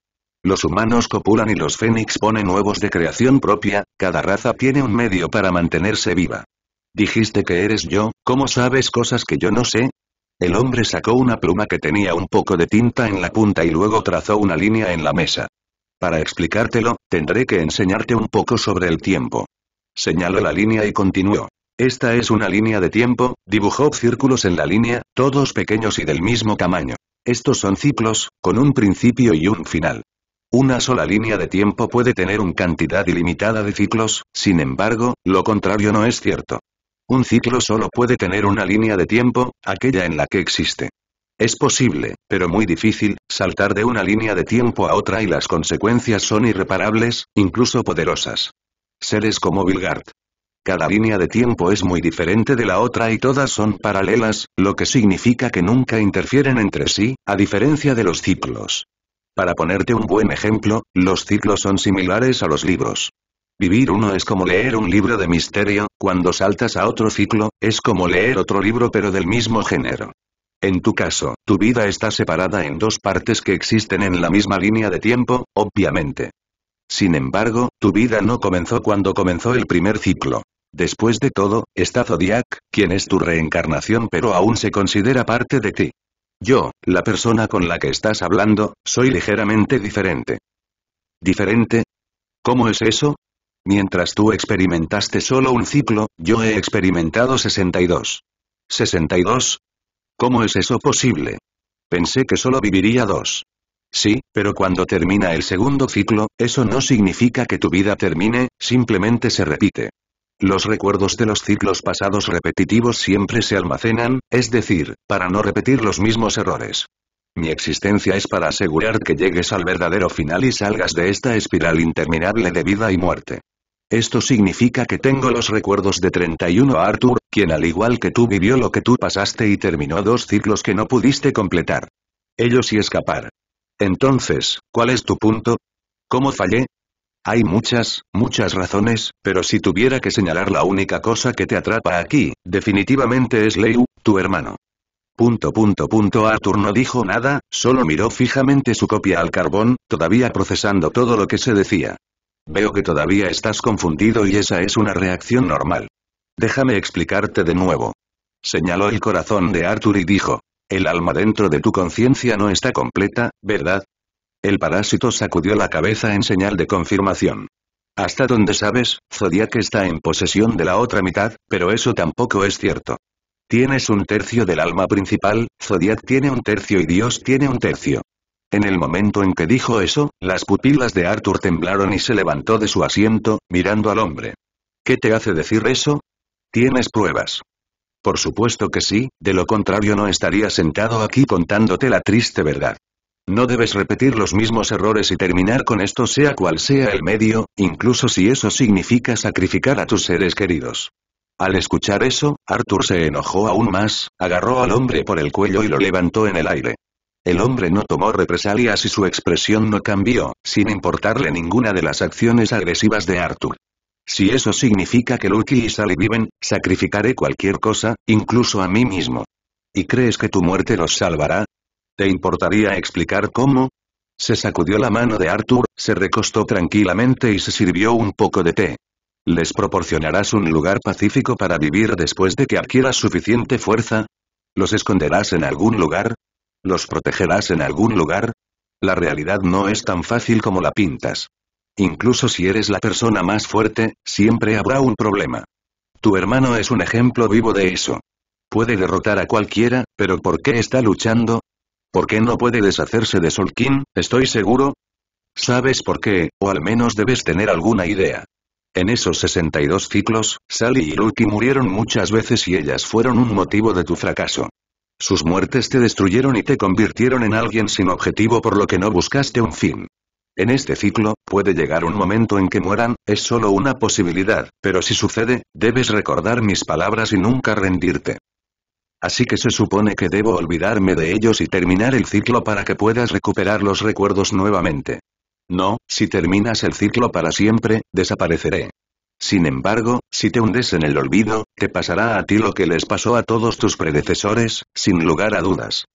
Los humanos copulan y los fénix ponen huevos de creación propia, cada raza tiene un medio para mantenerse viva. Dijiste que eres yo, ¿cómo sabes cosas que yo no sé? El hombre sacó una pluma que tenía un poco de tinta en la punta y luego trazó una línea en la mesa. Para explicártelo, tendré que enseñarte un poco sobre el tiempo. Señaló la línea y continuó. Esta es una línea de tiempo, dibujó círculos en la línea, todos pequeños y del mismo tamaño. Estos son ciclos, con un principio y un final. Una sola línea de tiempo puede tener una cantidad ilimitada de ciclos, sin embargo, lo contrario no es cierto. Un ciclo solo puede tener una línea de tiempo, aquella en la que existe. Es posible, pero muy difícil, saltar de una línea de tiempo a otra y las consecuencias son irreparables, incluso poderosas. Seres como Vilgard. Cada línea de tiempo es muy diferente de la otra y todas son paralelas, lo que significa que nunca interfieren entre sí, a diferencia de los ciclos. Para ponerte un buen ejemplo, los ciclos son similares a los libros. Vivir uno es como leer un libro de misterio, cuando saltas a otro ciclo, es como leer otro libro pero del mismo género. En tu caso, tu vida está separada en dos partes que existen en la misma línea de tiempo, obviamente. Sin embargo, tu vida no comenzó cuando comenzó el primer ciclo. Después de todo, está Zodiac, quien es tu reencarnación pero aún se considera parte de ti. Yo, la persona con la que estás hablando, soy ligeramente diferente. ¿Diferente? ¿Cómo es eso? Mientras tú experimentaste solo un ciclo, yo he experimentado 62. ¿62? ¿Cómo es eso posible? Pensé que solo viviría dos. Sí, pero cuando termina el segundo ciclo, eso no significa que tu vida termine, simplemente se repite. Los recuerdos de los ciclos pasados repetitivos siempre se almacenan, es decir, para no repetir los mismos errores. Mi existencia es para asegurar que llegues al verdadero final y salgas de esta espiral interminable de vida y muerte. Esto significa que tengo los recuerdos de 31 Arthur, quien al igual que tú vivió lo que tú pasaste y terminó dos ciclos que no pudiste completar. Ellos y escapar. Entonces, ¿cuál es tu punto? ¿Cómo fallé? Hay muchas, muchas razones, pero si tuviera que señalar la única cosa que te atrapa aquí, definitivamente es Leu, tu hermano. Punto punto punto Arthur no dijo nada, solo miró fijamente su copia al carbón, todavía procesando todo lo que se decía. Veo que todavía estás confundido y esa es una reacción normal. Déjame explicarte de nuevo. Señaló el corazón de Arthur y dijo. El alma dentro de tu conciencia no está completa, ¿verdad? El parásito sacudió la cabeza en señal de confirmación. Hasta donde sabes, Zodiac está en posesión de la otra mitad, pero eso tampoco es cierto. Tienes un tercio del alma principal, Zodiac tiene un tercio y Dios tiene un tercio. En el momento en que dijo eso, las pupilas de Arthur temblaron y se levantó de su asiento, mirando al hombre. ¿Qué te hace decir eso? ¿Tienes pruebas? Por supuesto que sí, de lo contrario no estaría sentado aquí contándote la triste verdad. No debes repetir los mismos errores y terminar con esto sea cual sea el medio, incluso si eso significa sacrificar a tus seres queridos. Al escuchar eso, Arthur se enojó aún más, agarró al hombre por el cuello y lo levantó en el aire. El hombre no tomó represalias y su expresión no cambió, sin importarle ninguna de las acciones agresivas de Arthur. Si eso significa que Lucky y Sally viven, sacrificaré cualquier cosa, incluso a mí mismo. ¿Y crees que tu muerte los salvará? ¿Te importaría explicar cómo? Se sacudió la mano de Arthur, se recostó tranquilamente y se sirvió un poco de té. ¿Les proporcionarás un lugar pacífico para vivir después de que adquieras suficiente fuerza? ¿Los esconderás en algún lugar? ¿Los protegerás en algún lugar? La realidad no es tan fácil como la pintas. Incluso si eres la persona más fuerte, siempre habrá un problema. Tu hermano es un ejemplo vivo de eso. Puede derrotar a cualquiera, pero ¿por qué está luchando? ¿Por qué no puede deshacerse de Solkin, estoy seguro? ¿Sabes por qué, o al menos debes tener alguna idea? En esos 62 ciclos, Sally y Lucky murieron muchas veces y ellas fueron un motivo de tu fracaso. Sus muertes te destruyeron y te convirtieron en alguien sin objetivo por lo que no buscaste un fin. En este ciclo, puede llegar un momento en que mueran, es solo una posibilidad, pero si sucede, debes recordar mis palabras y nunca rendirte. Así que se supone que debo olvidarme de ellos y terminar el ciclo para que puedas recuperar los recuerdos nuevamente. No, si terminas el ciclo para siempre, desapareceré. Sin embargo, si te hundes en el olvido, te pasará a ti lo que les pasó a todos tus predecesores, sin lugar a dudas.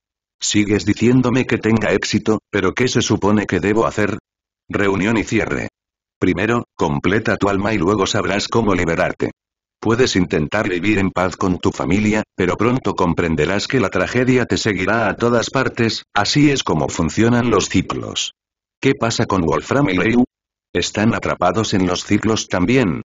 Sigues diciéndome que tenga éxito, pero ¿qué se supone que debo hacer? Reunión y cierre. Primero, completa tu alma y luego sabrás cómo liberarte. Puedes intentar vivir en paz con tu familia, pero pronto comprenderás que la tragedia te seguirá a todas partes, así es como funcionan los ciclos. ¿Qué pasa con Wolfram y Leu? ¿Están atrapados en los ciclos también?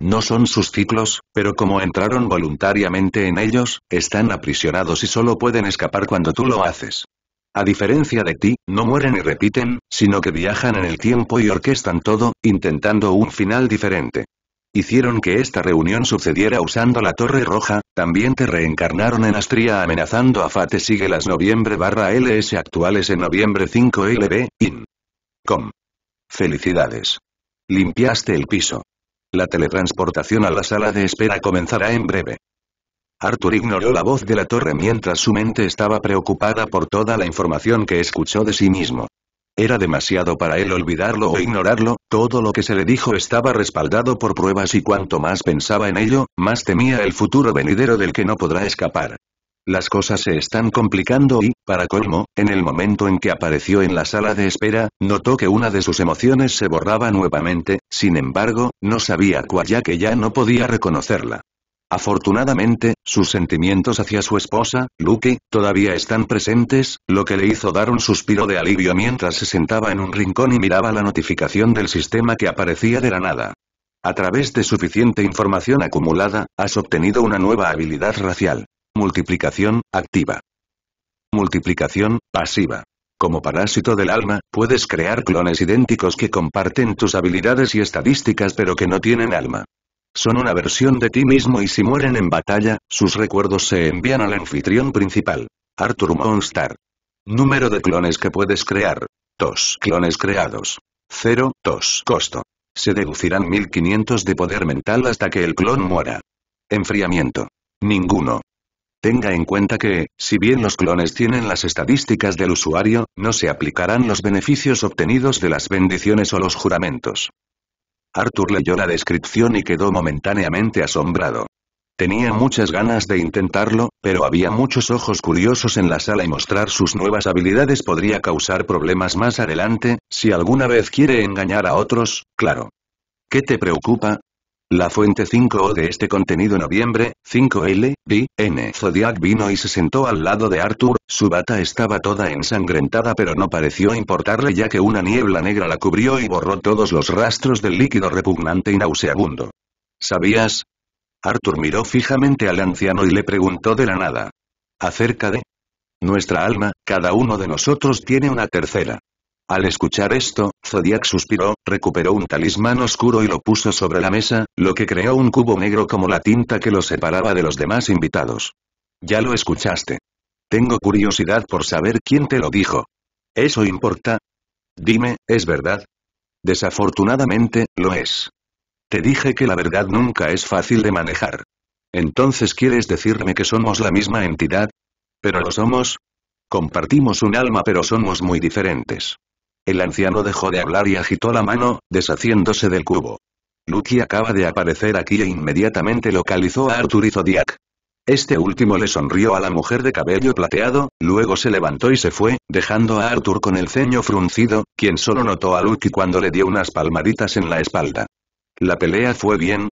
No son sus ciclos, pero como entraron voluntariamente en ellos, están aprisionados y solo pueden escapar cuando tú lo haces. A diferencia de ti, no mueren y repiten, sino que viajan en el tiempo y orquestan todo, intentando un final diferente. Hicieron que esta reunión sucediera usando la Torre Roja, también te reencarnaron en Astria amenazando a Fate sigue las noviembre barra LS actuales en noviembre 5 LB, in. Felicidades. Limpiaste el piso. La teletransportación a la sala de espera comenzará en breve. Arthur ignoró la voz de la torre mientras su mente estaba preocupada por toda la información que escuchó de sí mismo. Era demasiado para él olvidarlo o ignorarlo, todo lo que se le dijo estaba respaldado por pruebas y cuanto más pensaba en ello, más temía el futuro venidero del que no podrá escapar. Las cosas se están complicando y, para colmo, en el momento en que apareció en la sala de espera, notó que una de sus emociones se borraba nuevamente, sin embargo, no sabía cuál ya que ya no podía reconocerla. Afortunadamente, sus sentimientos hacia su esposa, Luke, todavía están presentes, lo que le hizo dar un suspiro de alivio mientras se sentaba en un rincón y miraba la notificación del sistema que aparecía de la nada. A través de suficiente información acumulada, has obtenido una nueva habilidad racial. Multiplicación, activa. Multiplicación, pasiva. Como parásito del alma, puedes crear clones idénticos que comparten tus habilidades y estadísticas pero que no tienen alma son una versión de ti mismo y si mueren en batalla, sus recuerdos se envían al anfitrión principal. Arthur Monster. Número de clones que puedes crear. 2 clones creados. 0, 2 costo. Se deducirán 1500 de poder mental hasta que el clon muera. Enfriamiento. Ninguno. Tenga en cuenta que, si bien los clones tienen las estadísticas del usuario, no se aplicarán los beneficios obtenidos de las bendiciones o los juramentos. Arthur leyó la descripción y quedó momentáneamente asombrado. Tenía muchas ganas de intentarlo, pero había muchos ojos curiosos en la sala y mostrar sus nuevas habilidades podría causar problemas más adelante, si alguna vez quiere engañar a otros, claro. ¿Qué te preocupa? La fuente 5O de este contenido Noviembre, 5L, B, N. Zodiac vino y se sentó al lado de Arthur, su bata estaba toda ensangrentada pero no pareció importarle ya que una niebla negra la cubrió y borró todos los rastros del líquido repugnante y nauseabundo. ¿Sabías? Arthur miró fijamente al anciano y le preguntó de la nada. ¿Acerca de? Nuestra alma, cada uno de nosotros tiene una tercera. Al escuchar esto, Zodiac suspiró, recuperó un talismán oscuro y lo puso sobre la mesa, lo que creó un cubo negro como la tinta que lo separaba de los demás invitados. Ya lo escuchaste. Tengo curiosidad por saber quién te lo dijo. ¿Eso importa? Dime, ¿es verdad? Desafortunadamente, lo es. Te dije que la verdad nunca es fácil de manejar. Entonces quieres decirme que somos la misma entidad? ¿Pero lo somos? Compartimos un alma pero somos muy diferentes. El anciano dejó de hablar y agitó la mano, deshaciéndose del cubo. Lucky acaba de aparecer aquí e inmediatamente localizó a Arthur y Zodiac. Este último le sonrió a la mujer de cabello plateado, luego se levantó y se fue, dejando a Arthur con el ceño fruncido, quien solo notó a Lucky cuando le dio unas palmaditas en la espalda. La pelea fue bien.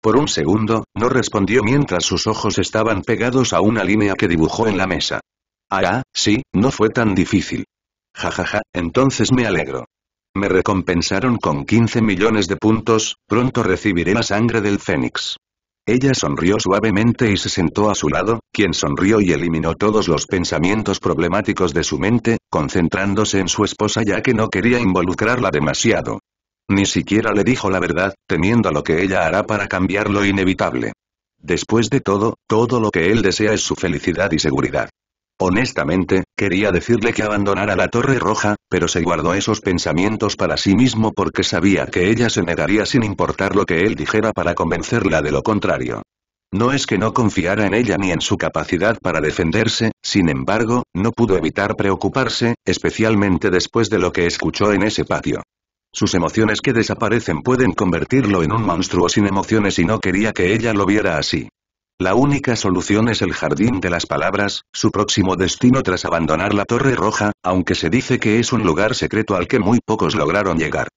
Por un segundo, no respondió mientras sus ojos estaban pegados a una línea que dibujó en la mesa. Ah, sí, no fue tan difícil. Jajaja, entonces me alegro. Me recompensaron con 15 millones de puntos, pronto recibiré la sangre del Fénix. Ella sonrió suavemente y se sentó a su lado, quien sonrió y eliminó todos los pensamientos problemáticos de su mente, concentrándose en su esposa ya que no quería involucrarla demasiado. Ni siquiera le dijo la verdad, temiendo lo que ella hará para cambiar lo inevitable. Después de todo, todo lo que él desea es su felicidad y seguridad. Honestamente, Quería decirle que abandonara la Torre Roja, pero se guardó esos pensamientos para sí mismo porque sabía que ella se negaría sin importar lo que él dijera para convencerla de lo contrario. No es que no confiara en ella ni en su capacidad para defenderse, sin embargo, no pudo evitar preocuparse, especialmente después de lo que escuchó en ese patio. Sus emociones que desaparecen pueden convertirlo en un monstruo sin emociones y no quería que ella lo viera así. La única solución es el Jardín de las Palabras, su próximo destino tras abandonar la Torre Roja, aunque se dice que es un lugar secreto al que muy pocos lograron llegar.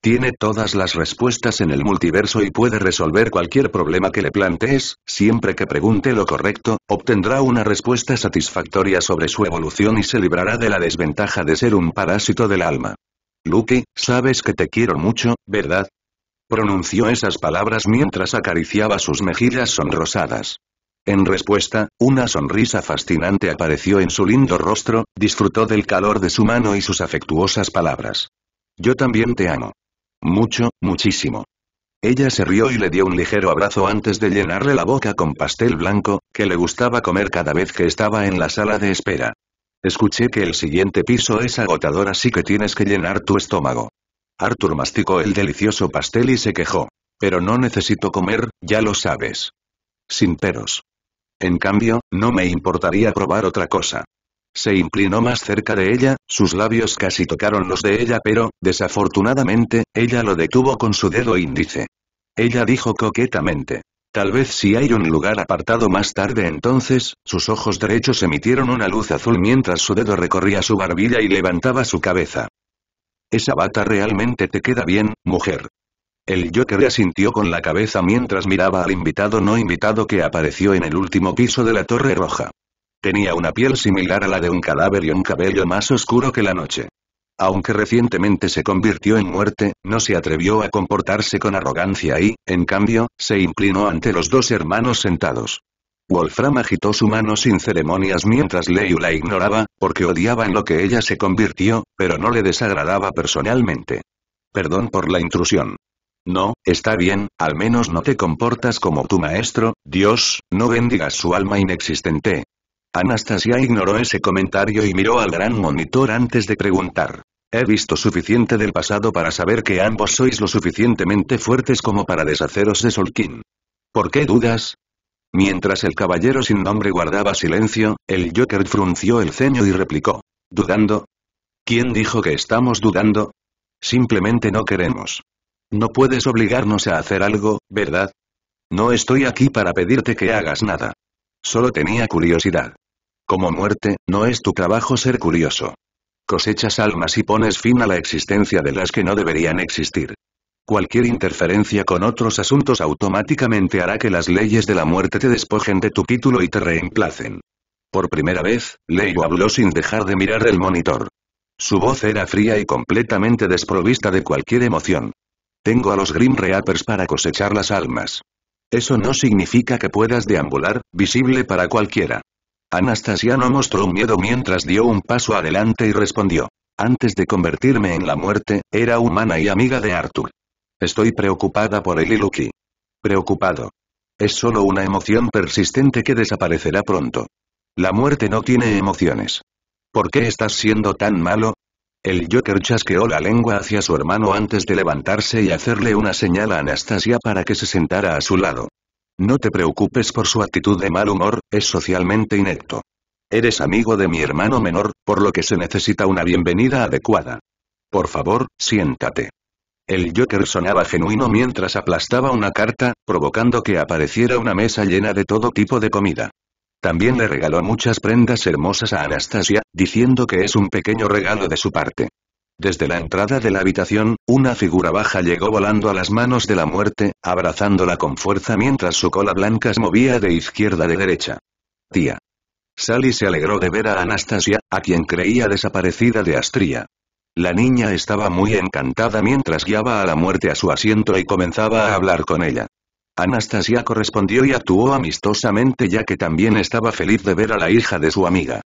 Tiene todas las respuestas en el multiverso y puede resolver cualquier problema que le plantees, siempre que pregunte lo correcto, obtendrá una respuesta satisfactoria sobre su evolución y se librará de la desventaja de ser un parásito del alma. Luke, sabes que te quiero mucho, ¿verdad? Pronunció esas palabras mientras acariciaba sus mejillas sonrosadas. En respuesta, una sonrisa fascinante apareció en su lindo rostro, disfrutó del calor de su mano y sus afectuosas palabras. Yo también te amo. Mucho, muchísimo. Ella se rió y le dio un ligero abrazo antes de llenarle la boca con pastel blanco, que le gustaba comer cada vez que estaba en la sala de espera. Escuché que el siguiente piso es agotador así que tienes que llenar tu estómago. Arthur masticó el delicioso pastel y se quejó. Pero no necesito comer, ya lo sabes. Sin peros. En cambio, no me importaría probar otra cosa. Se inclinó más cerca de ella, sus labios casi tocaron los de ella pero, desafortunadamente, ella lo detuvo con su dedo índice. Ella dijo coquetamente. Tal vez si hay un lugar apartado más tarde entonces, sus ojos derechos emitieron una luz azul mientras su dedo recorría su barbilla y levantaba su cabeza. Esa bata realmente te queda bien, mujer. El Joker asintió con la cabeza mientras miraba al invitado no invitado que apareció en el último piso de la Torre Roja. Tenía una piel similar a la de un cadáver y un cabello más oscuro que la noche. Aunque recientemente se convirtió en muerte, no se atrevió a comportarse con arrogancia y, en cambio, se inclinó ante los dos hermanos sentados. Wolfram agitó su mano sin ceremonias mientras Leyu la ignoraba, porque odiaba en lo que ella se convirtió, pero no le desagradaba personalmente. Perdón por la intrusión. No, está bien, al menos no te comportas como tu maestro, Dios, no bendigas su alma inexistente. Anastasia ignoró ese comentario y miró al gran monitor antes de preguntar. He visto suficiente del pasado para saber que ambos sois lo suficientemente fuertes como para deshaceros de Solkin. ¿Por qué dudas? Mientras el caballero sin nombre guardaba silencio, el Joker frunció el ceño y replicó. ¿Dudando? ¿Quién dijo que estamos dudando? Simplemente no queremos. No puedes obligarnos a hacer algo, ¿verdad? No estoy aquí para pedirte que hagas nada. Solo tenía curiosidad. Como muerte, no es tu trabajo ser curioso. Cosechas almas y pones fin a la existencia de las que no deberían existir. Cualquier interferencia con otros asuntos automáticamente hará que las leyes de la muerte te despojen de tu título y te reemplacen. Por primera vez, Leo habló sin dejar de mirar el monitor. Su voz era fría y completamente desprovista de cualquier emoción. Tengo a los Grim Reapers para cosechar las almas. Eso no significa que puedas deambular, visible para cualquiera. Anastasia no mostró miedo mientras dio un paso adelante y respondió. Antes de convertirme en la muerte, era humana y amiga de Arthur. Estoy preocupada por el Iluki. Preocupado. Es solo una emoción persistente que desaparecerá pronto. La muerte no tiene emociones. ¿Por qué estás siendo tan malo? El Joker chasqueó la lengua hacia su hermano antes de levantarse y hacerle una señal a Anastasia para que se sentara a su lado. No te preocupes por su actitud de mal humor, es socialmente inepto. Eres amigo de mi hermano menor, por lo que se necesita una bienvenida adecuada. Por favor, siéntate. El Joker sonaba genuino mientras aplastaba una carta, provocando que apareciera una mesa llena de todo tipo de comida. También le regaló muchas prendas hermosas a Anastasia, diciendo que es un pequeño regalo de su parte. Desde la entrada de la habitación, una figura baja llegó volando a las manos de la muerte, abrazándola con fuerza mientras su cola blanca se movía de izquierda a derecha. Tía. Sally se alegró de ver a Anastasia, a quien creía desaparecida de Astria. La niña estaba muy encantada mientras guiaba a la muerte a su asiento y comenzaba a hablar con ella. Anastasia correspondió y actuó amistosamente ya que también estaba feliz de ver a la hija de su amiga.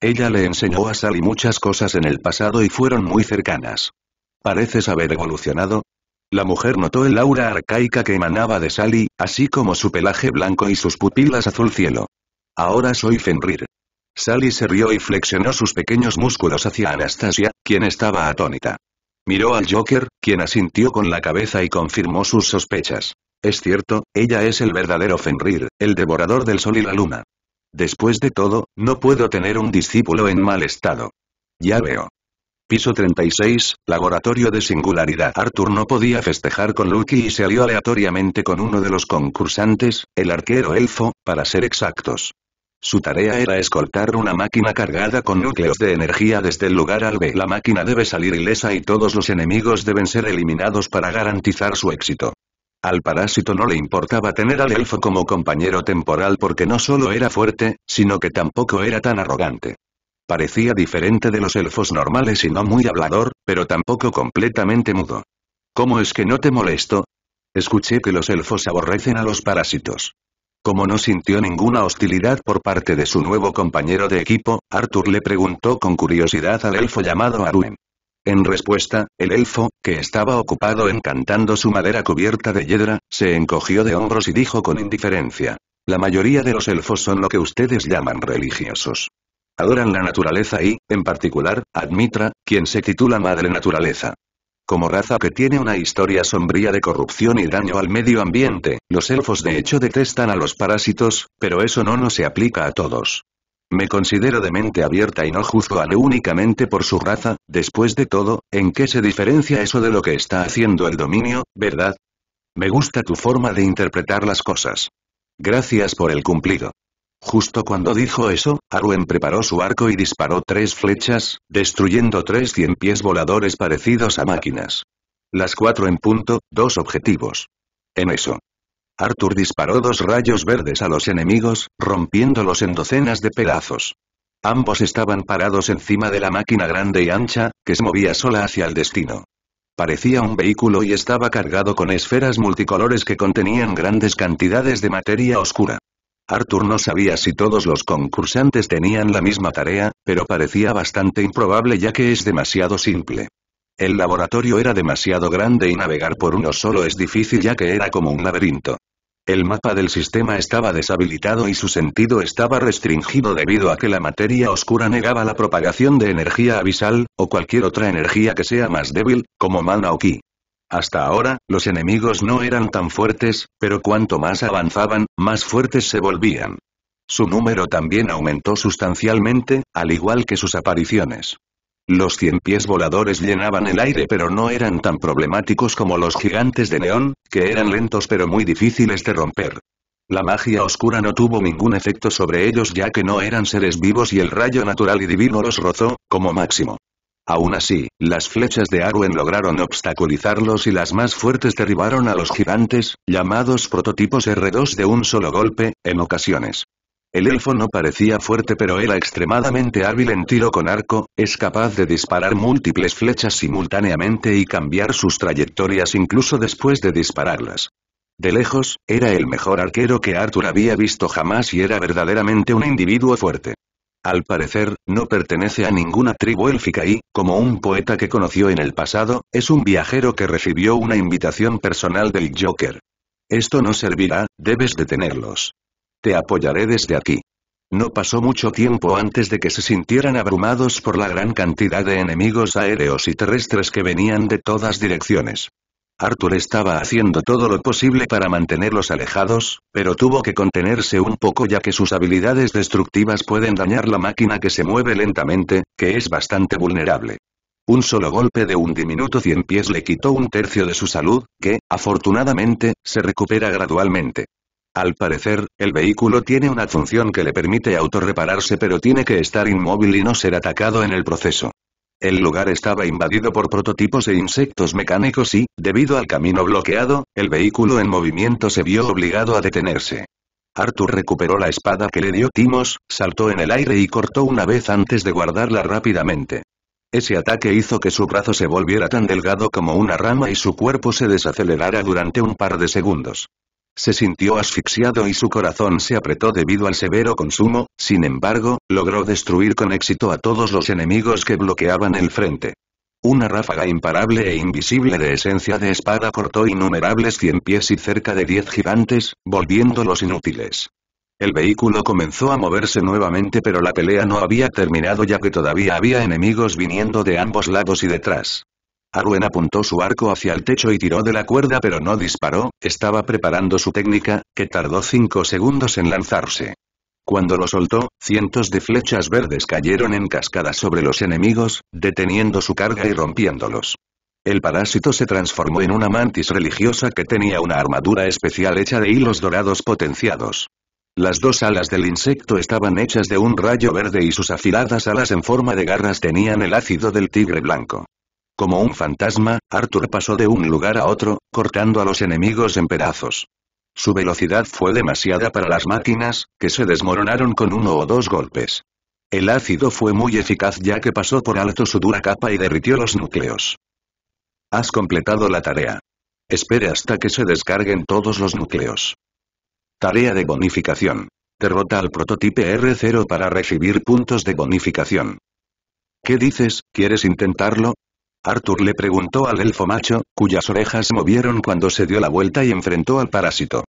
Ella le enseñó a Sally muchas cosas en el pasado y fueron muy cercanas. ¿Pareces haber evolucionado? La mujer notó el aura arcaica que emanaba de Sally, así como su pelaje blanco y sus pupilas azul cielo. Ahora soy Fenrir. Sally se rió y flexionó sus pequeños músculos hacia Anastasia, quien estaba atónita. Miró al Joker, quien asintió con la cabeza y confirmó sus sospechas. Es cierto, ella es el verdadero Fenrir, el devorador del sol y la luna. Después de todo, no puedo tener un discípulo en mal estado. Ya veo. Piso 36, Laboratorio de Singularidad. Arthur no podía festejar con Lucky y se alió aleatoriamente con uno de los concursantes, el arquero elfo, para ser exactos. Su tarea era escoltar una máquina cargada con núcleos de energía desde el lugar al B. La máquina debe salir ilesa y todos los enemigos deben ser eliminados para garantizar su éxito. Al parásito no le importaba tener al elfo como compañero temporal porque no solo era fuerte, sino que tampoco era tan arrogante. Parecía diferente de los elfos normales y no muy hablador, pero tampoco completamente mudo. ¿Cómo es que no te molesto? Escuché que los elfos aborrecen a los parásitos. Como no sintió ninguna hostilidad por parte de su nuevo compañero de equipo, Arthur le preguntó con curiosidad al elfo llamado Arwen. En respuesta, el elfo, que estaba ocupado encantando su madera cubierta de hiedra, se encogió de hombros y dijo con indiferencia. La mayoría de los elfos son lo que ustedes llaman religiosos. Adoran la naturaleza y, en particular, Admitra, quien se titula Madre Naturaleza. Como raza que tiene una historia sombría de corrupción y daño al medio ambiente, los elfos de hecho detestan a los parásitos, pero eso no nos se aplica a todos. Me considero de mente abierta y no juzgo a Le únicamente por su raza, después de todo, ¿en qué se diferencia eso de lo que está haciendo el dominio, verdad? Me gusta tu forma de interpretar las cosas. Gracias por el cumplido. Justo cuando dijo eso, Arwen preparó su arco y disparó tres flechas, destruyendo tres cien pies voladores parecidos a máquinas. Las cuatro en punto, dos objetivos. En eso. Arthur disparó dos rayos verdes a los enemigos, rompiéndolos en docenas de pedazos. Ambos estaban parados encima de la máquina grande y ancha, que se movía sola hacia el destino. Parecía un vehículo y estaba cargado con esferas multicolores que contenían grandes cantidades de materia oscura. Arthur no sabía si todos los concursantes tenían la misma tarea, pero parecía bastante improbable ya que es demasiado simple. El laboratorio era demasiado grande y navegar por uno solo es difícil ya que era como un laberinto. El mapa del sistema estaba deshabilitado y su sentido estaba restringido debido a que la materia oscura negaba la propagación de energía abisal, o cualquier otra energía que sea más débil, como mana o ki. Hasta ahora, los enemigos no eran tan fuertes, pero cuanto más avanzaban, más fuertes se volvían. Su número también aumentó sustancialmente, al igual que sus apariciones. Los cien pies voladores llenaban el aire pero no eran tan problemáticos como los gigantes de neón, que eran lentos pero muy difíciles de romper. La magia oscura no tuvo ningún efecto sobre ellos ya que no eran seres vivos y el rayo natural y divino los rozó, como máximo. Aún así, las flechas de Arwen lograron obstaculizarlos y las más fuertes derribaron a los gigantes, llamados prototipos R2 de un solo golpe, en ocasiones. El elfo no parecía fuerte pero era extremadamente hábil en tiro con arco, es capaz de disparar múltiples flechas simultáneamente y cambiar sus trayectorias incluso después de dispararlas. De lejos, era el mejor arquero que Arthur había visto jamás y era verdaderamente un individuo fuerte. Al parecer, no pertenece a ninguna tribu élfica y, como un poeta que conoció en el pasado, es un viajero que recibió una invitación personal del Joker. Esto no servirá, debes detenerlos. Te apoyaré desde aquí. No pasó mucho tiempo antes de que se sintieran abrumados por la gran cantidad de enemigos aéreos y terrestres que venían de todas direcciones. Arthur estaba haciendo todo lo posible para mantenerlos alejados, pero tuvo que contenerse un poco ya que sus habilidades destructivas pueden dañar la máquina que se mueve lentamente, que es bastante vulnerable. Un solo golpe de un diminuto cien pies le quitó un tercio de su salud, que, afortunadamente, se recupera gradualmente. Al parecer, el vehículo tiene una función que le permite autorrepararse pero tiene que estar inmóvil y no ser atacado en el proceso. El lugar estaba invadido por prototipos e insectos mecánicos y, debido al camino bloqueado, el vehículo en movimiento se vio obligado a detenerse. Arthur recuperó la espada que le dio Timos, saltó en el aire y cortó una vez antes de guardarla rápidamente. Ese ataque hizo que su brazo se volviera tan delgado como una rama y su cuerpo se desacelerara durante un par de segundos. Se sintió asfixiado y su corazón se apretó debido al severo consumo, sin embargo, logró destruir con éxito a todos los enemigos que bloqueaban el frente. Una ráfaga imparable e invisible de esencia de espada cortó innumerables cien pies y cerca de diez gigantes, volviéndolos inútiles. El vehículo comenzó a moverse nuevamente pero la pelea no había terminado ya que todavía había enemigos viniendo de ambos lados y detrás. Arwen apuntó su arco hacia el techo y tiró de la cuerda pero no disparó, estaba preparando su técnica, que tardó cinco segundos en lanzarse. Cuando lo soltó, cientos de flechas verdes cayeron en cascadas sobre los enemigos, deteniendo su carga y rompiéndolos. El parásito se transformó en una mantis religiosa que tenía una armadura especial hecha de hilos dorados potenciados. Las dos alas del insecto estaban hechas de un rayo verde y sus afiladas alas en forma de garras tenían el ácido del tigre blanco. Como un fantasma, Arthur pasó de un lugar a otro, cortando a los enemigos en pedazos. Su velocidad fue demasiada para las máquinas, que se desmoronaron con uno o dos golpes. El ácido fue muy eficaz ya que pasó por alto su dura capa y derritió los núcleos. Has completado la tarea. Espere hasta que se descarguen todos los núcleos. Tarea de bonificación. Derrota al prototipo R0 para recibir puntos de bonificación. ¿Qué dices, quieres intentarlo? Arthur le preguntó al elfo macho, cuyas orejas movieron cuando se dio la vuelta y enfrentó al parásito.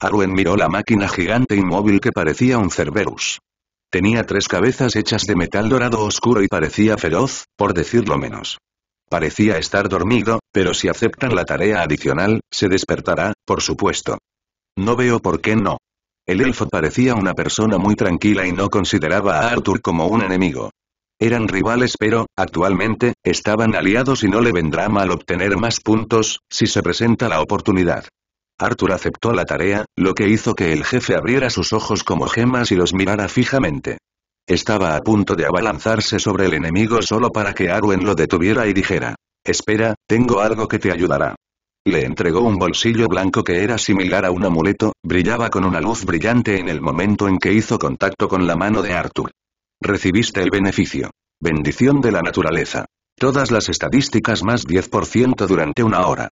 Arwen miró la máquina gigante inmóvil que parecía un Cerberus. Tenía tres cabezas hechas de metal dorado oscuro y parecía feroz, por decirlo menos. Parecía estar dormido, pero si aceptan la tarea adicional, se despertará, por supuesto. No veo por qué no. El elfo parecía una persona muy tranquila y no consideraba a Arthur como un enemigo. Eran rivales pero, actualmente, estaban aliados y no le vendrá mal obtener más puntos, si se presenta la oportunidad. Arthur aceptó la tarea, lo que hizo que el jefe abriera sus ojos como gemas y los mirara fijamente. Estaba a punto de abalanzarse sobre el enemigo solo para que Arwen lo detuviera y dijera, espera, tengo algo que te ayudará. Le entregó un bolsillo blanco que era similar a un amuleto, brillaba con una luz brillante en el momento en que hizo contacto con la mano de Arthur. Recibiste el beneficio. Bendición de la naturaleza. Todas las estadísticas más 10% durante una hora.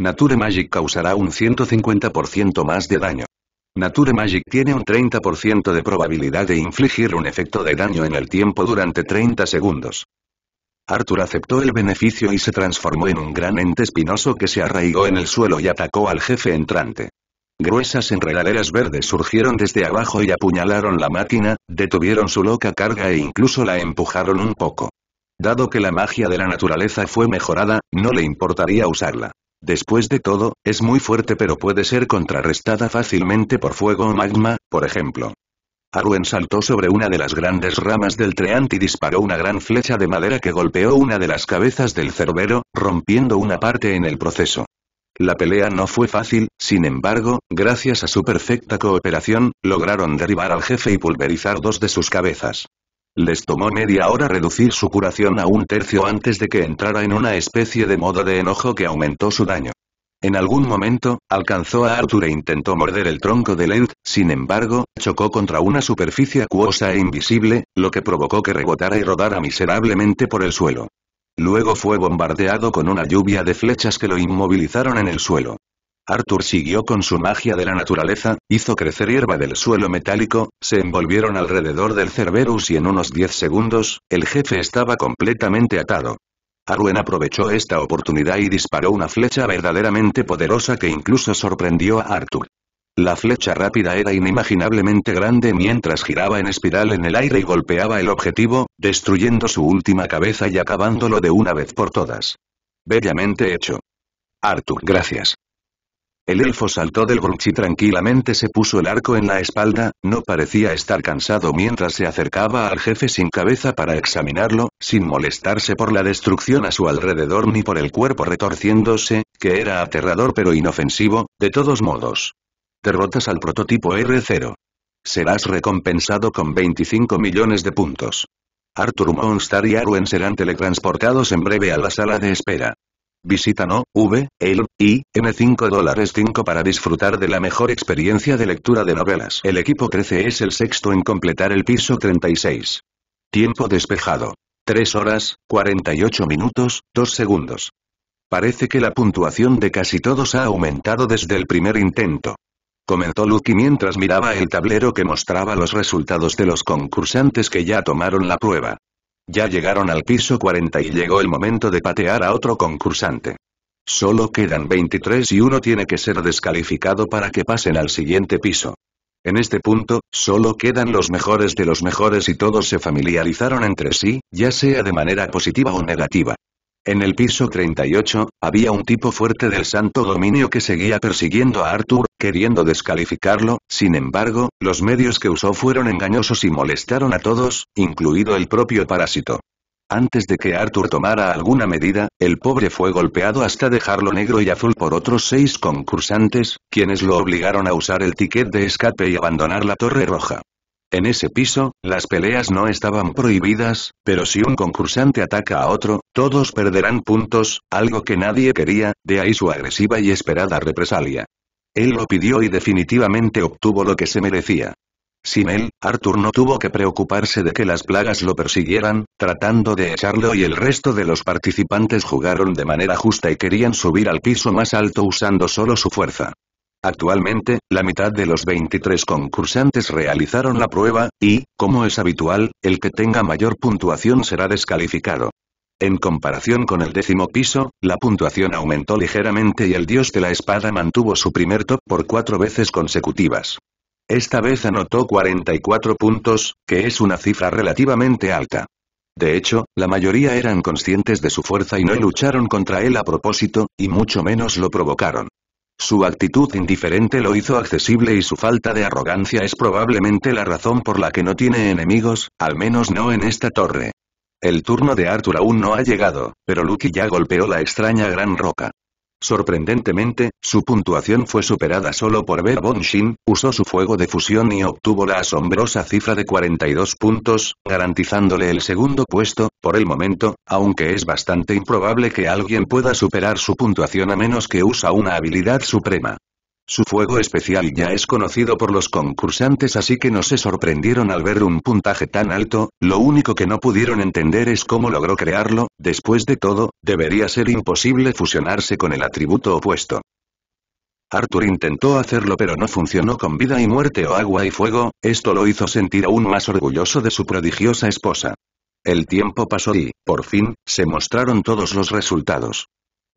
Nature Magic causará un 150% más de daño. Nature Magic tiene un 30% de probabilidad de infligir un efecto de daño en el tiempo durante 30 segundos. Arthur aceptó el beneficio y se transformó en un gran ente espinoso que se arraigó en el suelo y atacó al jefe entrante. Gruesas enredaderas verdes surgieron desde abajo y apuñalaron la máquina, detuvieron su loca carga e incluso la empujaron un poco. Dado que la magia de la naturaleza fue mejorada, no le importaría usarla. Después de todo, es muy fuerte pero puede ser contrarrestada fácilmente por fuego o magma, por ejemplo. Arwen saltó sobre una de las grandes ramas del treant y disparó una gran flecha de madera que golpeó una de las cabezas del cerbero, rompiendo una parte en el proceso. La pelea no fue fácil, sin embargo, gracias a su perfecta cooperación, lograron derribar al jefe y pulverizar dos de sus cabezas. Les tomó media hora reducir su curación a un tercio antes de que entrara en una especie de modo de enojo que aumentó su daño. En algún momento, alcanzó a Arthur e intentó morder el tronco de Lent, sin embargo, chocó contra una superficie acuosa e invisible, lo que provocó que rebotara y rodara miserablemente por el suelo. Luego fue bombardeado con una lluvia de flechas que lo inmovilizaron en el suelo. Arthur siguió con su magia de la naturaleza, hizo crecer hierba del suelo metálico, se envolvieron alrededor del Cerberus y en unos 10 segundos, el jefe estaba completamente atado. Arwen aprovechó esta oportunidad y disparó una flecha verdaderamente poderosa que incluso sorprendió a Arthur. La flecha rápida era inimaginablemente grande mientras giraba en espiral en el aire y golpeaba el objetivo, destruyendo su última cabeza y acabándolo de una vez por todas. Bellamente hecho. Arthur, gracias. El elfo saltó del brunch y tranquilamente se puso el arco en la espalda, no parecía estar cansado mientras se acercaba al jefe sin cabeza para examinarlo, sin molestarse por la destrucción a su alrededor ni por el cuerpo retorciéndose, que era aterrador pero inofensivo, de todos modos derrotas al prototipo R0. Serás recompensado con 25 millones de puntos. Arthur Monstar y Arwen serán teletransportados en breve a la sala de espera. no, V, L, I, M5 dólares 5 para disfrutar de la mejor experiencia de lectura de novelas. El equipo 13 es el sexto en completar el piso 36. Tiempo despejado. 3 horas, 48 minutos, 2 segundos. Parece que la puntuación de casi todos ha aumentado desde el primer intento comentó Lucky mientras miraba el tablero que mostraba los resultados de los concursantes que ya tomaron la prueba. Ya llegaron al piso 40 y llegó el momento de patear a otro concursante. Solo quedan 23 y uno tiene que ser descalificado para que pasen al siguiente piso. En este punto, solo quedan los mejores de los mejores y todos se familiarizaron entre sí, ya sea de manera positiva o negativa. En el piso 38, había un tipo fuerte del Santo Dominio que seguía persiguiendo a Arthur, queriendo descalificarlo, sin embargo, los medios que usó fueron engañosos y molestaron a todos, incluido el propio parásito. Antes de que Arthur tomara alguna medida, el pobre fue golpeado hasta dejarlo negro y azul por otros seis concursantes, quienes lo obligaron a usar el ticket de escape y abandonar la Torre Roja. En ese piso, las peleas no estaban prohibidas, pero si un concursante ataca a otro, todos perderán puntos, algo que nadie quería, de ahí su agresiva y esperada represalia. Él lo pidió y definitivamente obtuvo lo que se merecía. Sin él, Arthur no tuvo que preocuparse de que las plagas lo persiguieran, tratando de echarlo y el resto de los participantes jugaron de manera justa y querían subir al piso más alto usando solo su fuerza. Actualmente, la mitad de los 23 concursantes realizaron la prueba, y, como es habitual, el que tenga mayor puntuación será descalificado. En comparación con el décimo piso, la puntuación aumentó ligeramente y el dios de la espada mantuvo su primer top por cuatro veces consecutivas. Esta vez anotó 44 puntos, que es una cifra relativamente alta. De hecho, la mayoría eran conscientes de su fuerza y no lucharon contra él a propósito, y mucho menos lo provocaron. Su actitud indiferente lo hizo accesible y su falta de arrogancia es probablemente la razón por la que no tiene enemigos, al menos no en esta torre. El turno de Arthur aún no ha llegado, pero Lucky ya golpeó la extraña gran roca. Sorprendentemente, su puntuación fue superada solo por ver Bon Shin, usó su fuego de fusión y obtuvo la asombrosa cifra de 42 puntos, garantizándole el segundo puesto, por el momento, aunque es bastante improbable que alguien pueda superar su puntuación a menos que usa una habilidad suprema. Su fuego especial ya es conocido por los concursantes así que no se sorprendieron al ver un puntaje tan alto, lo único que no pudieron entender es cómo logró crearlo, después de todo, debería ser imposible fusionarse con el atributo opuesto. Arthur intentó hacerlo pero no funcionó con vida y muerte o agua y fuego, esto lo hizo sentir aún más orgulloso de su prodigiosa esposa. El tiempo pasó y, por fin, se mostraron todos los resultados.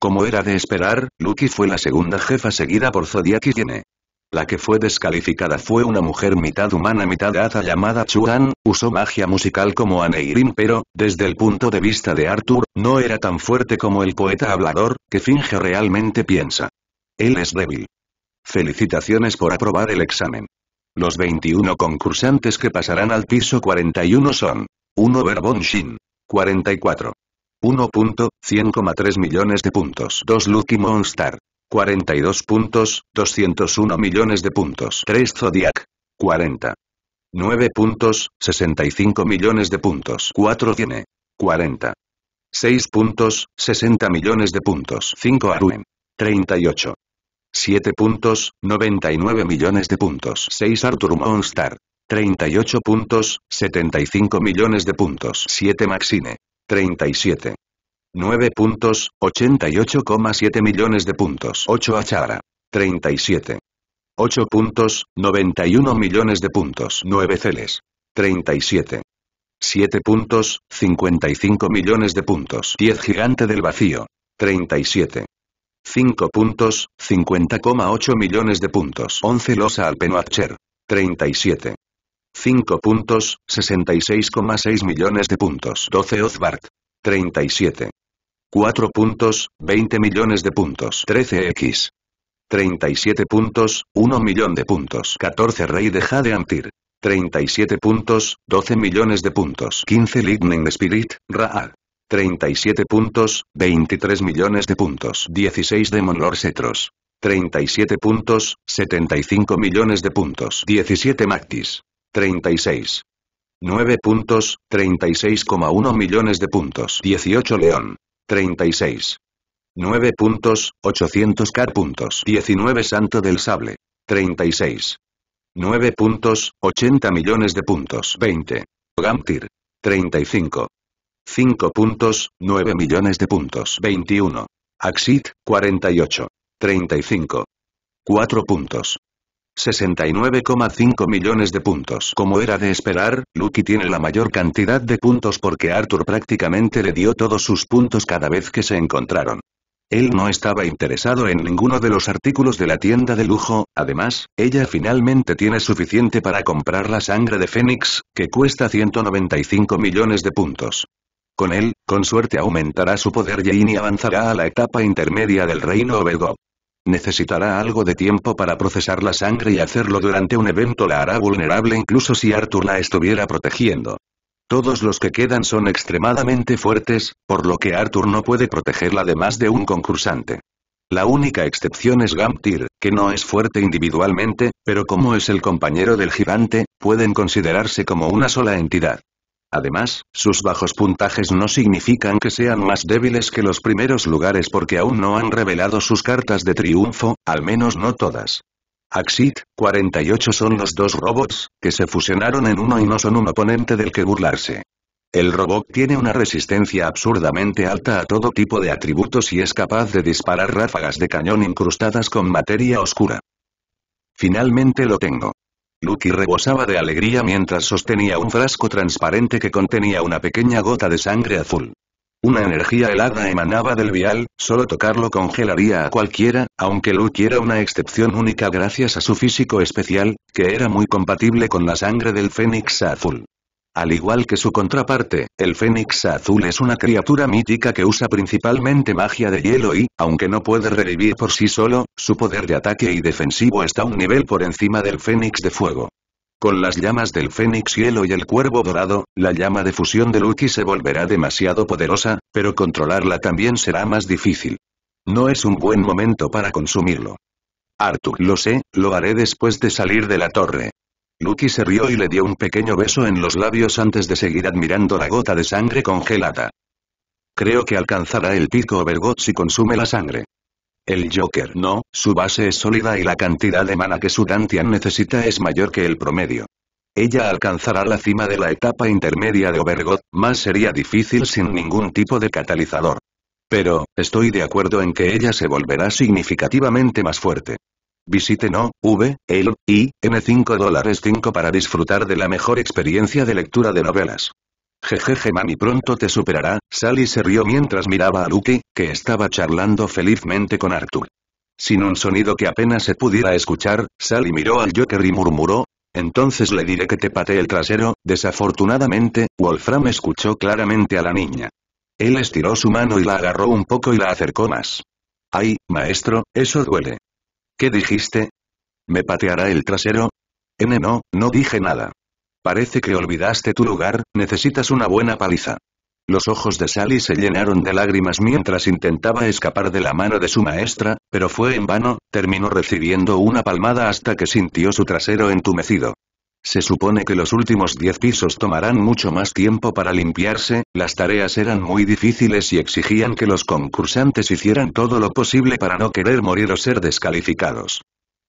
Como era de esperar, Lucky fue la segunda jefa seguida por Zodiac y Tiene. La que fue descalificada fue una mujer mitad humana mitad hada llamada Chuan, usó magia musical como Aneirin pero, desde el punto de vista de Arthur, no era tan fuerte como el poeta hablador, que finge realmente piensa. Él es débil. Felicitaciones por aprobar el examen. Los 21 concursantes que pasarán al piso 41 son 1 Verbon Shin. 44. 1.100,3 millones de puntos. 2 Lucky Monster. 42 puntos, 201 millones de puntos. 3 Zodiac. 40. 9 puntos, 65 millones de puntos. 4 tiene. 40. 6 puntos, 60 millones de puntos. 5 Arwen. 38. 7 puntos, 99 millones de puntos. 6 Arthur Monster. 38 puntos, 75 millones de puntos. 7 Maxine. 37. 9 puntos, 88,7 millones de puntos. 8 Achara. 37. 8 puntos, 91 millones de puntos. 9 Celes. 37. 7 puntos, 55 millones de puntos. 10 Gigante del Vacío. 37. 5 puntos, 50,8 millones de puntos. 11 Losa Alpenoacher. 37. 5 puntos, 66,6 millones de puntos. 12 Ozbart. 37. 4 puntos, 20 millones de puntos. 13X. 37 puntos, 1 millón de puntos. 14 Rey de Jade 37 puntos, 12 millones de puntos. 15 Lightning Spirit, Raal. 37 puntos, 23 millones de puntos. 16 Demon Lord Cetros. 37 puntos, 75 millones de puntos. 17 Mactis. 36. 9 puntos, 36,1 millones de puntos. 18 León. 36. 9 puntos, 800 car puntos. 19 Santo del Sable. 36. 9 puntos, 80 millones de puntos. 20. Gamtir. 35. 5 puntos, 9 millones de puntos. 21. Axit, 48. 35. 4 puntos. 69,5 millones de puntos. Como era de esperar, Lucky tiene la mayor cantidad de puntos porque Arthur prácticamente le dio todos sus puntos cada vez que se encontraron. Él no estaba interesado en ninguno de los artículos de la tienda de lujo, además, ella finalmente tiene suficiente para comprar la sangre de Fénix, que cuesta 195 millones de puntos. Con él, con suerte aumentará su poder y avanzará a la etapa intermedia del reino Obedo. Necesitará algo de tiempo para procesar la sangre y hacerlo durante un evento la hará vulnerable incluso si Arthur la estuviera protegiendo. Todos los que quedan son extremadamente fuertes, por lo que Arthur no puede protegerla de más de un concursante. La única excepción es Gamptir, que no es fuerte individualmente, pero como es el compañero del gigante, pueden considerarse como una sola entidad. Además, sus bajos puntajes no significan que sean más débiles que los primeros lugares porque aún no han revelado sus cartas de triunfo, al menos no todas. Axit, 48 son los dos robots, que se fusionaron en uno y no son un oponente del que burlarse. El robot tiene una resistencia absurdamente alta a todo tipo de atributos y es capaz de disparar ráfagas de cañón incrustadas con materia oscura. Finalmente lo tengo. Lucky rebosaba de alegría mientras sostenía un frasco transparente que contenía una pequeña gota de sangre azul. Una energía helada emanaba del vial, solo tocarlo congelaría a cualquiera, aunque Lucky era una excepción única gracias a su físico especial, que era muy compatible con la sangre del fénix azul. Al igual que su contraparte, el Fénix Azul es una criatura mítica que usa principalmente magia de hielo y, aunque no puede revivir por sí solo, su poder de ataque y defensivo está un nivel por encima del Fénix de Fuego. Con las llamas del Fénix Hielo y el Cuervo Dorado, la llama de fusión de Lucky se volverá demasiado poderosa, pero controlarla también será más difícil. No es un buen momento para consumirlo. Artu, lo sé, lo haré después de salir de la torre. Lucky se rió y le dio un pequeño beso en los labios antes de seguir admirando la gota de sangre congelada. Creo que alcanzará el pico Overgot si consume la sangre. El Joker no, su base es sólida y la cantidad de mana que su Dantian necesita es mayor que el promedio. Ella alcanzará la cima de la etapa intermedia de Overgot, más sería difícil sin ningún tipo de catalizador. Pero, estoy de acuerdo en que ella se volverá significativamente más fuerte. Visite no, v, el, i, n 5 dólares 5 para disfrutar de la mejor experiencia de lectura de novelas. Jejeje mami pronto te superará, Sally se rió mientras miraba a Lucky, que estaba charlando felizmente con Arthur. Sin un sonido que apenas se pudiera escuchar, Sally miró al Joker y murmuró, entonces le diré que te patee el trasero, desafortunadamente, Wolfram escuchó claramente a la niña. Él estiró su mano y la agarró un poco y la acercó más. Ay, maestro, eso duele. ¿Qué dijiste? ¿Me pateará el trasero? N no, no dije nada. Parece que olvidaste tu lugar, necesitas una buena paliza. Los ojos de Sally se llenaron de lágrimas mientras intentaba escapar de la mano de su maestra, pero fue en vano, terminó recibiendo una palmada hasta que sintió su trasero entumecido. Se supone que los últimos 10 pisos tomarán mucho más tiempo para limpiarse, las tareas eran muy difíciles y exigían que los concursantes hicieran todo lo posible para no querer morir o ser descalificados.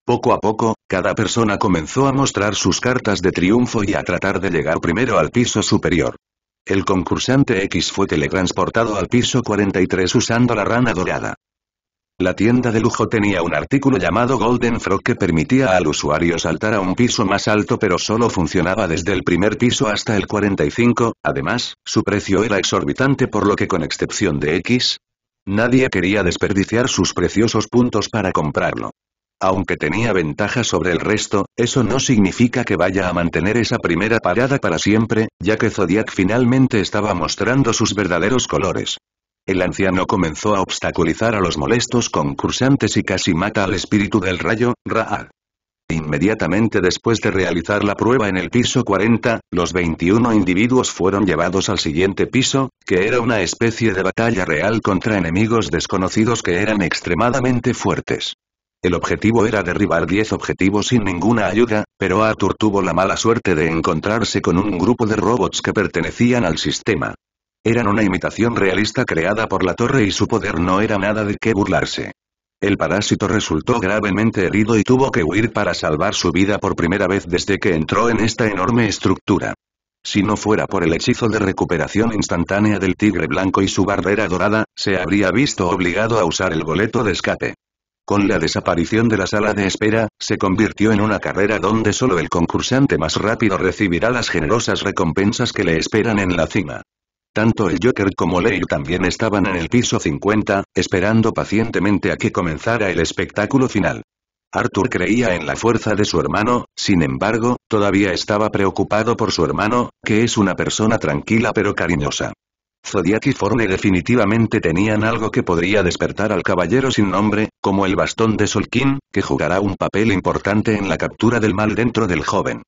Poco a poco, cada persona comenzó a mostrar sus cartas de triunfo y a tratar de llegar primero al piso superior. El concursante X fue teletransportado al piso 43 usando la rana dorada. La tienda de lujo tenía un artículo llamado Golden Frog que permitía al usuario saltar a un piso más alto pero solo funcionaba desde el primer piso hasta el 45, además, su precio era exorbitante por lo que con excepción de X, nadie quería desperdiciar sus preciosos puntos para comprarlo. Aunque tenía ventaja sobre el resto, eso no significa que vaya a mantener esa primera parada para siempre, ya que Zodiac finalmente estaba mostrando sus verdaderos colores. El anciano comenzó a obstaculizar a los molestos concursantes y casi mata al espíritu del rayo, Raad. Inmediatamente después de realizar la prueba en el piso 40, los 21 individuos fueron llevados al siguiente piso, que era una especie de batalla real contra enemigos desconocidos que eran extremadamente fuertes. El objetivo era derribar 10 objetivos sin ninguna ayuda, pero Arthur tuvo la mala suerte de encontrarse con un grupo de robots que pertenecían al sistema. Eran una imitación realista creada por la torre y su poder no era nada de qué burlarse. El parásito resultó gravemente herido y tuvo que huir para salvar su vida por primera vez desde que entró en esta enorme estructura. Si no fuera por el hechizo de recuperación instantánea del tigre blanco y su barrera dorada, se habría visto obligado a usar el boleto de escape. Con la desaparición de la sala de espera, se convirtió en una carrera donde solo el concursante más rápido recibirá las generosas recompensas que le esperan en la cima. Tanto el Joker como Leo también estaban en el piso 50, esperando pacientemente a que comenzara el espectáculo final. Arthur creía en la fuerza de su hermano, sin embargo, todavía estaba preocupado por su hermano, que es una persona tranquila pero cariñosa. Zodiac y Forne definitivamente tenían algo que podría despertar al caballero sin nombre, como el bastón de Solkin, que jugará un papel importante en la captura del mal dentro del joven.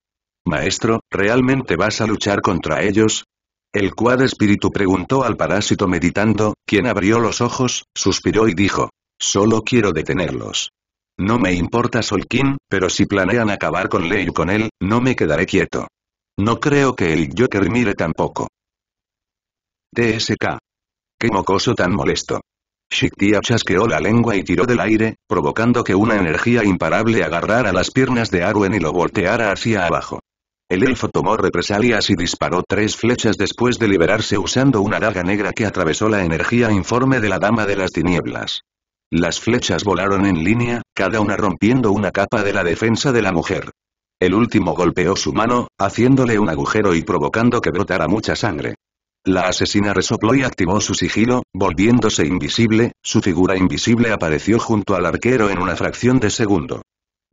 Maestro, ¿realmente vas a luchar contra ellos? El Cuad Espíritu preguntó al parásito meditando, quien abrió los ojos, suspiró y dijo. Solo quiero detenerlos. No me importa Solkin, pero si planean acabar con Ley y con él, no me quedaré quieto. No creo que el Joker mire tampoco. TSK. Qué mocoso tan molesto. Shiktia chasqueó la lengua y tiró del aire, provocando que una energía imparable agarrara las piernas de Arwen y lo volteara hacia abajo. El elfo tomó represalias y disparó tres flechas después de liberarse usando una daga negra que atravesó la energía informe de la Dama de las Tinieblas. Las flechas volaron en línea, cada una rompiendo una capa de la defensa de la mujer. El último golpeó su mano, haciéndole un agujero y provocando que brotara mucha sangre. La asesina resopló y activó su sigilo, volviéndose invisible, su figura invisible apareció junto al arquero en una fracción de segundo.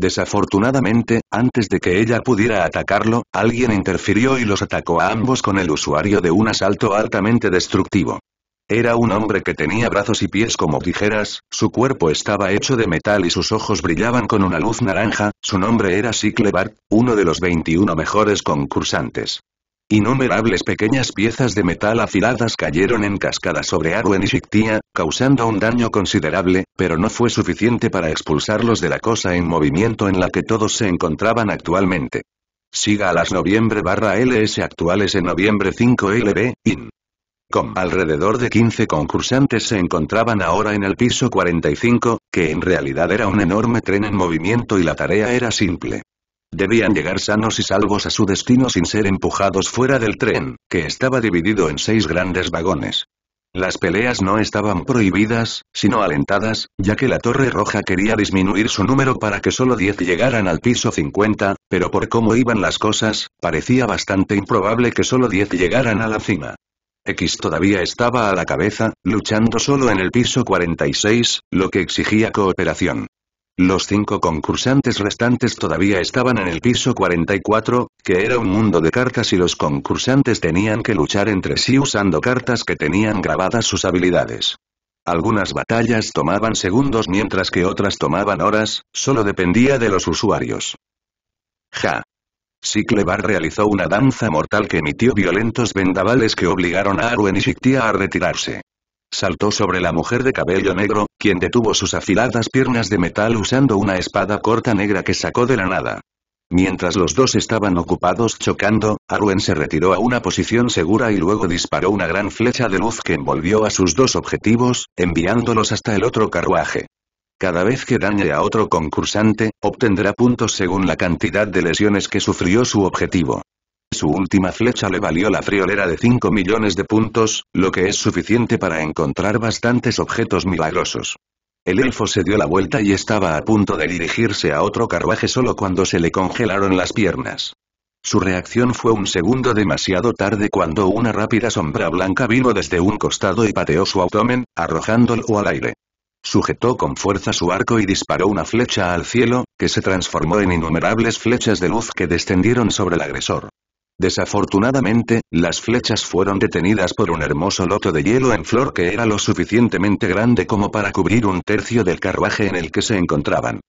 Desafortunadamente, antes de que ella pudiera atacarlo, alguien interfirió y los atacó a ambos con el usuario de un asalto altamente destructivo. Era un hombre que tenía brazos y pies como tijeras, su cuerpo estaba hecho de metal y sus ojos brillaban con una luz naranja, su nombre era Siklebart, uno de los 21 mejores concursantes. Innumerables pequeñas piezas de metal afiladas cayeron en cascada sobre Arwen y Shiktia, causando un daño considerable, pero no fue suficiente para expulsarlos de la cosa en movimiento en la que todos se encontraban actualmente. Siga a las noviembre barra LS actuales en noviembre 5 LB, IN. Com. Alrededor de 15 concursantes se encontraban ahora en el piso 45, que en realidad era un enorme tren en movimiento y la tarea era simple. Debían llegar sanos y salvos a su destino sin ser empujados fuera del tren, que estaba dividido en seis grandes vagones. Las peleas no estaban prohibidas, sino alentadas, ya que la Torre Roja quería disminuir su número para que solo 10 llegaran al piso 50, pero por cómo iban las cosas, parecía bastante improbable que solo 10 llegaran a la cima. X todavía estaba a la cabeza, luchando solo en el piso 46, lo que exigía cooperación. Los cinco concursantes restantes todavía estaban en el piso 44, que era un mundo de cartas y los concursantes tenían que luchar entre sí usando cartas que tenían grabadas sus habilidades. Algunas batallas tomaban segundos mientras que otras tomaban horas, solo dependía de los usuarios. Ja. Siclebar realizó una danza mortal que emitió violentos vendavales que obligaron a Arwen y Shiktia a retirarse. Saltó sobre la mujer de cabello negro, quien detuvo sus afiladas piernas de metal usando una espada corta negra que sacó de la nada. Mientras los dos estaban ocupados chocando, Arwen se retiró a una posición segura y luego disparó una gran flecha de luz que envolvió a sus dos objetivos, enviándolos hasta el otro carruaje. Cada vez que dañe a otro concursante, obtendrá puntos según la cantidad de lesiones que sufrió su objetivo su última flecha le valió la friolera de 5 millones de puntos, lo que es suficiente para encontrar bastantes objetos milagrosos. El elfo se dio la vuelta y estaba a punto de dirigirse a otro carruaje solo cuando se le congelaron las piernas. Su reacción fue un segundo demasiado tarde cuando una rápida sombra blanca vino desde un costado y pateó su abdomen, arrojándolo al aire. Sujetó con fuerza su arco y disparó una flecha al cielo, que se transformó en innumerables flechas de luz que descendieron sobre el agresor. Desafortunadamente, las flechas fueron detenidas por un hermoso loto de hielo en flor que era lo suficientemente grande como para cubrir un tercio del carruaje en el que se encontraban.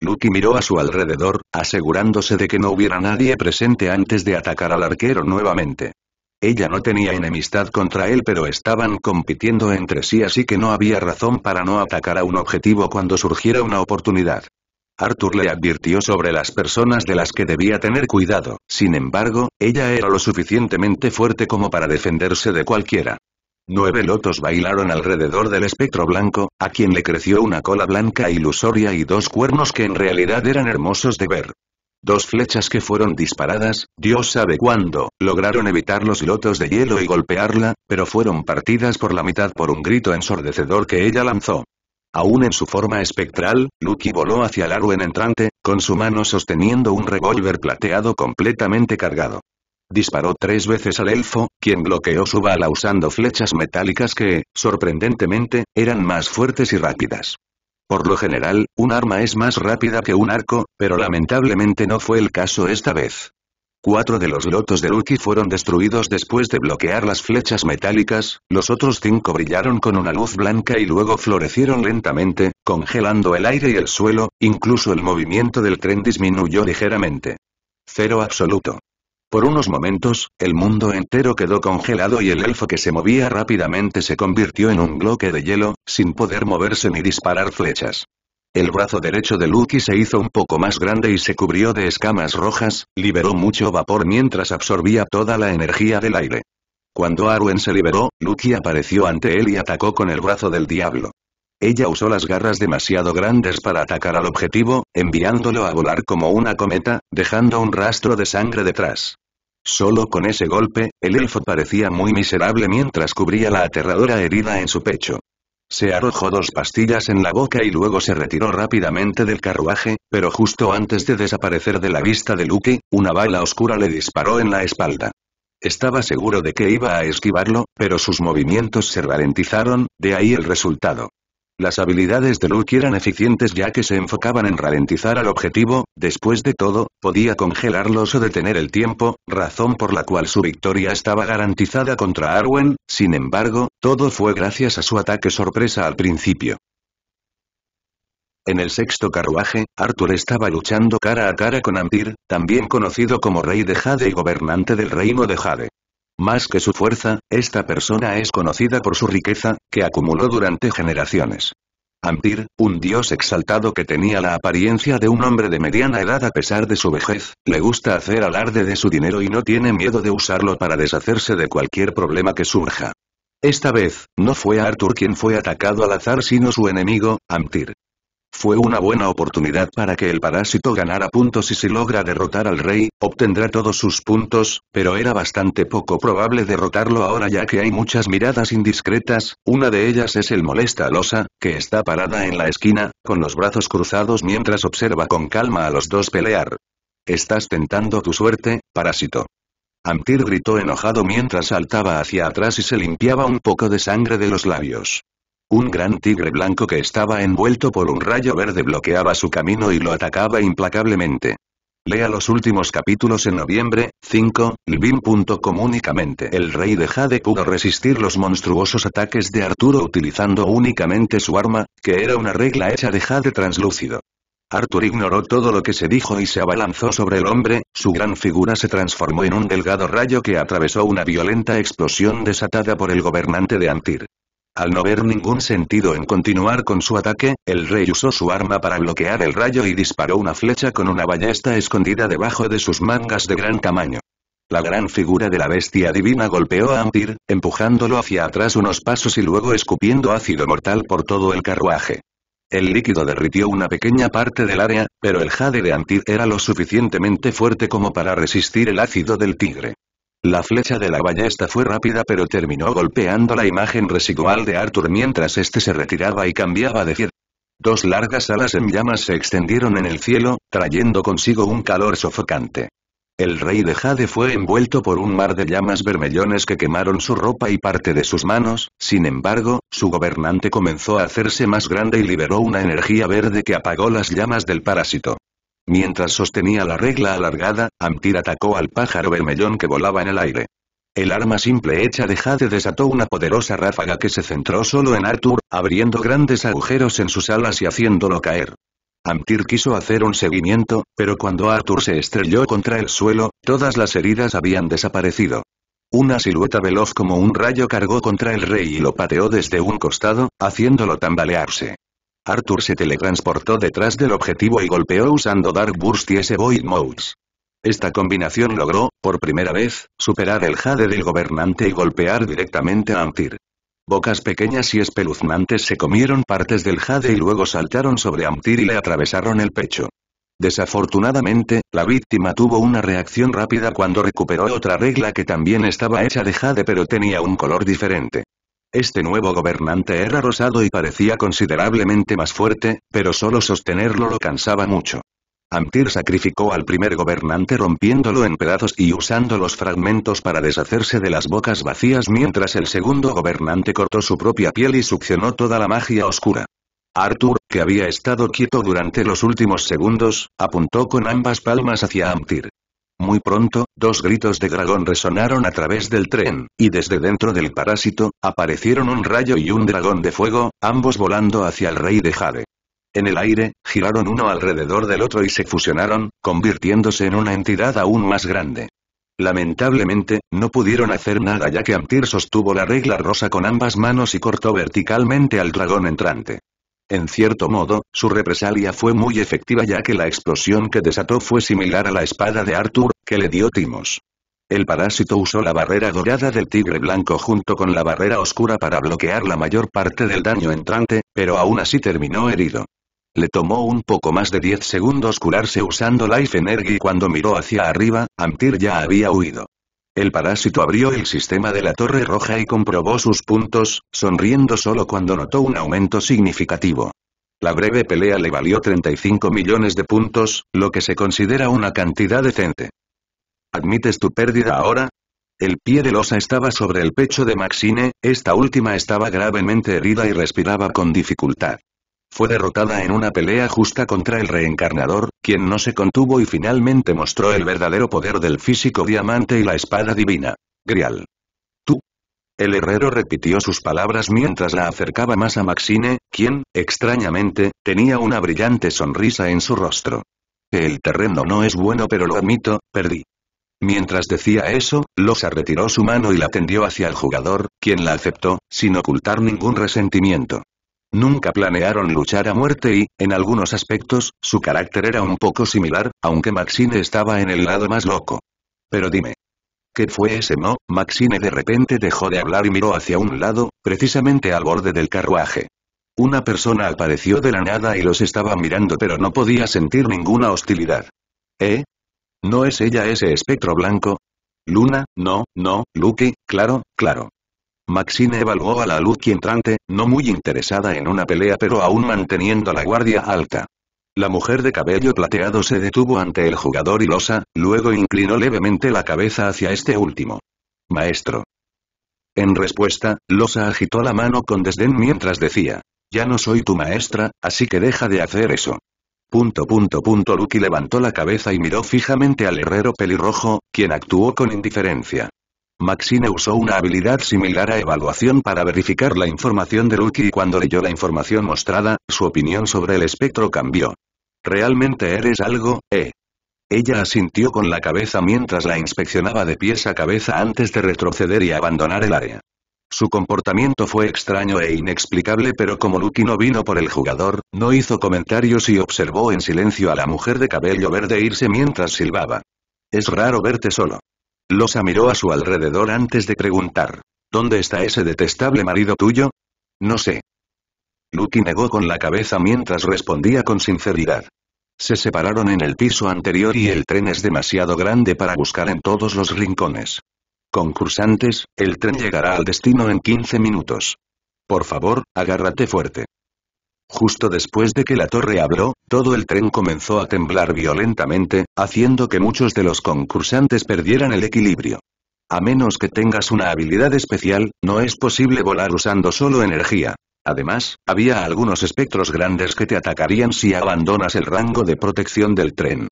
Lucky miró a su alrededor, asegurándose de que no hubiera nadie presente antes de atacar al arquero nuevamente. Ella no tenía enemistad contra él pero estaban compitiendo entre sí así que no había razón para no atacar a un objetivo cuando surgiera una oportunidad. Arthur le advirtió sobre las personas de las que debía tener cuidado, sin embargo, ella era lo suficientemente fuerte como para defenderse de cualquiera. Nueve lotos bailaron alrededor del espectro blanco, a quien le creció una cola blanca ilusoria y dos cuernos que en realidad eran hermosos de ver. Dos flechas que fueron disparadas, Dios sabe cuándo, lograron evitar los lotos de hielo y golpearla, pero fueron partidas por la mitad por un grito ensordecedor que ella lanzó. Aún en su forma espectral, Lucky voló hacia el en entrante, con su mano sosteniendo un revólver plateado completamente cargado. Disparó tres veces al elfo, quien bloqueó su bala usando flechas metálicas que, sorprendentemente, eran más fuertes y rápidas. Por lo general, un arma es más rápida que un arco, pero lamentablemente no fue el caso esta vez. Cuatro de los lotos de Lucky fueron destruidos después de bloquear las flechas metálicas, los otros cinco brillaron con una luz blanca y luego florecieron lentamente, congelando el aire y el suelo, incluso el movimiento del tren disminuyó ligeramente. Cero absoluto. Por unos momentos, el mundo entero quedó congelado y el elfo que se movía rápidamente se convirtió en un bloque de hielo, sin poder moverse ni disparar flechas. El brazo derecho de Lucky se hizo un poco más grande y se cubrió de escamas rojas, liberó mucho vapor mientras absorbía toda la energía del aire. Cuando Arwen se liberó, Lucky apareció ante él y atacó con el brazo del diablo. Ella usó las garras demasiado grandes para atacar al objetivo, enviándolo a volar como una cometa, dejando un rastro de sangre detrás. Solo con ese golpe, el elfo parecía muy miserable mientras cubría la aterradora herida en su pecho. Se arrojó dos pastillas en la boca y luego se retiró rápidamente del carruaje, pero justo antes de desaparecer de la vista de Luke, una bala oscura le disparó en la espalda. Estaba seguro de que iba a esquivarlo, pero sus movimientos se ralentizaron, de ahí el resultado. Las habilidades de Luke eran eficientes ya que se enfocaban en ralentizar al objetivo, después de todo, podía congelarlos o detener el tiempo, razón por la cual su victoria estaba garantizada contra Arwen, sin embargo, todo fue gracias a su ataque sorpresa al principio. En el sexto carruaje, Arthur estaba luchando cara a cara con Ampir, también conocido como Rey de Jade y gobernante del reino de Jade. Más que su fuerza, esta persona es conocida por su riqueza, que acumuló durante generaciones. Amtir, un dios exaltado que tenía la apariencia de un hombre de mediana edad a pesar de su vejez, le gusta hacer alarde de su dinero y no tiene miedo de usarlo para deshacerse de cualquier problema que surja. Esta vez, no fue Arthur quien fue atacado al azar sino su enemigo, Amtir. Fue una buena oportunidad para que el parásito ganara puntos y si logra derrotar al rey, obtendrá todos sus puntos, pero era bastante poco probable derrotarlo ahora ya que hay muchas miradas indiscretas, una de ellas es el molesta losa, que está parada en la esquina, con los brazos cruzados mientras observa con calma a los dos pelear. Estás tentando tu suerte, parásito. Amtir gritó enojado mientras saltaba hacia atrás y se limpiaba un poco de sangre de los labios. Un gran tigre blanco que estaba envuelto por un rayo verde bloqueaba su camino y lo atacaba implacablemente. Lea los últimos capítulos en noviembre, 5, Livin.com únicamente el rey de Jade pudo resistir los monstruosos ataques de Arturo utilizando únicamente su arma, que era una regla hecha de Jade translúcido. Arthur ignoró todo lo que se dijo y se abalanzó sobre el hombre, su gran figura se transformó en un delgado rayo que atravesó una violenta explosión desatada por el gobernante de Antir. Al no ver ningún sentido en continuar con su ataque, el rey usó su arma para bloquear el rayo y disparó una flecha con una ballesta escondida debajo de sus mangas de gran tamaño. La gran figura de la bestia divina golpeó a Antir, empujándolo hacia atrás unos pasos y luego escupiendo ácido mortal por todo el carruaje. El líquido derritió una pequeña parte del área, pero el jade de Antir era lo suficientemente fuerte como para resistir el ácido del tigre. La flecha de la ballesta fue rápida pero terminó golpeando la imagen residual de Arthur mientras este se retiraba y cambiaba de pie. Dos largas alas en llamas se extendieron en el cielo, trayendo consigo un calor sofocante. El rey de Jade fue envuelto por un mar de llamas vermellones que quemaron su ropa y parte de sus manos, sin embargo, su gobernante comenzó a hacerse más grande y liberó una energía verde que apagó las llamas del parásito. Mientras sostenía la regla alargada, Amtir atacó al pájaro vermellón que volaba en el aire. El arma simple hecha de jade desató una poderosa ráfaga que se centró solo en Arthur, abriendo grandes agujeros en sus alas y haciéndolo caer. Amtir quiso hacer un seguimiento, pero cuando Arthur se estrelló contra el suelo, todas las heridas habían desaparecido. Una silueta veloz como un rayo cargó contra el rey y lo pateó desde un costado, haciéndolo tambalearse. Arthur se teletransportó detrás del objetivo y golpeó usando Dark Burst y s Void Modes. Esta combinación logró, por primera vez, superar el jade del gobernante y golpear directamente a Amtir. Bocas pequeñas y espeluznantes se comieron partes del jade y luego saltaron sobre Amtir y le atravesaron el pecho. Desafortunadamente, la víctima tuvo una reacción rápida cuando recuperó otra regla que también estaba hecha de jade pero tenía un color diferente. Este nuevo gobernante era rosado y parecía considerablemente más fuerte, pero solo sostenerlo lo cansaba mucho. Amtir sacrificó al primer gobernante rompiéndolo en pedazos y usando los fragmentos para deshacerse de las bocas vacías mientras el segundo gobernante cortó su propia piel y succionó toda la magia oscura. Arthur, que había estado quieto durante los últimos segundos, apuntó con ambas palmas hacia Amtir. Muy pronto, dos gritos de dragón resonaron a través del tren, y desde dentro del parásito, aparecieron un rayo y un dragón de fuego, ambos volando hacia el rey de Jade. En el aire, giraron uno alrededor del otro y se fusionaron, convirtiéndose en una entidad aún más grande. Lamentablemente, no pudieron hacer nada ya que Amtir sostuvo la regla rosa con ambas manos y cortó verticalmente al dragón entrante. En cierto modo, su represalia fue muy efectiva ya que la explosión que desató fue similar a la espada de Arthur, que le dio timos. El parásito usó la barrera dorada del tigre blanco junto con la barrera oscura para bloquear la mayor parte del daño entrante, pero aún así terminó herido. Le tomó un poco más de 10 segundos curarse usando Life Energy cuando miró hacia arriba, Amtir ya había huido. El parásito abrió el sistema de la Torre Roja y comprobó sus puntos, sonriendo solo cuando notó un aumento significativo. La breve pelea le valió 35 millones de puntos, lo que se considera una cantidad decente. ¿Admites tu pérdida ahora? El pie de losa estaba sobre el pecho de Maxine, esta última estaba gravemente herida y respiraba con dificultad. Fue derrotada en una pelea justa contra el reencarnador, quien no se contuvo y finalmente mostró el verdadero poder del físico diamante y la espada divina. Grial. Tú. El herrero repitió sus palabras mientras la acercaba más a Maxine, quien, extrañamente, tenía una brillante sonrisa en su rostro. El terreno no es bueno pero lo admito, perdí. Mientras decía eso, Losa retiró su mano y la tendió hacia el jugador, quien la aceptó, sin ocultar ningún resentimiento. Nunca planearon luchar a muerte y, en algunos aspectos, su carácter era un poco similar, aunque Maxine estaba en el lado más loco. Pero dime. ¿Qué fue ese no? Maxine de repente dejó de hablar y miró hacia un lado, precisamente al borde del carruaje. Una persona apareció de la nada y los estaba mirando pero no podía sentir ninguna hostilidad. ¿Eh? ¿No es ella ese espectro blanco? Luna, no, no, Luke, claro, claro. Maxine evaluó a la luz entrante, no muy interesada en una pelea pero aún manteniendo la guardia alta. La mujer de cabello plateado se detuvo ante el jugador y Losa, luego inclinó levemente la cabeza hacia este último. Maestro. En respuesta, Losa agitó la mano con desdén mientras decía, ya no soy tu maestra, así que deja de hacer eso. Punto punto punto Lucky levantó la cabeza y miró fijamente al herrero pelirrojo, quien actuó con indiferencia. Maxine usó una habilidad similar a evaluación para verificar la información de Lucky y cuando leyó la información mostrada, su opinión sobre el espectro cambió. Realmente eres algo, eh. Ella asintió con la cabeza mientras la inspeccionaba de pies a cabeza antes de retroceder y abandonar el área. Su comportamiento fue extraño e inexplicable pero como Lucky no vino por el jugador, no hizo comentarios y observó en silencio a la mujer de cabello verde irse mientras silbaba. Es raro verte solo. Losa miró a su alrededor antes de preguntar. ¿Dónde está ese detestable marido tuyo? No sé. Lucky negó con la cabeza mientras respondía con sinceridad. Se separaron en el piso anterior y el tren es demasiado grande para buscar en todos los rincones. Concursantes, el tren llegará al destino en 15 minutos. Por favor, agárrate fuerte. Justo después de que la torre abrió, todo el tren comenzó a temblar violentamente, haciendo que muchos de los concursantes perdieran el equilibrio. A menos que tengas una habilidad especial, no es posible volar usando solo energía. Además, había algunos espectros grandes que te atacarían si abandonas el rango de protección del tren.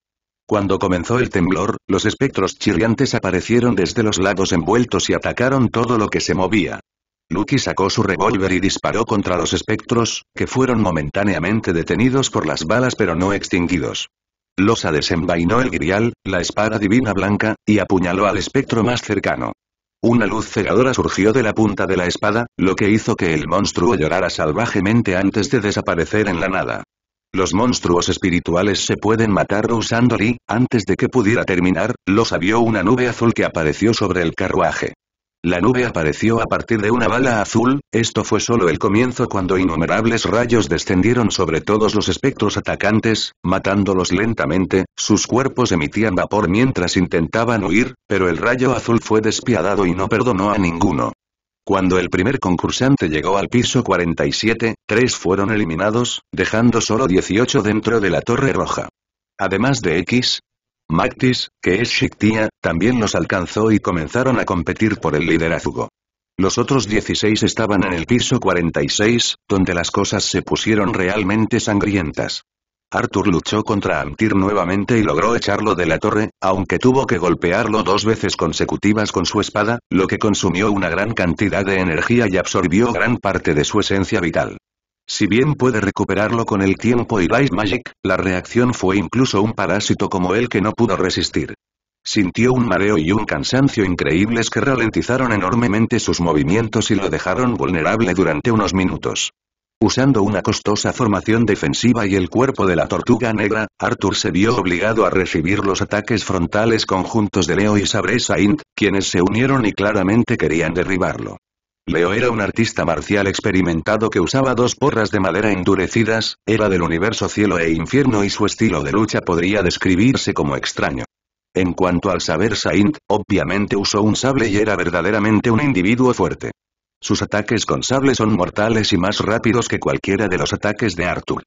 Cuando comenzó el temblor, los espectros chirriantes aparecieron desde los lados envueltos y atacaron todo lo que se movía. Lucky sacó su revólver y disparó contra los espectros, que fueron momentáneamente detenidos por las balas pero no extinguidos. Losa desenvainó el grial, la espada divina blanca, y apuñaló al espectro más cercano. Una luz cegadora surgió de la punta de la espada, lo que hizo que el monstruo llorara salvajemente antes de desaparecer en la nada. Los monstruos espirituales se pueden matar usando Li, antes de que pudiera terminar, Losa vio una nube azul que apareció sobre el carruaje. La nube apareció a partir de una bala azul, esto fue solo el comienzo cuando innumerables rayos descendieron sobre todos los espectros atacantes, matándolos lentamente, sus cuerpos emitían vapor mientras intentaban huir, pero el rayo azul fue despiadado y no perdonó a ninguno. Cuando el primer concursante llegó al piso 47, tres fueron eliminados, dejando solo 18 dentro de la Torre Roja. Además de X, Mactis, que es Shiktia, también los alcanzó y comenzaron a competir por el liderazgo. Los otros 16 estaban en el piso 46, donde las cosas se pusieron realmente sangrientas. Arthur luchó contra Amtir nuevamente y logró echarlo de la torre, aunque tuvo que golpearlo dos veces consecutivas con su espada, lo que consumió una gran cantidad de energía y absorbió gran parte de su esencia vital. Si bien puede recuperarlo con el tiempo y Light Magic, la reacción fue incluso un parásito como él que no pudo resistir. Sintió un mareo y un cansancio increíbles que ralentizaron enormemente sus movimientos y lo dejaron vulnerable durante unos minutos. Usando una costosa formación defensiva y el cuerpo de la tortuga negra, Arthur se vio obligado a recibir los ataques frontales conjuntos de Leo y Sabre Saint, quienes se unieron y claramente querían derribarlo. Leo era un artista marcial experimentado que usaba dos porras de madera endurecidas, era del universo cielo e infierno y su estilo de lucha podría describirse como extraño. En cuanto al saber Saint, obviamente usó un sable y era verdaderamente un individuo fuerte. Sus ataques con sable son mortales y más rápidos que cualquiera de los ataques de Arthur.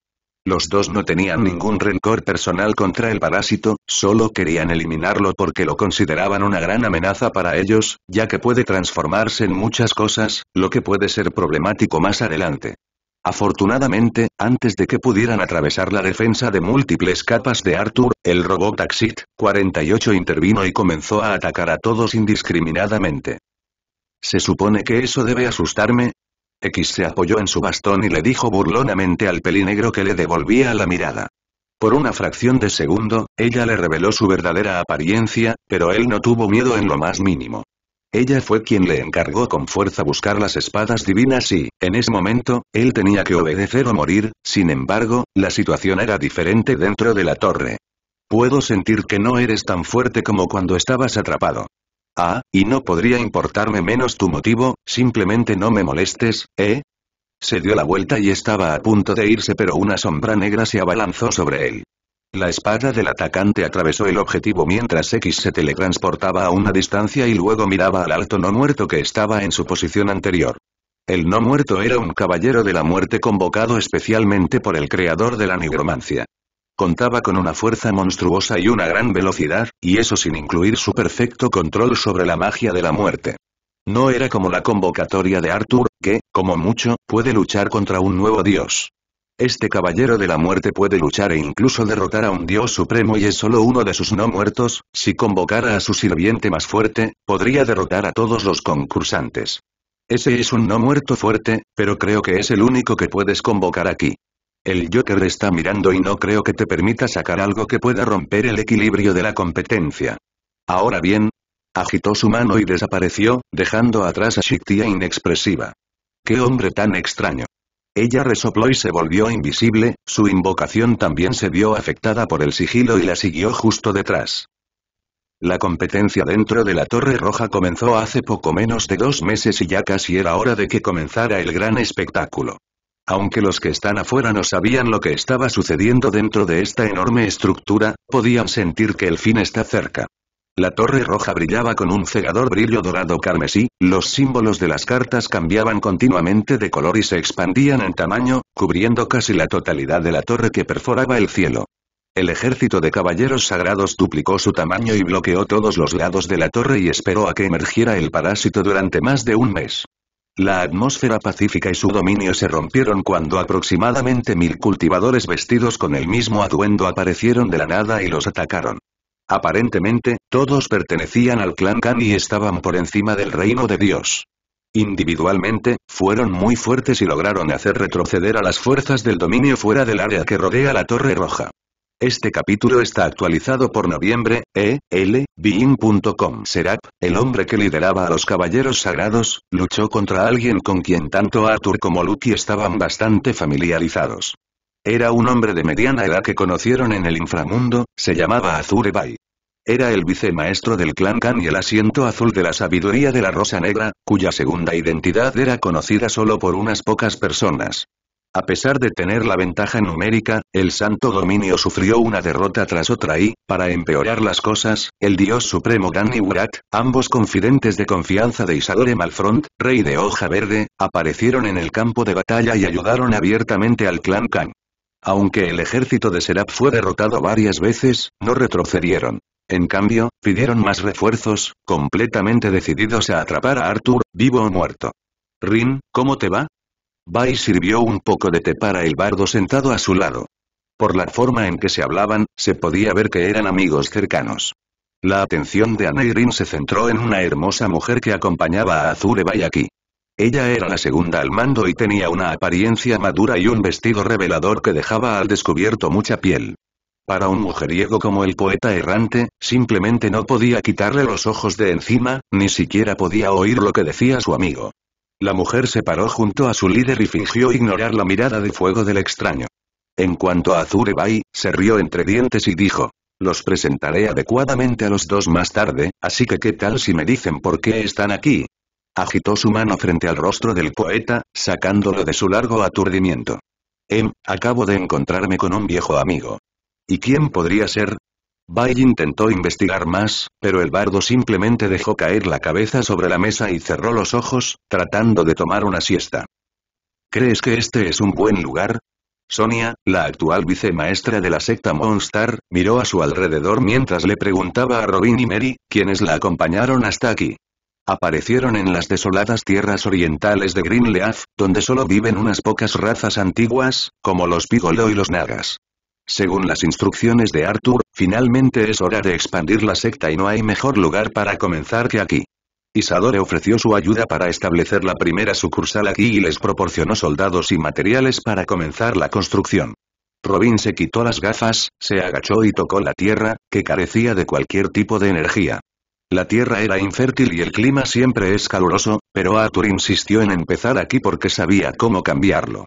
Los dos no tenían mm. ningún rencor personal contra el parásito, solo querían eliminarlo porque lo consideraban una gran amenaza para ellos, ya que puede transformarse en muchas cosas, lo que puede ser problemático más adelante. Afortunadamente, antes de que pudieran atravesar la defensa de múltiples capas de Arthur, el robot Axit 48 intervino y comenzó a atacar a todos indiscriminadamente. ¿Se supone que eso debe asustarme? X se apoyó en su bastón y le dijo burlonamente al pelinegro que le devolvía la mirada. Por una fracción de segundo, ella le reveló su verdadera apariencia, pero él no tuvo miedo en lo más mínimo. Ella fue quien le encargó con fuerza buscar las espadas divinas y, en ese momento, él tenía que obedecer o morir, sin embargo, la situación era diferente dentro de la torre. Puedo sentir que no eres tan fuerte como cuando estabas atrapado. Ah, y no podría importarme menos tu motivo, simplemente no me molestes, ¿eh? Se dio la vuelta y estaba a punto de irse pero una sombra negra se abalanzó sobre él. La espada del atacante atravesó el objetivo mientras X se teletransportaba a una distancia y luego miraba al alto no muerto que estaba en su posición anterior. El no muerto era un caballero de la muerte convocado especialmente por el creador de la nigromancia. Contaba con una fuerza monstruosa y una gran velocidad, y eso sin incluir su perfecto control sobre la magia de la muerte. No era como la convocatoria de Arthur, que, como mucho, puede luchar contra un nuevo dios. Este caballero de la muerte puede luchar e incluso derrotar a un dios supremo y es solo uno de sus no muertos, si convocara a su sirviente más fuerte, podría derrotar a todos los concursantes. Ese es un no muerto fuerte, pero creo que es el único que puedes convocar aquí. El Joker está mirando y no creo que te permita sacar algo que pueda romper el equilibrio de la competencia. Ahora bien, agitó su mano y desapareció, dejando atrás a Shiktia inexpresiva. ¡Qué hombre tan extraño! Ella resopló y se volvió invisible, su invocación también se vio afectada por el sigilo y la siguió justo detrás. La competencia dentro de la Torre Roja comenzó hace poco menos de dos meses y ya casi era hora de que comenzara el gran espectáculo. Aunque los que están afuera no sabían lo que estaba sucediendo dentro de esta enorme estructura, podían sentir que el fin está cerca. La torre roja brillaba con un cegador brillo dorado carmesí, los símbolos de las cartas cambiaban continuamente de color y se expandían en tamaño, cubriendo casi la totalidad de la torre que perforaba el cielo. El ejército de caballeros sagrados duplicó su tamaño y bloqueó todos los lados de la torre y esperó a que emergiera el parásito durante más de un mes. La atmósfera pacífica y su dominio se rompieron cuando aproximadamente mil cultivadores vestidos con el mismo atuendo aparecieron de la nada y los atacaron. Aparentemente, todos pertenecían al clan Khan y estaban por encima del reino de Dios. Individualmente, fueron muy fuertes y lograron hacer retroceder a las fuerzas del dominio fuera del área que rodea la Torre Roja. Este capítulo está actualizado por noviembre, e, l, Serap, el hombre que lideraba a los caballeros sagrados, luchó contra alguien con quien tanto Arthur como Lucky estaban bastante familiarizados. Era un hombre de mediana edad que conocieron en el inframundo, se llamaba Azure Bay. Era el vicemaestro del clan Khan y el asiento azul de la sabiduría de la Rosa Negra, cuya segunda identidad era conocida solo por unas pocas personas. A pesar de tener la ventaja numérica, el Santo Dominio sufrió una derrota tras otra y, para empeorar las cosas, el dios supremo Gan y ambos confidentes de confianza de Isadore Malfront, rey de Hoja Verde, aparecieron en el campo de batalla y ayudaron abiertamente al clan Khan. Aunque el ejército de Serap fue derrotado varias veces, no retrocedieron. En cambio, pidieron más refuerzos, completamente decididos a atrapar a Arthur, vivo o muerto. Rin, ¿cómo te va? Bai sirvió un poco de té para el bardo sentado a su lado. Por la forma en que se hablaban, se podía ver que eran amigos cercanos. La atención de Aneirin se centró en una hermosa mujer que acompañaba a Azure Bai aquí. Ella era la segunda al mando y tenía una apariencia madura y un vestido revelador que dejaba al descubierto mucha piel. Para un mujeriego como el poeta errante, simplemente no podía quitarle los ojos de encima, ni siquiera podía oír lo que decía su amigo. La mujer se paró junto a su líder y fingió ignorar la mirada de fuego del extraño. En cuanto a Zurebai, se rió entre dientes y dijo, los presentaré adecuadamente a los dos más tarde, así que qué tal si me dicen por qué están aquí. Agitó su mano frente al rostro del poeta, sacándolo de su largo aturdimiento. Em, acabo de encontrarme con un viejo amigo. ¿Y quién podría ser? Bai intentó investigar más, pero el bardo simplemente dejó caer la cabeza sobre la mesa y cerró los ojos, tratando de tomar una siesta. ¿Crees que este es un buen lugar? Sonia, la actual vicemaestra de la secta Monstar, miró a su alrededor mientras le preguntaba a Robin y Mary, quienes la acompañaron hasta aquí. Aparecieron en las desoladas tierras orientales de Greenleaf, donde solo viven unas pocas razas antiguas, como los Pigolo y los Nagas. Según las instrucciones de Arthur, finalmente es hora de expandir la secta y no hay mejor lugar para comenzar que aquí. Isadore ofreció su ayuda para establecer la primera sucursal aquí y les proporcionó soldados y materiales para comenzar la construcción. Robin se quitó las gafas, se agachó y tocó la tierra, que carecía de cualquier tipo de energía. La tierra era infértil y el clima siempre es caluroso, pero Arthur insistió en empezar aquí porque sabía cómo cambiarlo.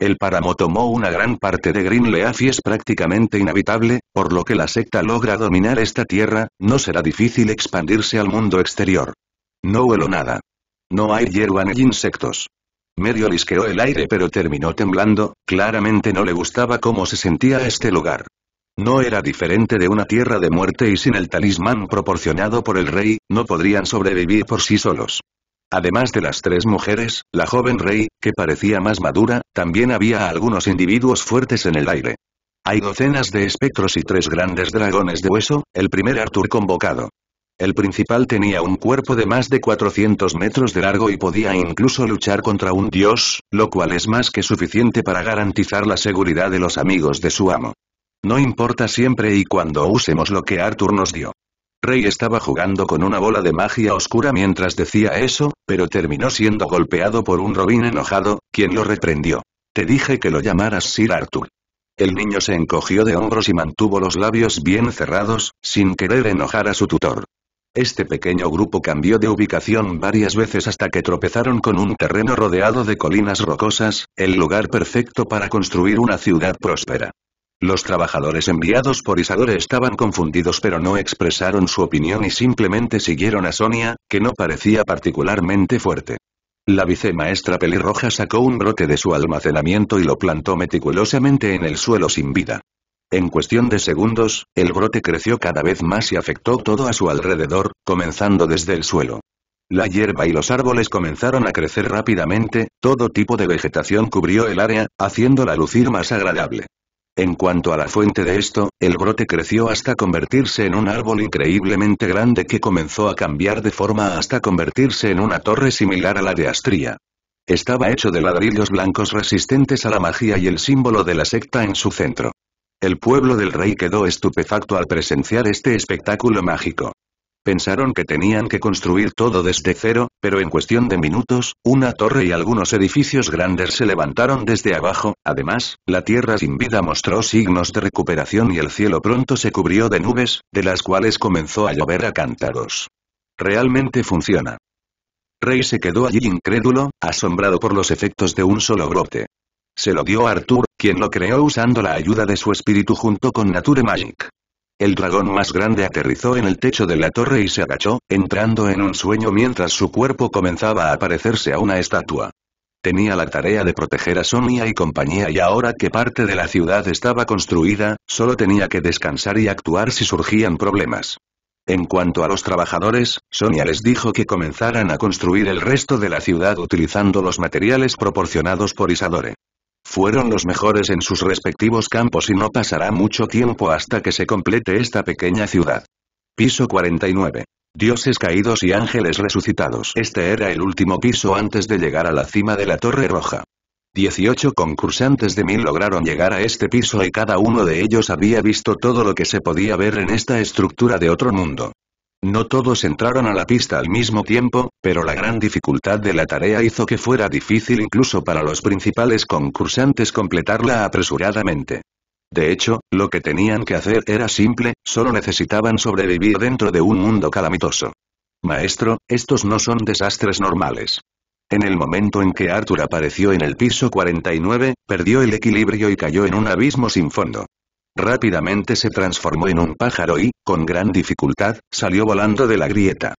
El páramo tomó una gran parte de Green y es prácticamente inhabitable, por lo que la secta logra dominar esta tierra, no será difícil expandirse al mundo exterior. No huelo nada. No hay hierba ni insectos. Medio lisqueó el aire pero terminó temblando, claramente no le gustaba cómo se sentía este lugar. No era diferente de una tierra de muerte y sin el talismán proporcionado por el rey, no podrían sobrevivir por sí solos. Además de las tres mujeres, la joven rey, que parecía más madura, también había algunos individuos fuertes en el aire. Hay docenas de espectros y tres grandes dragones de hueso, el primer Arthur convocado. El principal tenía un cuerpo de más de 400 metros de largo y podía incluso luchar contra un dios, lo cual es más que suficiente para garantizar la seguridad de los amigos de su amo. No importa siempre y cuando usemos lo que Arthur nos dio. Rey estaba jugando con una bola de magia oscura mientras decía eso, pero terminó siendo golpeado por un robín enojado, quien lo reprendió. Te dije que lo llamaras Sir Arthur. El niño se encogió de hombros y mantuvo los labios bien cerrados, sin querer enojar a su tutor. Este pequeño grupo cambió de ubicación varias veces hasta que tropezaron con un terreno rodeado de colinas rocosas, el lugar perfecto para construir una ciudad próspera. Los trabajadores enviados por Isadora estaban confundidos pero no expresaron su opinión y simplemente siguieron a Sonia, que no parecía particularmente fuerte. La vicemaestra pelirroja sacó un brote de su almacenamiento y lo plantó meticulosamente en el suelo sin vida. En cuestión de segundos, el brote creció cada vez más y afectó todo a su alrededor, comenzando desde el suelo. La hierba y los árboles comenzaron a crecer rápidamente, todo tipo de vegetación cubrió el área, haciéndola lucir más agradable. En cuanto a la fuente de esto, el brote creció hasta convertirse en un árbol increíblemente grande que comenzó a cambiar de forma hasta convertirse en una torre similar a la de Astría. Estaba hecho de ladrillos blancos resistentes a la magia y el símbolo de la secta en su centro. El pueblo del rey quedó estupefacto al presenciar este espectáculo mágico. Pensaron que tenían que construir todo desde cero, pero en cuestión de minutos, una torre y algunos edificios grandes se levantaron desde abajo, además, la tierra sin vida mostró signos de recuperación y el cielo pronto se cubrió de nubes, de las cuales comenzó a llover a cántaros. Realmente funciona. Rey se quedó allí incrédulo, asombrado por los efectos de un solo brote. Se lo dio a Arthur, quien lo creó usando la ayuda de su espíritu junto con Nature Magic. El dragón más grande aterrizó en el techo de la torre y se agachó, entrando en un sueño mientras su cuerpo comenzaba a parecerse a una estatua. Tenía la tarea de proteger a Sonia y compañía y ahora que parte de la ciudad estaba construida, solo tenía que descansar y actuar si surgían problemas. En cuanto a los trabajadores, Sonia les dijo que comenzaran a construir el resto de la ciudad utilizando los materiales proporcionados por Isadore. Fueron los mejores en sus respectivos campos y no pasará mucho tiempo hasta que se complete esta pequeña ciudad. Piso 49. Dioses caídos y ángeles resucitados. Este era el último piso antes de llegar a la cima de la Torre Roja. 18 concursantes de mil lograron llegar a este piso y cada uno de ellos había visto todo lo que se podía ver en esta estructura de otro mundo. No todos entraron a la pista al mismo tiempo, pero la gran dificultad de la tarea hizo que fuera difícil incluso para los principales concursantes completarla apresuradamente. De hecho, lo que tenían que hacer era simple, solo necesitaban sobrevivir dentro de un mundo calamitoso. Maestro, estos no son desastres normales. En el momento en que Arthur apareció en el piso 49, perdió el equilibrio y cayó en un abismo sin fondo. Rápidamente se transformó en un pájaro y, con gran dificultad, salió volando de la grieta.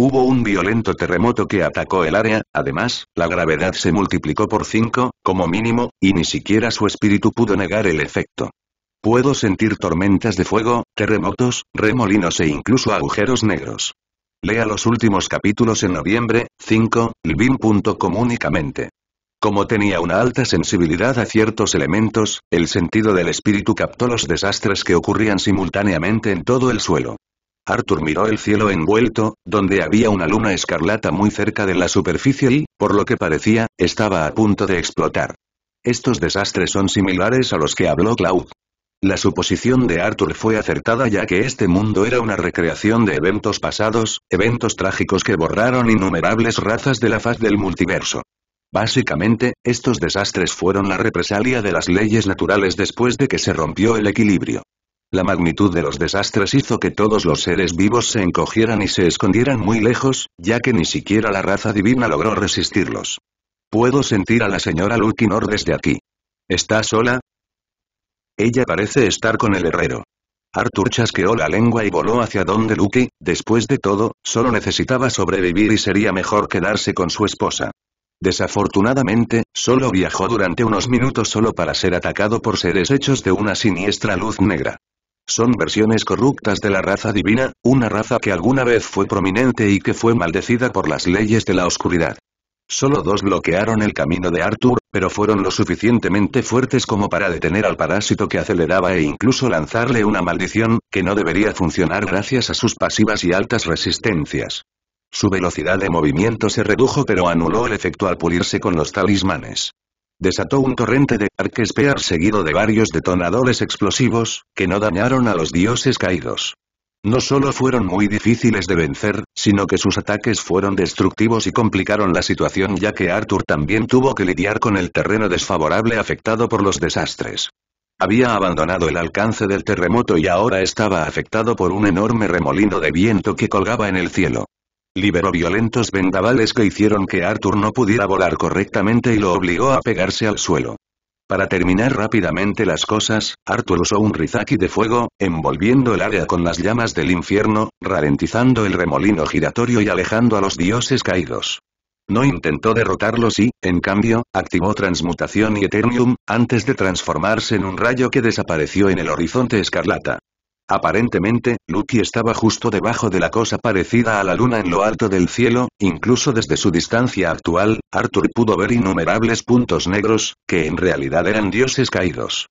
Hubo un violento terremoto que atacó el área, además, la gravedad se multiplicó por 5, como mínimo, y ni siquiera su espíritu pudo negar el efecto. Puedo sentir tormentas de fuego, terremotos, remolinos e incluso agujeros negros. Lea los últimos capítulos en noviembre, 5, Lvin.com únicamente. Como tenía una alta sensibilidad a ciertos elementos, el sentido del espíritu captó los desastres que ocurrían simultáneamente en todo el suelo. Arthur miró el cielo envuelto, donde había una luna escarlata muy cerca de la superficie y, por lo que parecía, estaba a punto de explotar. Estos desastres son similares a los que habló Cloud. La suposición de Arthur fue acertada ya que este mundo era una recreación de eventos pasados, eventos trágicos que borraron innumerables razas de la faz del multiverso. Básicamente, estos desastres fueron la represalia de las leyes naturales después de que se rompió el equilibrio. La magnitud de los desastres hizo que todos los seres vivos se encogieran y se escondieran muy lejos, ya que ni siquiera la raza divina logró resistirlos. Puedo sentir a la señora Lukinor desde aquí. ¿Está sola? Ella parece estar con el herrero. Arthur chasqueó la lengua y voló hacia donde Lucky, después de todo, solo necesitaba sobrevivir y sería mejor quedarse con su esposa. Desafortunadamente, solo viajó durante unos minutos solo para ser atacado por seres hechos de una siniestra luz negra. Son versiones corruptas de la raza divina, una raza que alguna vez fue prominente y que fue maldecida por las leyes de la oscuridad. Solo dos bloquearon el camino de Arthur, pero fueron lo suficientemente fuertes como para detener al parásito que aceleraba e incluso lanzarle una maldición, que no debería funcionar gracias a sus pasivas y altas resistencias. Su velocidad de movimiento se redujo pero anuló el efecto al pulirse con los talismanes. Desató un torrente de Arquespear seguido de varios detonadores explosivos, que no dañaron a los dioses caídos. No solo fueron muy difíciles de vencer, sino que sus ataques fueron destructivos y complicaron la situación ya que Arthur también tuvo que lidiar con el terreno desfavorable afectado por los desastres. Había abandonado el alcance del terremoto y ahora estaba afectado por un enorme remolino de viento que colgaba en el cielo. Liberó violentos vendavales que hicieron que Arthur no pudiera volar correctamente y lo obligó a pegarse al suelo. Para terminar rápidamente las cosas, Arthur usó un rizaki de fuego, envolviendo el área con las llamas del infierno, ralentizando el remolino giratorio y alejando a los dioses caídos. No intentó derrotarlos y, en cambio, activó transmutación y eternium, antes de transformarse en un rayo que desapareció en el horizonte escarlata. Aparentemente, Lucky estaba justo debajo de la cosa parecida a la luna en lo alto del cielo, incluso desde su distancia actual, Arthur pudo ver innumerables puntos negros, que en realidad eran dioses caídos.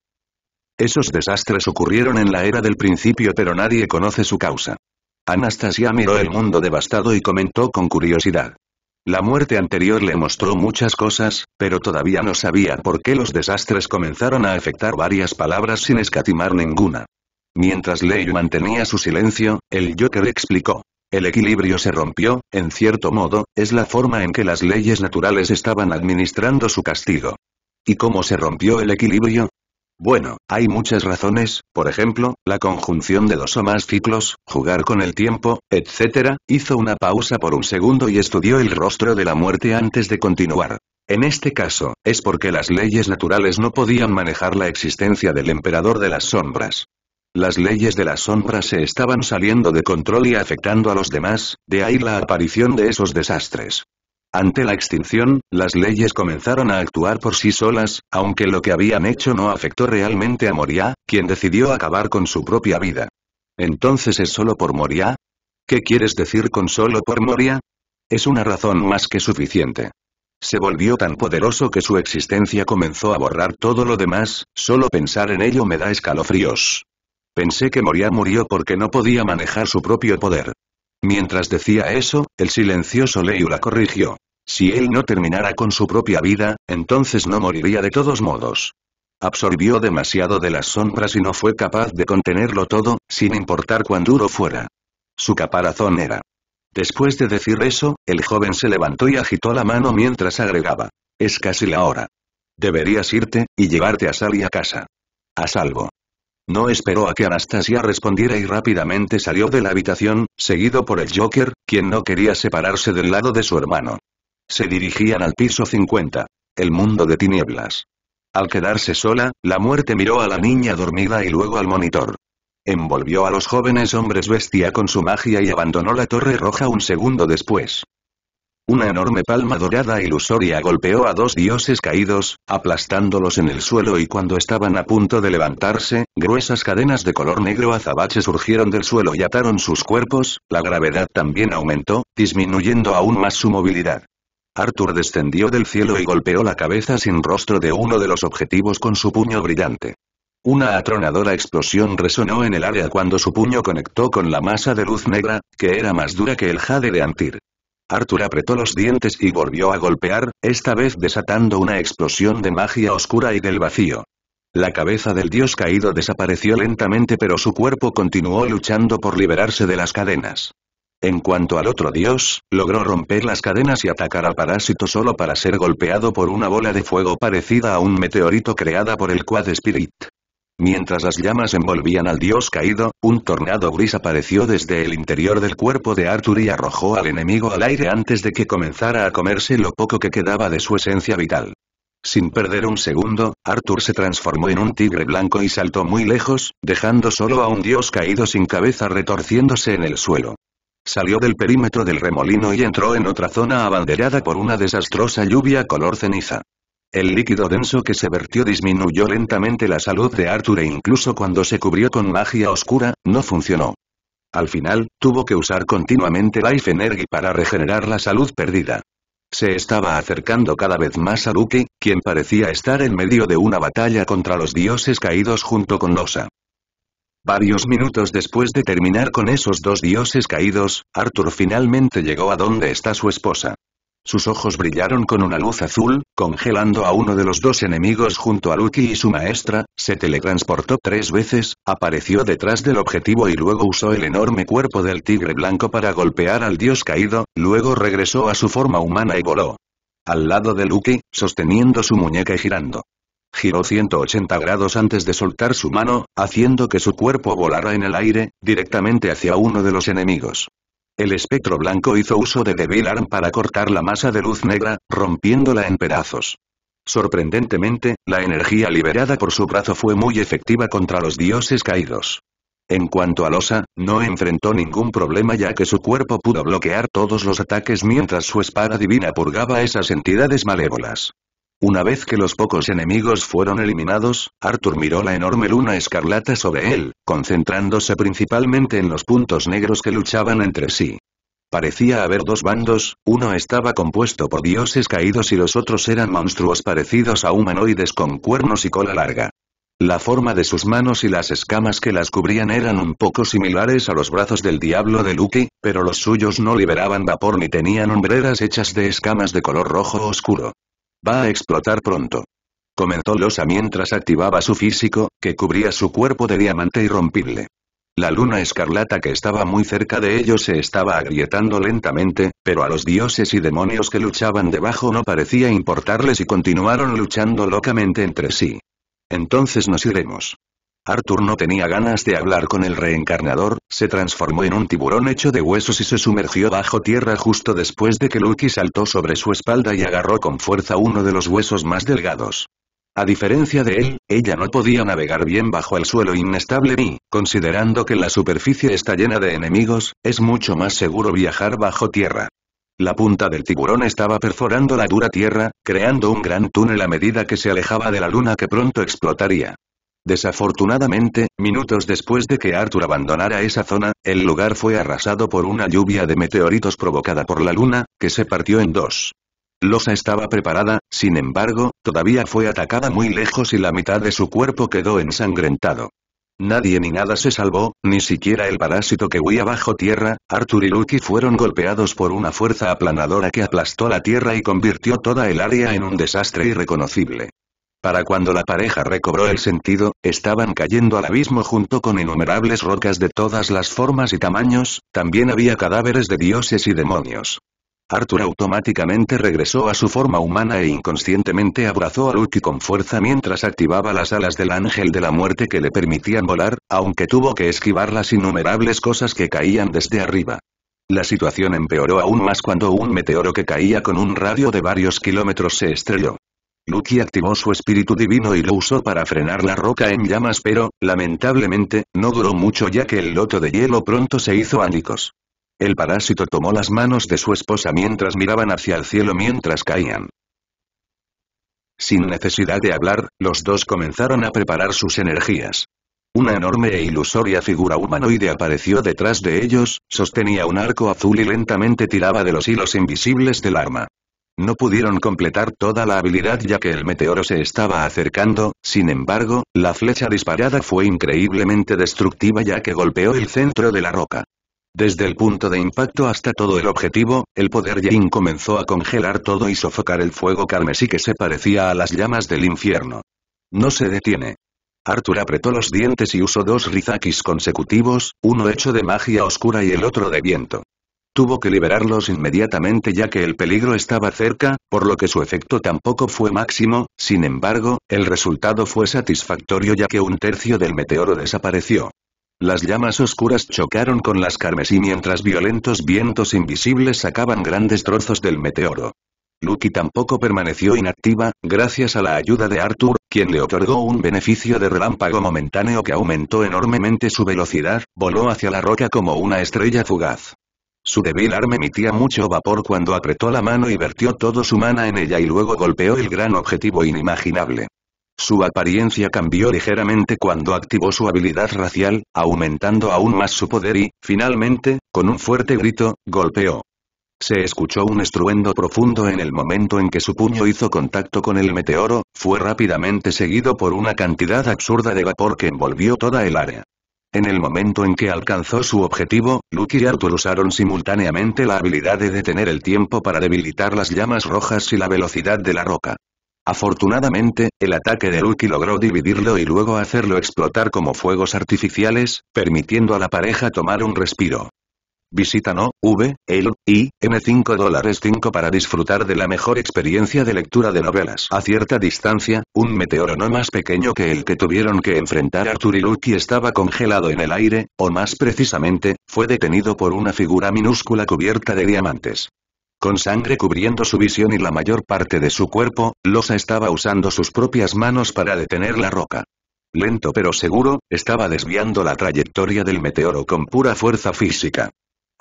Esos desastres ocurrieron en la era del principio pero nadie conoce su causa. Anastasia miró el mundo devastado y comentó con curiosidad. La muerte anterior le mostró muchas cosas, pero todavía no sabía por qué los desastres comenzaron a afectar varias palabras sin escatimar ninguna. Mientras Lei mantenía su silencio, el Joker explicó. El equilibrio se rompió, en cierto modo, es la forma en que las leyes naturales estaban administrando su castigo. ¿Y cómo se rompió el equilibrio? Bueno, hay muchas razones, por ejemplo, la conjunción de dos o más ciclos, jugar con el tiempo, etc., hizo una pausa por un segundo y estudió el rostro de la muerte antes de continuar. En este caso, es porque las leyes naturales no podían manejar la existencia del emperador de las sombras. Las leyes de la sombra se estaban saliendo de control y afectando a los demás, de ahí la aparición de esos desastres. Ante la extinción, las leyes comenzaron a actuar por sí solas, aunque lo que habían hecho no afectó realmente a Moria, quien decidió acabar con su propia vida. ¿Entonces es solo por Moria? ¿Qué quieres decir con solo por Moria? Es una razón más que suficiente. Se volvió tan poderoso que su existencia comenzó a borrar todo lo demás, solo pensar en ello me da escalofríos. Pensé que Moria murió porque no podía manejar su propio poder. Mientras decía eso, el silencioso Leiu la corrigió. Si él no terminara con su propia vida, entonces no moriría de todos modos. Absorbió demasiado de las sombras y no fue capaz de contenerlo todo, sin importar cuán duro fuera. Su caparazón era. Después de decir eso, el joven se levantó y agitó la mano mientras agregaba. Es casi la hora. Deberías irte, y llevarte a Sally a casa. A salvo. No esperó a que Anastasia respondiera y rápidamente salió de la habitación, seguido por el Joker, quien no quería separarse del lado de su hermano. Se dirigían al piso 50. El mundo de tinieblas. Al quedarse sola, la muerte miró a la niña dormida y luego al monitor. Envolvió a los jóvenes hombres bestia con su magia y abandonó la torre roja un segundo después. Una enorme palma dorada ilusoria golpeó a dos dioses caídos, aplastándolos en el suelo y cuando estaban a punto de levantarse, gruesas cadenas de color negro azabache surgieron del suelo y ataron sus cuerpos, la gravedad también aumentó, disminuyendo aún más su movilidad. Arthur descendió del cielo y golpeó la cabeza sin rostro de uno de los objetivos con su puño brillante. Una atronadora explosión resonó en el área cuando su puño conectó con la masa de luz negra, que era más dura que el jade de Antir. Arthur apretó los dientes y volvió a golpear, esta vez desatando una explosión de magia oscura y del vacío. La cabeza del dios caído desapareció lentamente pero su cuerpo continuó luchando por liberarse de las cadenas. En cuanto al otro dios, logró romper las cadenas y atacar al parásito solo para ser golpeado por una bola de fuego parecida a un meteorito creada por el Quad Spirit. Mientras las llamas envolvían al dios caído, un tornado gris apareció desde el interior del cuerpo de Arthur y arrojó al enemigo al aire antes de que comenzara a comerse lo poco que quedaba de su esencia vital. Sin perder un segundo, Arthur se transformó en un tigre blanco y saltó muy lejos, dejando solo a un dios caído sin cabeza retorciéndose en el suelo. Salió del perímetro del remolino y entró en otra zona abanderada por una desastrosa lluvia color ceniza. El líquido denso que se vertió disminuyó lentamente la salud de Arthur e incluso cuando se cubrió con magia oscura, no funcionó. Al final, tuvo que usar continuamente Life Energy para regenerar la salud perdida. Se estaba acercando cada vez más a Luke, quien parecía estar en medio de una batalla contra los dioses caídos junto con Losa. Varios minutos después de terminar con esos dos dioses caídos, Arthur finalmente llegó a donde está su esposa. Sus ojos brillaron con una luz azul, congelando a uno de los dos enemigos junto a Lucky y su maestra, se teletransportó tres veces, apareció detrás del objetivo y luego usó el enorme cuerpo del tigre blanco para golpear al dios caído, luego regresó a su forma humana y voló. Al lado de Lucky, sosteniendo su muñeca y girando. Giró 180 grados antes de soltar su mano, haciendo que su cuerpo volara en el aire, directamente hacia uno de los enemigos. El espectro blanco hizo uso de Devil Arm para cortar la masa de luz negra, rompiéndola en pedazos. Sorprendentemente, la energía liberada por su brazo fue muy efectiva contra los dioses caídos. En cuanto a Losa, no enfrentó ningún problema ya que su cuerpo pudo bloquear todos los ataques mientras su espada divina purgaba esas entidades malévolas. Una vez que los pocos enemigos fueron eliminados, Arthur miró la enorme luna escarlata sobre él, concentrándose principalmente en los puntos negros que luchaban entre sí. Parecía haber dos bandos, uno estaba compuesto por dioses caídos y los otros eran monstruos parecidos a humanoides con cuernos y cola larga. La forma de sus manos y las escamas que las cubrían eran un poco similares a los brazos del diablo de Lucky, pero los suyos no liberaban vapor ni tenían hombreras hechas de escamas de color rojo oscuro. Va a explotar pronto. Comentó Losa mientras activaba su físico, que cubría su cuerpo de diamante irrompible. La luna escarlata que estaba muy cerca de ellos se estaba agrietando lentamente, pero a los dioses y demonios que luchaban debajo no parecía importarles y continuaron luchando locamente entre sí. Entonces nos iremos. Arthur no tenía ganas de hablar con el reencarnador, se transformó en un tiburón hecho de huesos y se sumergió bajo tierra justo después de que Lucky saltó sobre su espalda y agarró con fuerza uno de los huesos más delgados. A diferencia de él, ella no podía navegar bien bajo el suelo inestable y, considerando que la superficie está llena de enemigos, es mucho más seguro viajar bajo tierra. La punta del tiburón estaba perforando la dura tierra, creando un gran túnel a medida que se alejaba de la luna que pronto explotaría. Desafortunadamente, minutos después de que Arthur abandonara esa zona, el lugar fue arrasado por una lluvia de meteoritos provocada por la luna, que se partió en dos. Losa estaba preparada, sin embargo, todavía fue atacada muy lejos y la mitad de su cuerpo quedó ensangrentado. Nadie ni nada se salvó, ni siquiera el parásito que huía bajo tierra, Arthur y Lucky fueron golpeados por una fuerza aplanadora que aplastó la tierra y convirtió toda el área en un desastre irreconocible. Para cuando la pareja recobró el sentido, estaban cayendo al abismo junto con innumerables rocas de todas las formas y tamaños, también había cadáveres de dioses y demonios. Arthur automáticamente regresó a su forma humana e inconscientemente abrazó a Lucky con fuerza mientras activaba las alas del ángel de la muerte que le permitían volar, aunque tuvo que esquivar las innumerables cosas que caían desde arriba. La situación empeoró aún más cuando un meteoro que caía con un radio de varios kilómetros se estrelló. Lucky activó su espíritu divino y lo usó para frenar la roca en llamas pero, lamentablemente, no duró mucho ya que el loto de hielo pronto se hizo ánicos. El parásito tomó las manos de su esposa mientras miraban hacia el cielo mientras caían. Sin necesidad de hablar, los dos comenzaron a preparar sus energías. Una enorme e ilusoria figura humanoide apareció detrás de ellos, sostenía un arco azul y lentamente tiraba de los hilos invisibles del arma. No pudieron completar toda la habilidad ya que el meteoro se estaba acercando, sin embargo, la flecha disparada fue increíblemente destructiva ya que golpeó el centro de la roca. Desde el punto de impacto hasta todo el objetivo, el poder Yin comenzó a congelar todo y sofocar el fuego carmesí que se parecía a las llamas del infierno. No se detiene. Arthur apretó los dientes y usó dos rizakis consecutivos, uno hecho de magia oscura y el otro de viento. Tuvo que liberarlos inmediatamente ya que el peligro estaba cerca, por lo que su efecto tampoco fue máximo, sin embargo, el resultado fue satisfactorio ya que un tercio del meteoro desapareció. Las llamas oscuras chocaron con las carmesí mientras violentos vientos invisibles sacaban grandes trozos del meteoro. Lucky tampoco permaneció inactiva, gracias a la ayuda de Arthur, quien le otorgó un beneficio de relámpago momentáneo que aumentó enormemente su velocidad, voló hacia la roca como una estrella fugaz. Su débil arma emitía mucho vapor cuando apretó la mano y vertió todo su mana en ella y luego golpeó el gran objetivo inimaginable. Su apariencia cambió ligeramente cuando activó su habilidad racial, aumentando aún más su poder y, finalmente, con un fuerte grito, golpeó. Se escuchó un estruendo profundo en el momento en que su puño hizo contacto con el meteoro, fue rápidamente seguido por una cantidad absurda de vapor que envolvió toda el área. En el momento en que alcanzó su objetivo, Luke y Arthur usaron simultáneamente la habilidad de detener el tiempo para debilitar las llamas rojas y la velocidad de la roca. Afortunadamente, el ataque de Lucky logró dividirlo y luego hacerlo explotar como fuegos artificiales, permitiendo a la pareja tomar un respiro. Visita no, v, el, i, m5 dólares 5 para disfrutar de la mejor experiencia de lectura de novelas. A cierta distancia, un meteoro no más pequeño que el que tuvieron que enfrentar Arthur y Lucky estaba congelado en el aire, o más precisamente, fue detenido por una figura minúscula cubierta de diamantes. Con sangre cubriendo su visión y la mayor parte de su cuerpo, Losa estaba usando sus propias manos para detener la roca. Lento pero seguro, estaba desviando la trayectoria del meteoro con pura fuerza física.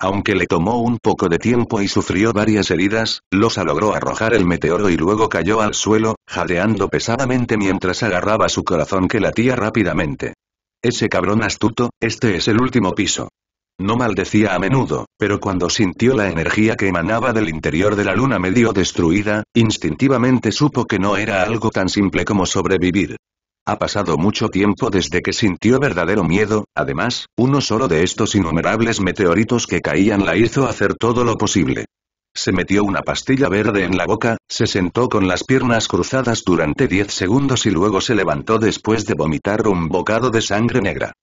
Aunque le tomó un poco de tiempo y sufrió varias heridas, Losa logró arrojar el meteoro y luego cayó al suelo, jadeando pesadamente mientras agarraba su corazón que latía rápidamente. Ese cabrón astuto, este es el último piso. No maldecía a menudo, pero cuando sintió la energía que emanaba del interior de la luna medio destruida, instintivamente supo que no era algo tan simple como sobrevivir. Ha pasado mucho tiempo desde que sintió verdadero miedo, además, uno solo de estos innumerables meteoritos que caían la hizo hacer todo lo posible. Se metió una pastilla verde en la boca, se sentó con las piernas cruzadas durante 10 segundos y luego se levantó después de vomitar un bocado de sangre negra.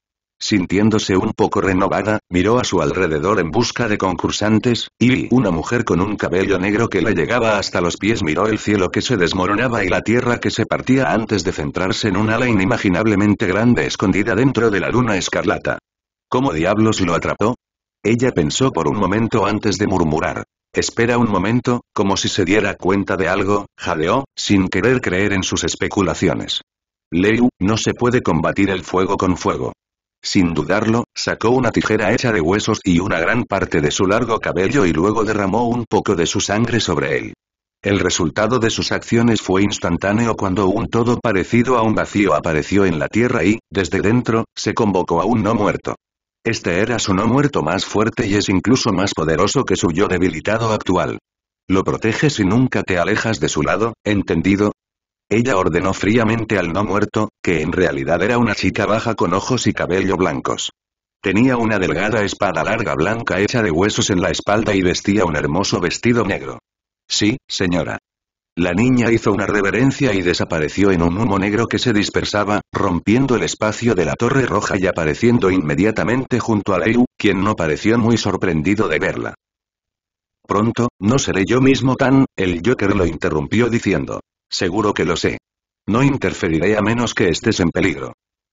Sintiéndose un poco renovada, miró a su alrededor en busca de concursantes, y una mujer con un cabello negro que le llegaba hasta los pies miró el cielo que se desmoronaba y la tierra que se partía antes de centrarse en un ala inimaginablemente grande escondida dentro de la luna escarlata. ¿Cómo diablos lo atrapó? Ella pensó por un momento antes de murmurar. Espera un momento, como si se diera cuenta de algo, jadeó, sin querer creer en sus especulaciones. Leu, no se puede combatir el fuego con fuego. Sin dudarlo, sacó una tijera hecha de huesos y una gran parte de su largo cabello y luego derramó un poco de su sangre sobre él. El resultado de sus acciones fue instantáneo cuando un todo parecido a un vacío apareció en la tierra y, desde dentro, se convocó a un no muerto. Este era su no muerto más fuerte y es incluso más poderoso que su yo debilitado actual. Lo proteges y nunca te alejas de su lado, ¿entendido? Ella ordenó fríamente al no muerto, que en realidad era una chica baja con ojos y cabello blancos. Tenía una delgada espada larga blanca hecha de huesos en la espalda y vestía un hermoso vestido negro. Sí, señora. La niña hizo una reverencia y desapareció en un humo negro que se dispersaba, rompiendo el espacio de la Torre Roja y apareciendo inmediatamente junto a Leu, quien no pareció muy sorprendido de verla. Pronto, no seré yo mismo tan, el Joker lo interrumpió diciendo. Seguro que lo sé. No interferiré a menos que estés en peligro.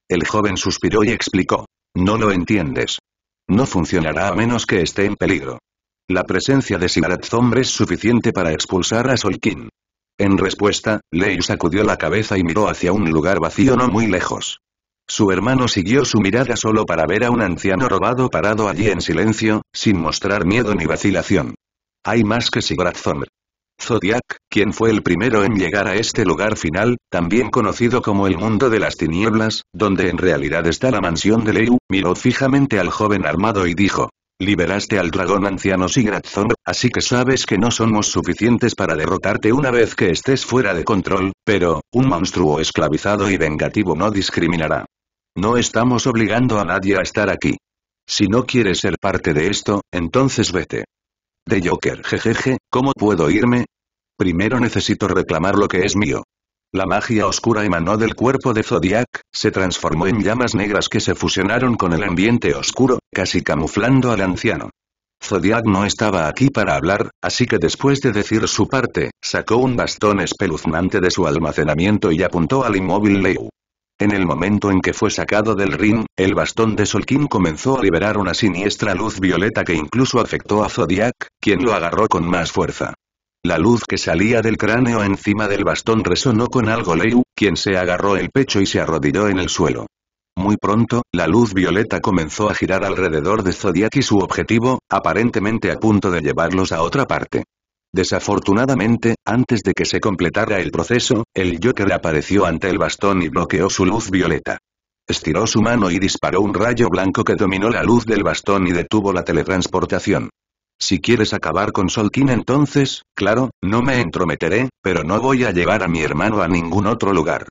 El joven suspiró y explicó. No lo entiendes. No funcionará a menos que esté en peligro. La presencia de Zombre es suficiente para expulsar a Solkin. En respuesta, Lei sacudió la cabeza y miró hacia un lugar vacío no muy lejos. Su hermano siguió su mirada solo para ver a un anciano robado parado allí en silencio, sin mostrar miedo ni vacilación. Hay más que Zombre. Zodiac, quien fue el primero en llegar a este lugar final, también conocido como el mundo de las tinieblas, donde en realidad está la mansión de Leu, miró fijamente al joven armado y dijo, Liberaste al dragón anciano Sigratzon, así que sabes que no somos suficientes para derrotarte una vez que estés fuera de control, pero, un monstruo esclavizado y vengativo no discriminará. No estamos obligando a nadie a estar aquí. Si no quieres ser parte de esto, entonces vete. De Joker jejeje, ¿cómo puedo irme? Primero necesito reclamar lo que es mío. La magia oscura emanó del cuerpo de Zodiac, se transformó en llamas negras que se fusionaron con el ambiente oscuro, casi camuflando al anciano. Zodiac no estaba aquí para hablar, así que después de decir su parte, sacó un bastón espeluznante de su almacenamiento y apuntó al inmóvil Leu. En el momento en que fue sacado del ring, el bastón de Solkin comenzó a liberar una siniestra luz violeta que incluso afectó a Zodiac, quien lo agarró con más fuerza. La luz que salía del cráneo encima del bastón resonó con algo Leu, quien se agarró el pecho y se arrodilló en el suelo. Muy pronto, la luz violeta comenzó a girar alrededor de Zodiac y su objetivo, aparentemente a punto de llevarlos a otra parte. Desafortunadamente, antes de que se completara el proceso, el Joker apareció ante el bastón y bloqueó su luz violeta. Estiró su mano y disparó un rayo blanco que dominó la luz del bastón y detuvo la teletransportación. Si quieres acabar con Solkin entonces, claro, no me entrometeré, pero no voy a llevar a mi hermano a ningún otro lugar.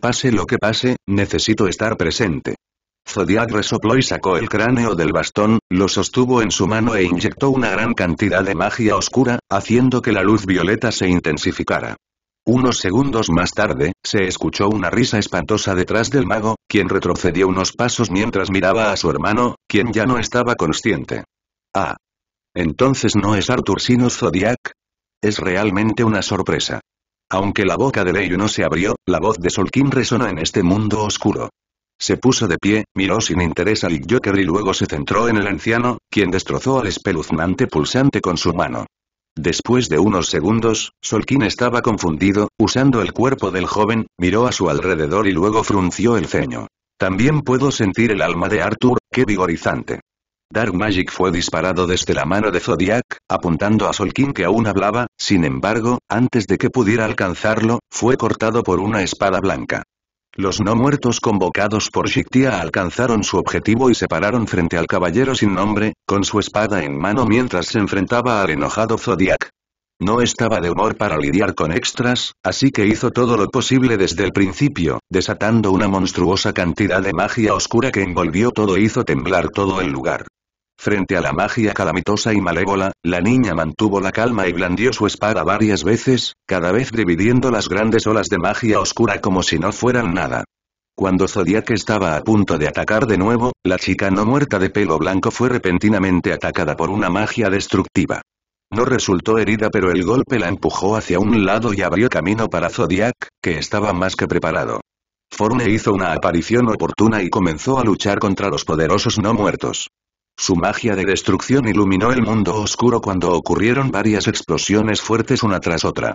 Pase lo que pase, necesito estar presente. Zodiac resopló y sacó el cráneo del bastón, lo sostuvo en su mano e inyectó una gran cantidad de magia oscura, haciendo que la luz violeta se intensificara. Unos segundos más tarde, se escuchó una risa espantosa detrás del mago, quien retrocedió unos pasos mientras miraba a su hermano, quien ya no estaba consciente. Ah. Entonces no es Arthur sino Zodiac. Es realmente una sorpresa. Aunque la boca de Leyu no se abrió, la voz de Solkin resonó en este mundo oscuro. Se puso de pie, miró sin interés al Joker y luego se centró en el anciano, quien destrozó al espeluznante pulsante con su mano. Después de unos segundos, Solkin estaba confundido, usando el cuerpo del joven, miró a su alrededor y luego frunció el ceño. También puedo sentir el alma de Arthur, qué vigorizante. Dark Magic fue disparado desde la mano de Zodiac, apuntando a Solkin que aún hablaba, sin embargo, antes de que pudiera alcanzarlo, fue cortado por una espada blanca. Los no muertos convocados por Shiktia alcanzaron su objetivo y se pararon frente al caballero sin nombre, con su espada en mano mientras se enfrentaba al enojado Zodiac. No estaba de humor para lidiar con extras, así que hizo todo lo posible desde el principio, desatando una monstruosa cantidad de magia oscura que envolvió todo e hizo temblar todo el lugar. Frente a la magia calamitosa y malévola, la niña mantuvo la calma y blandió su espada varias veces, cada vez dividiendo las grandes olas de magia oscura como si no fueran nada. Cuando Zodiac estaba a punto de atacar de nuevo, la chica no muerta de pelo blanco fue repentinamente atacada por una magia destructiva. No resultó herida pero el golpe la empujó hacia un lado y abrió camino para Zodiac, que estaba más que preparado. Forne hizo una aparición oportuna y comenzó a luchar contra los poderosos no muertos. Su magia de destrucción iluminó el mundo oscuro cuando ocurrieron varias explosiones fuertes una tras otra.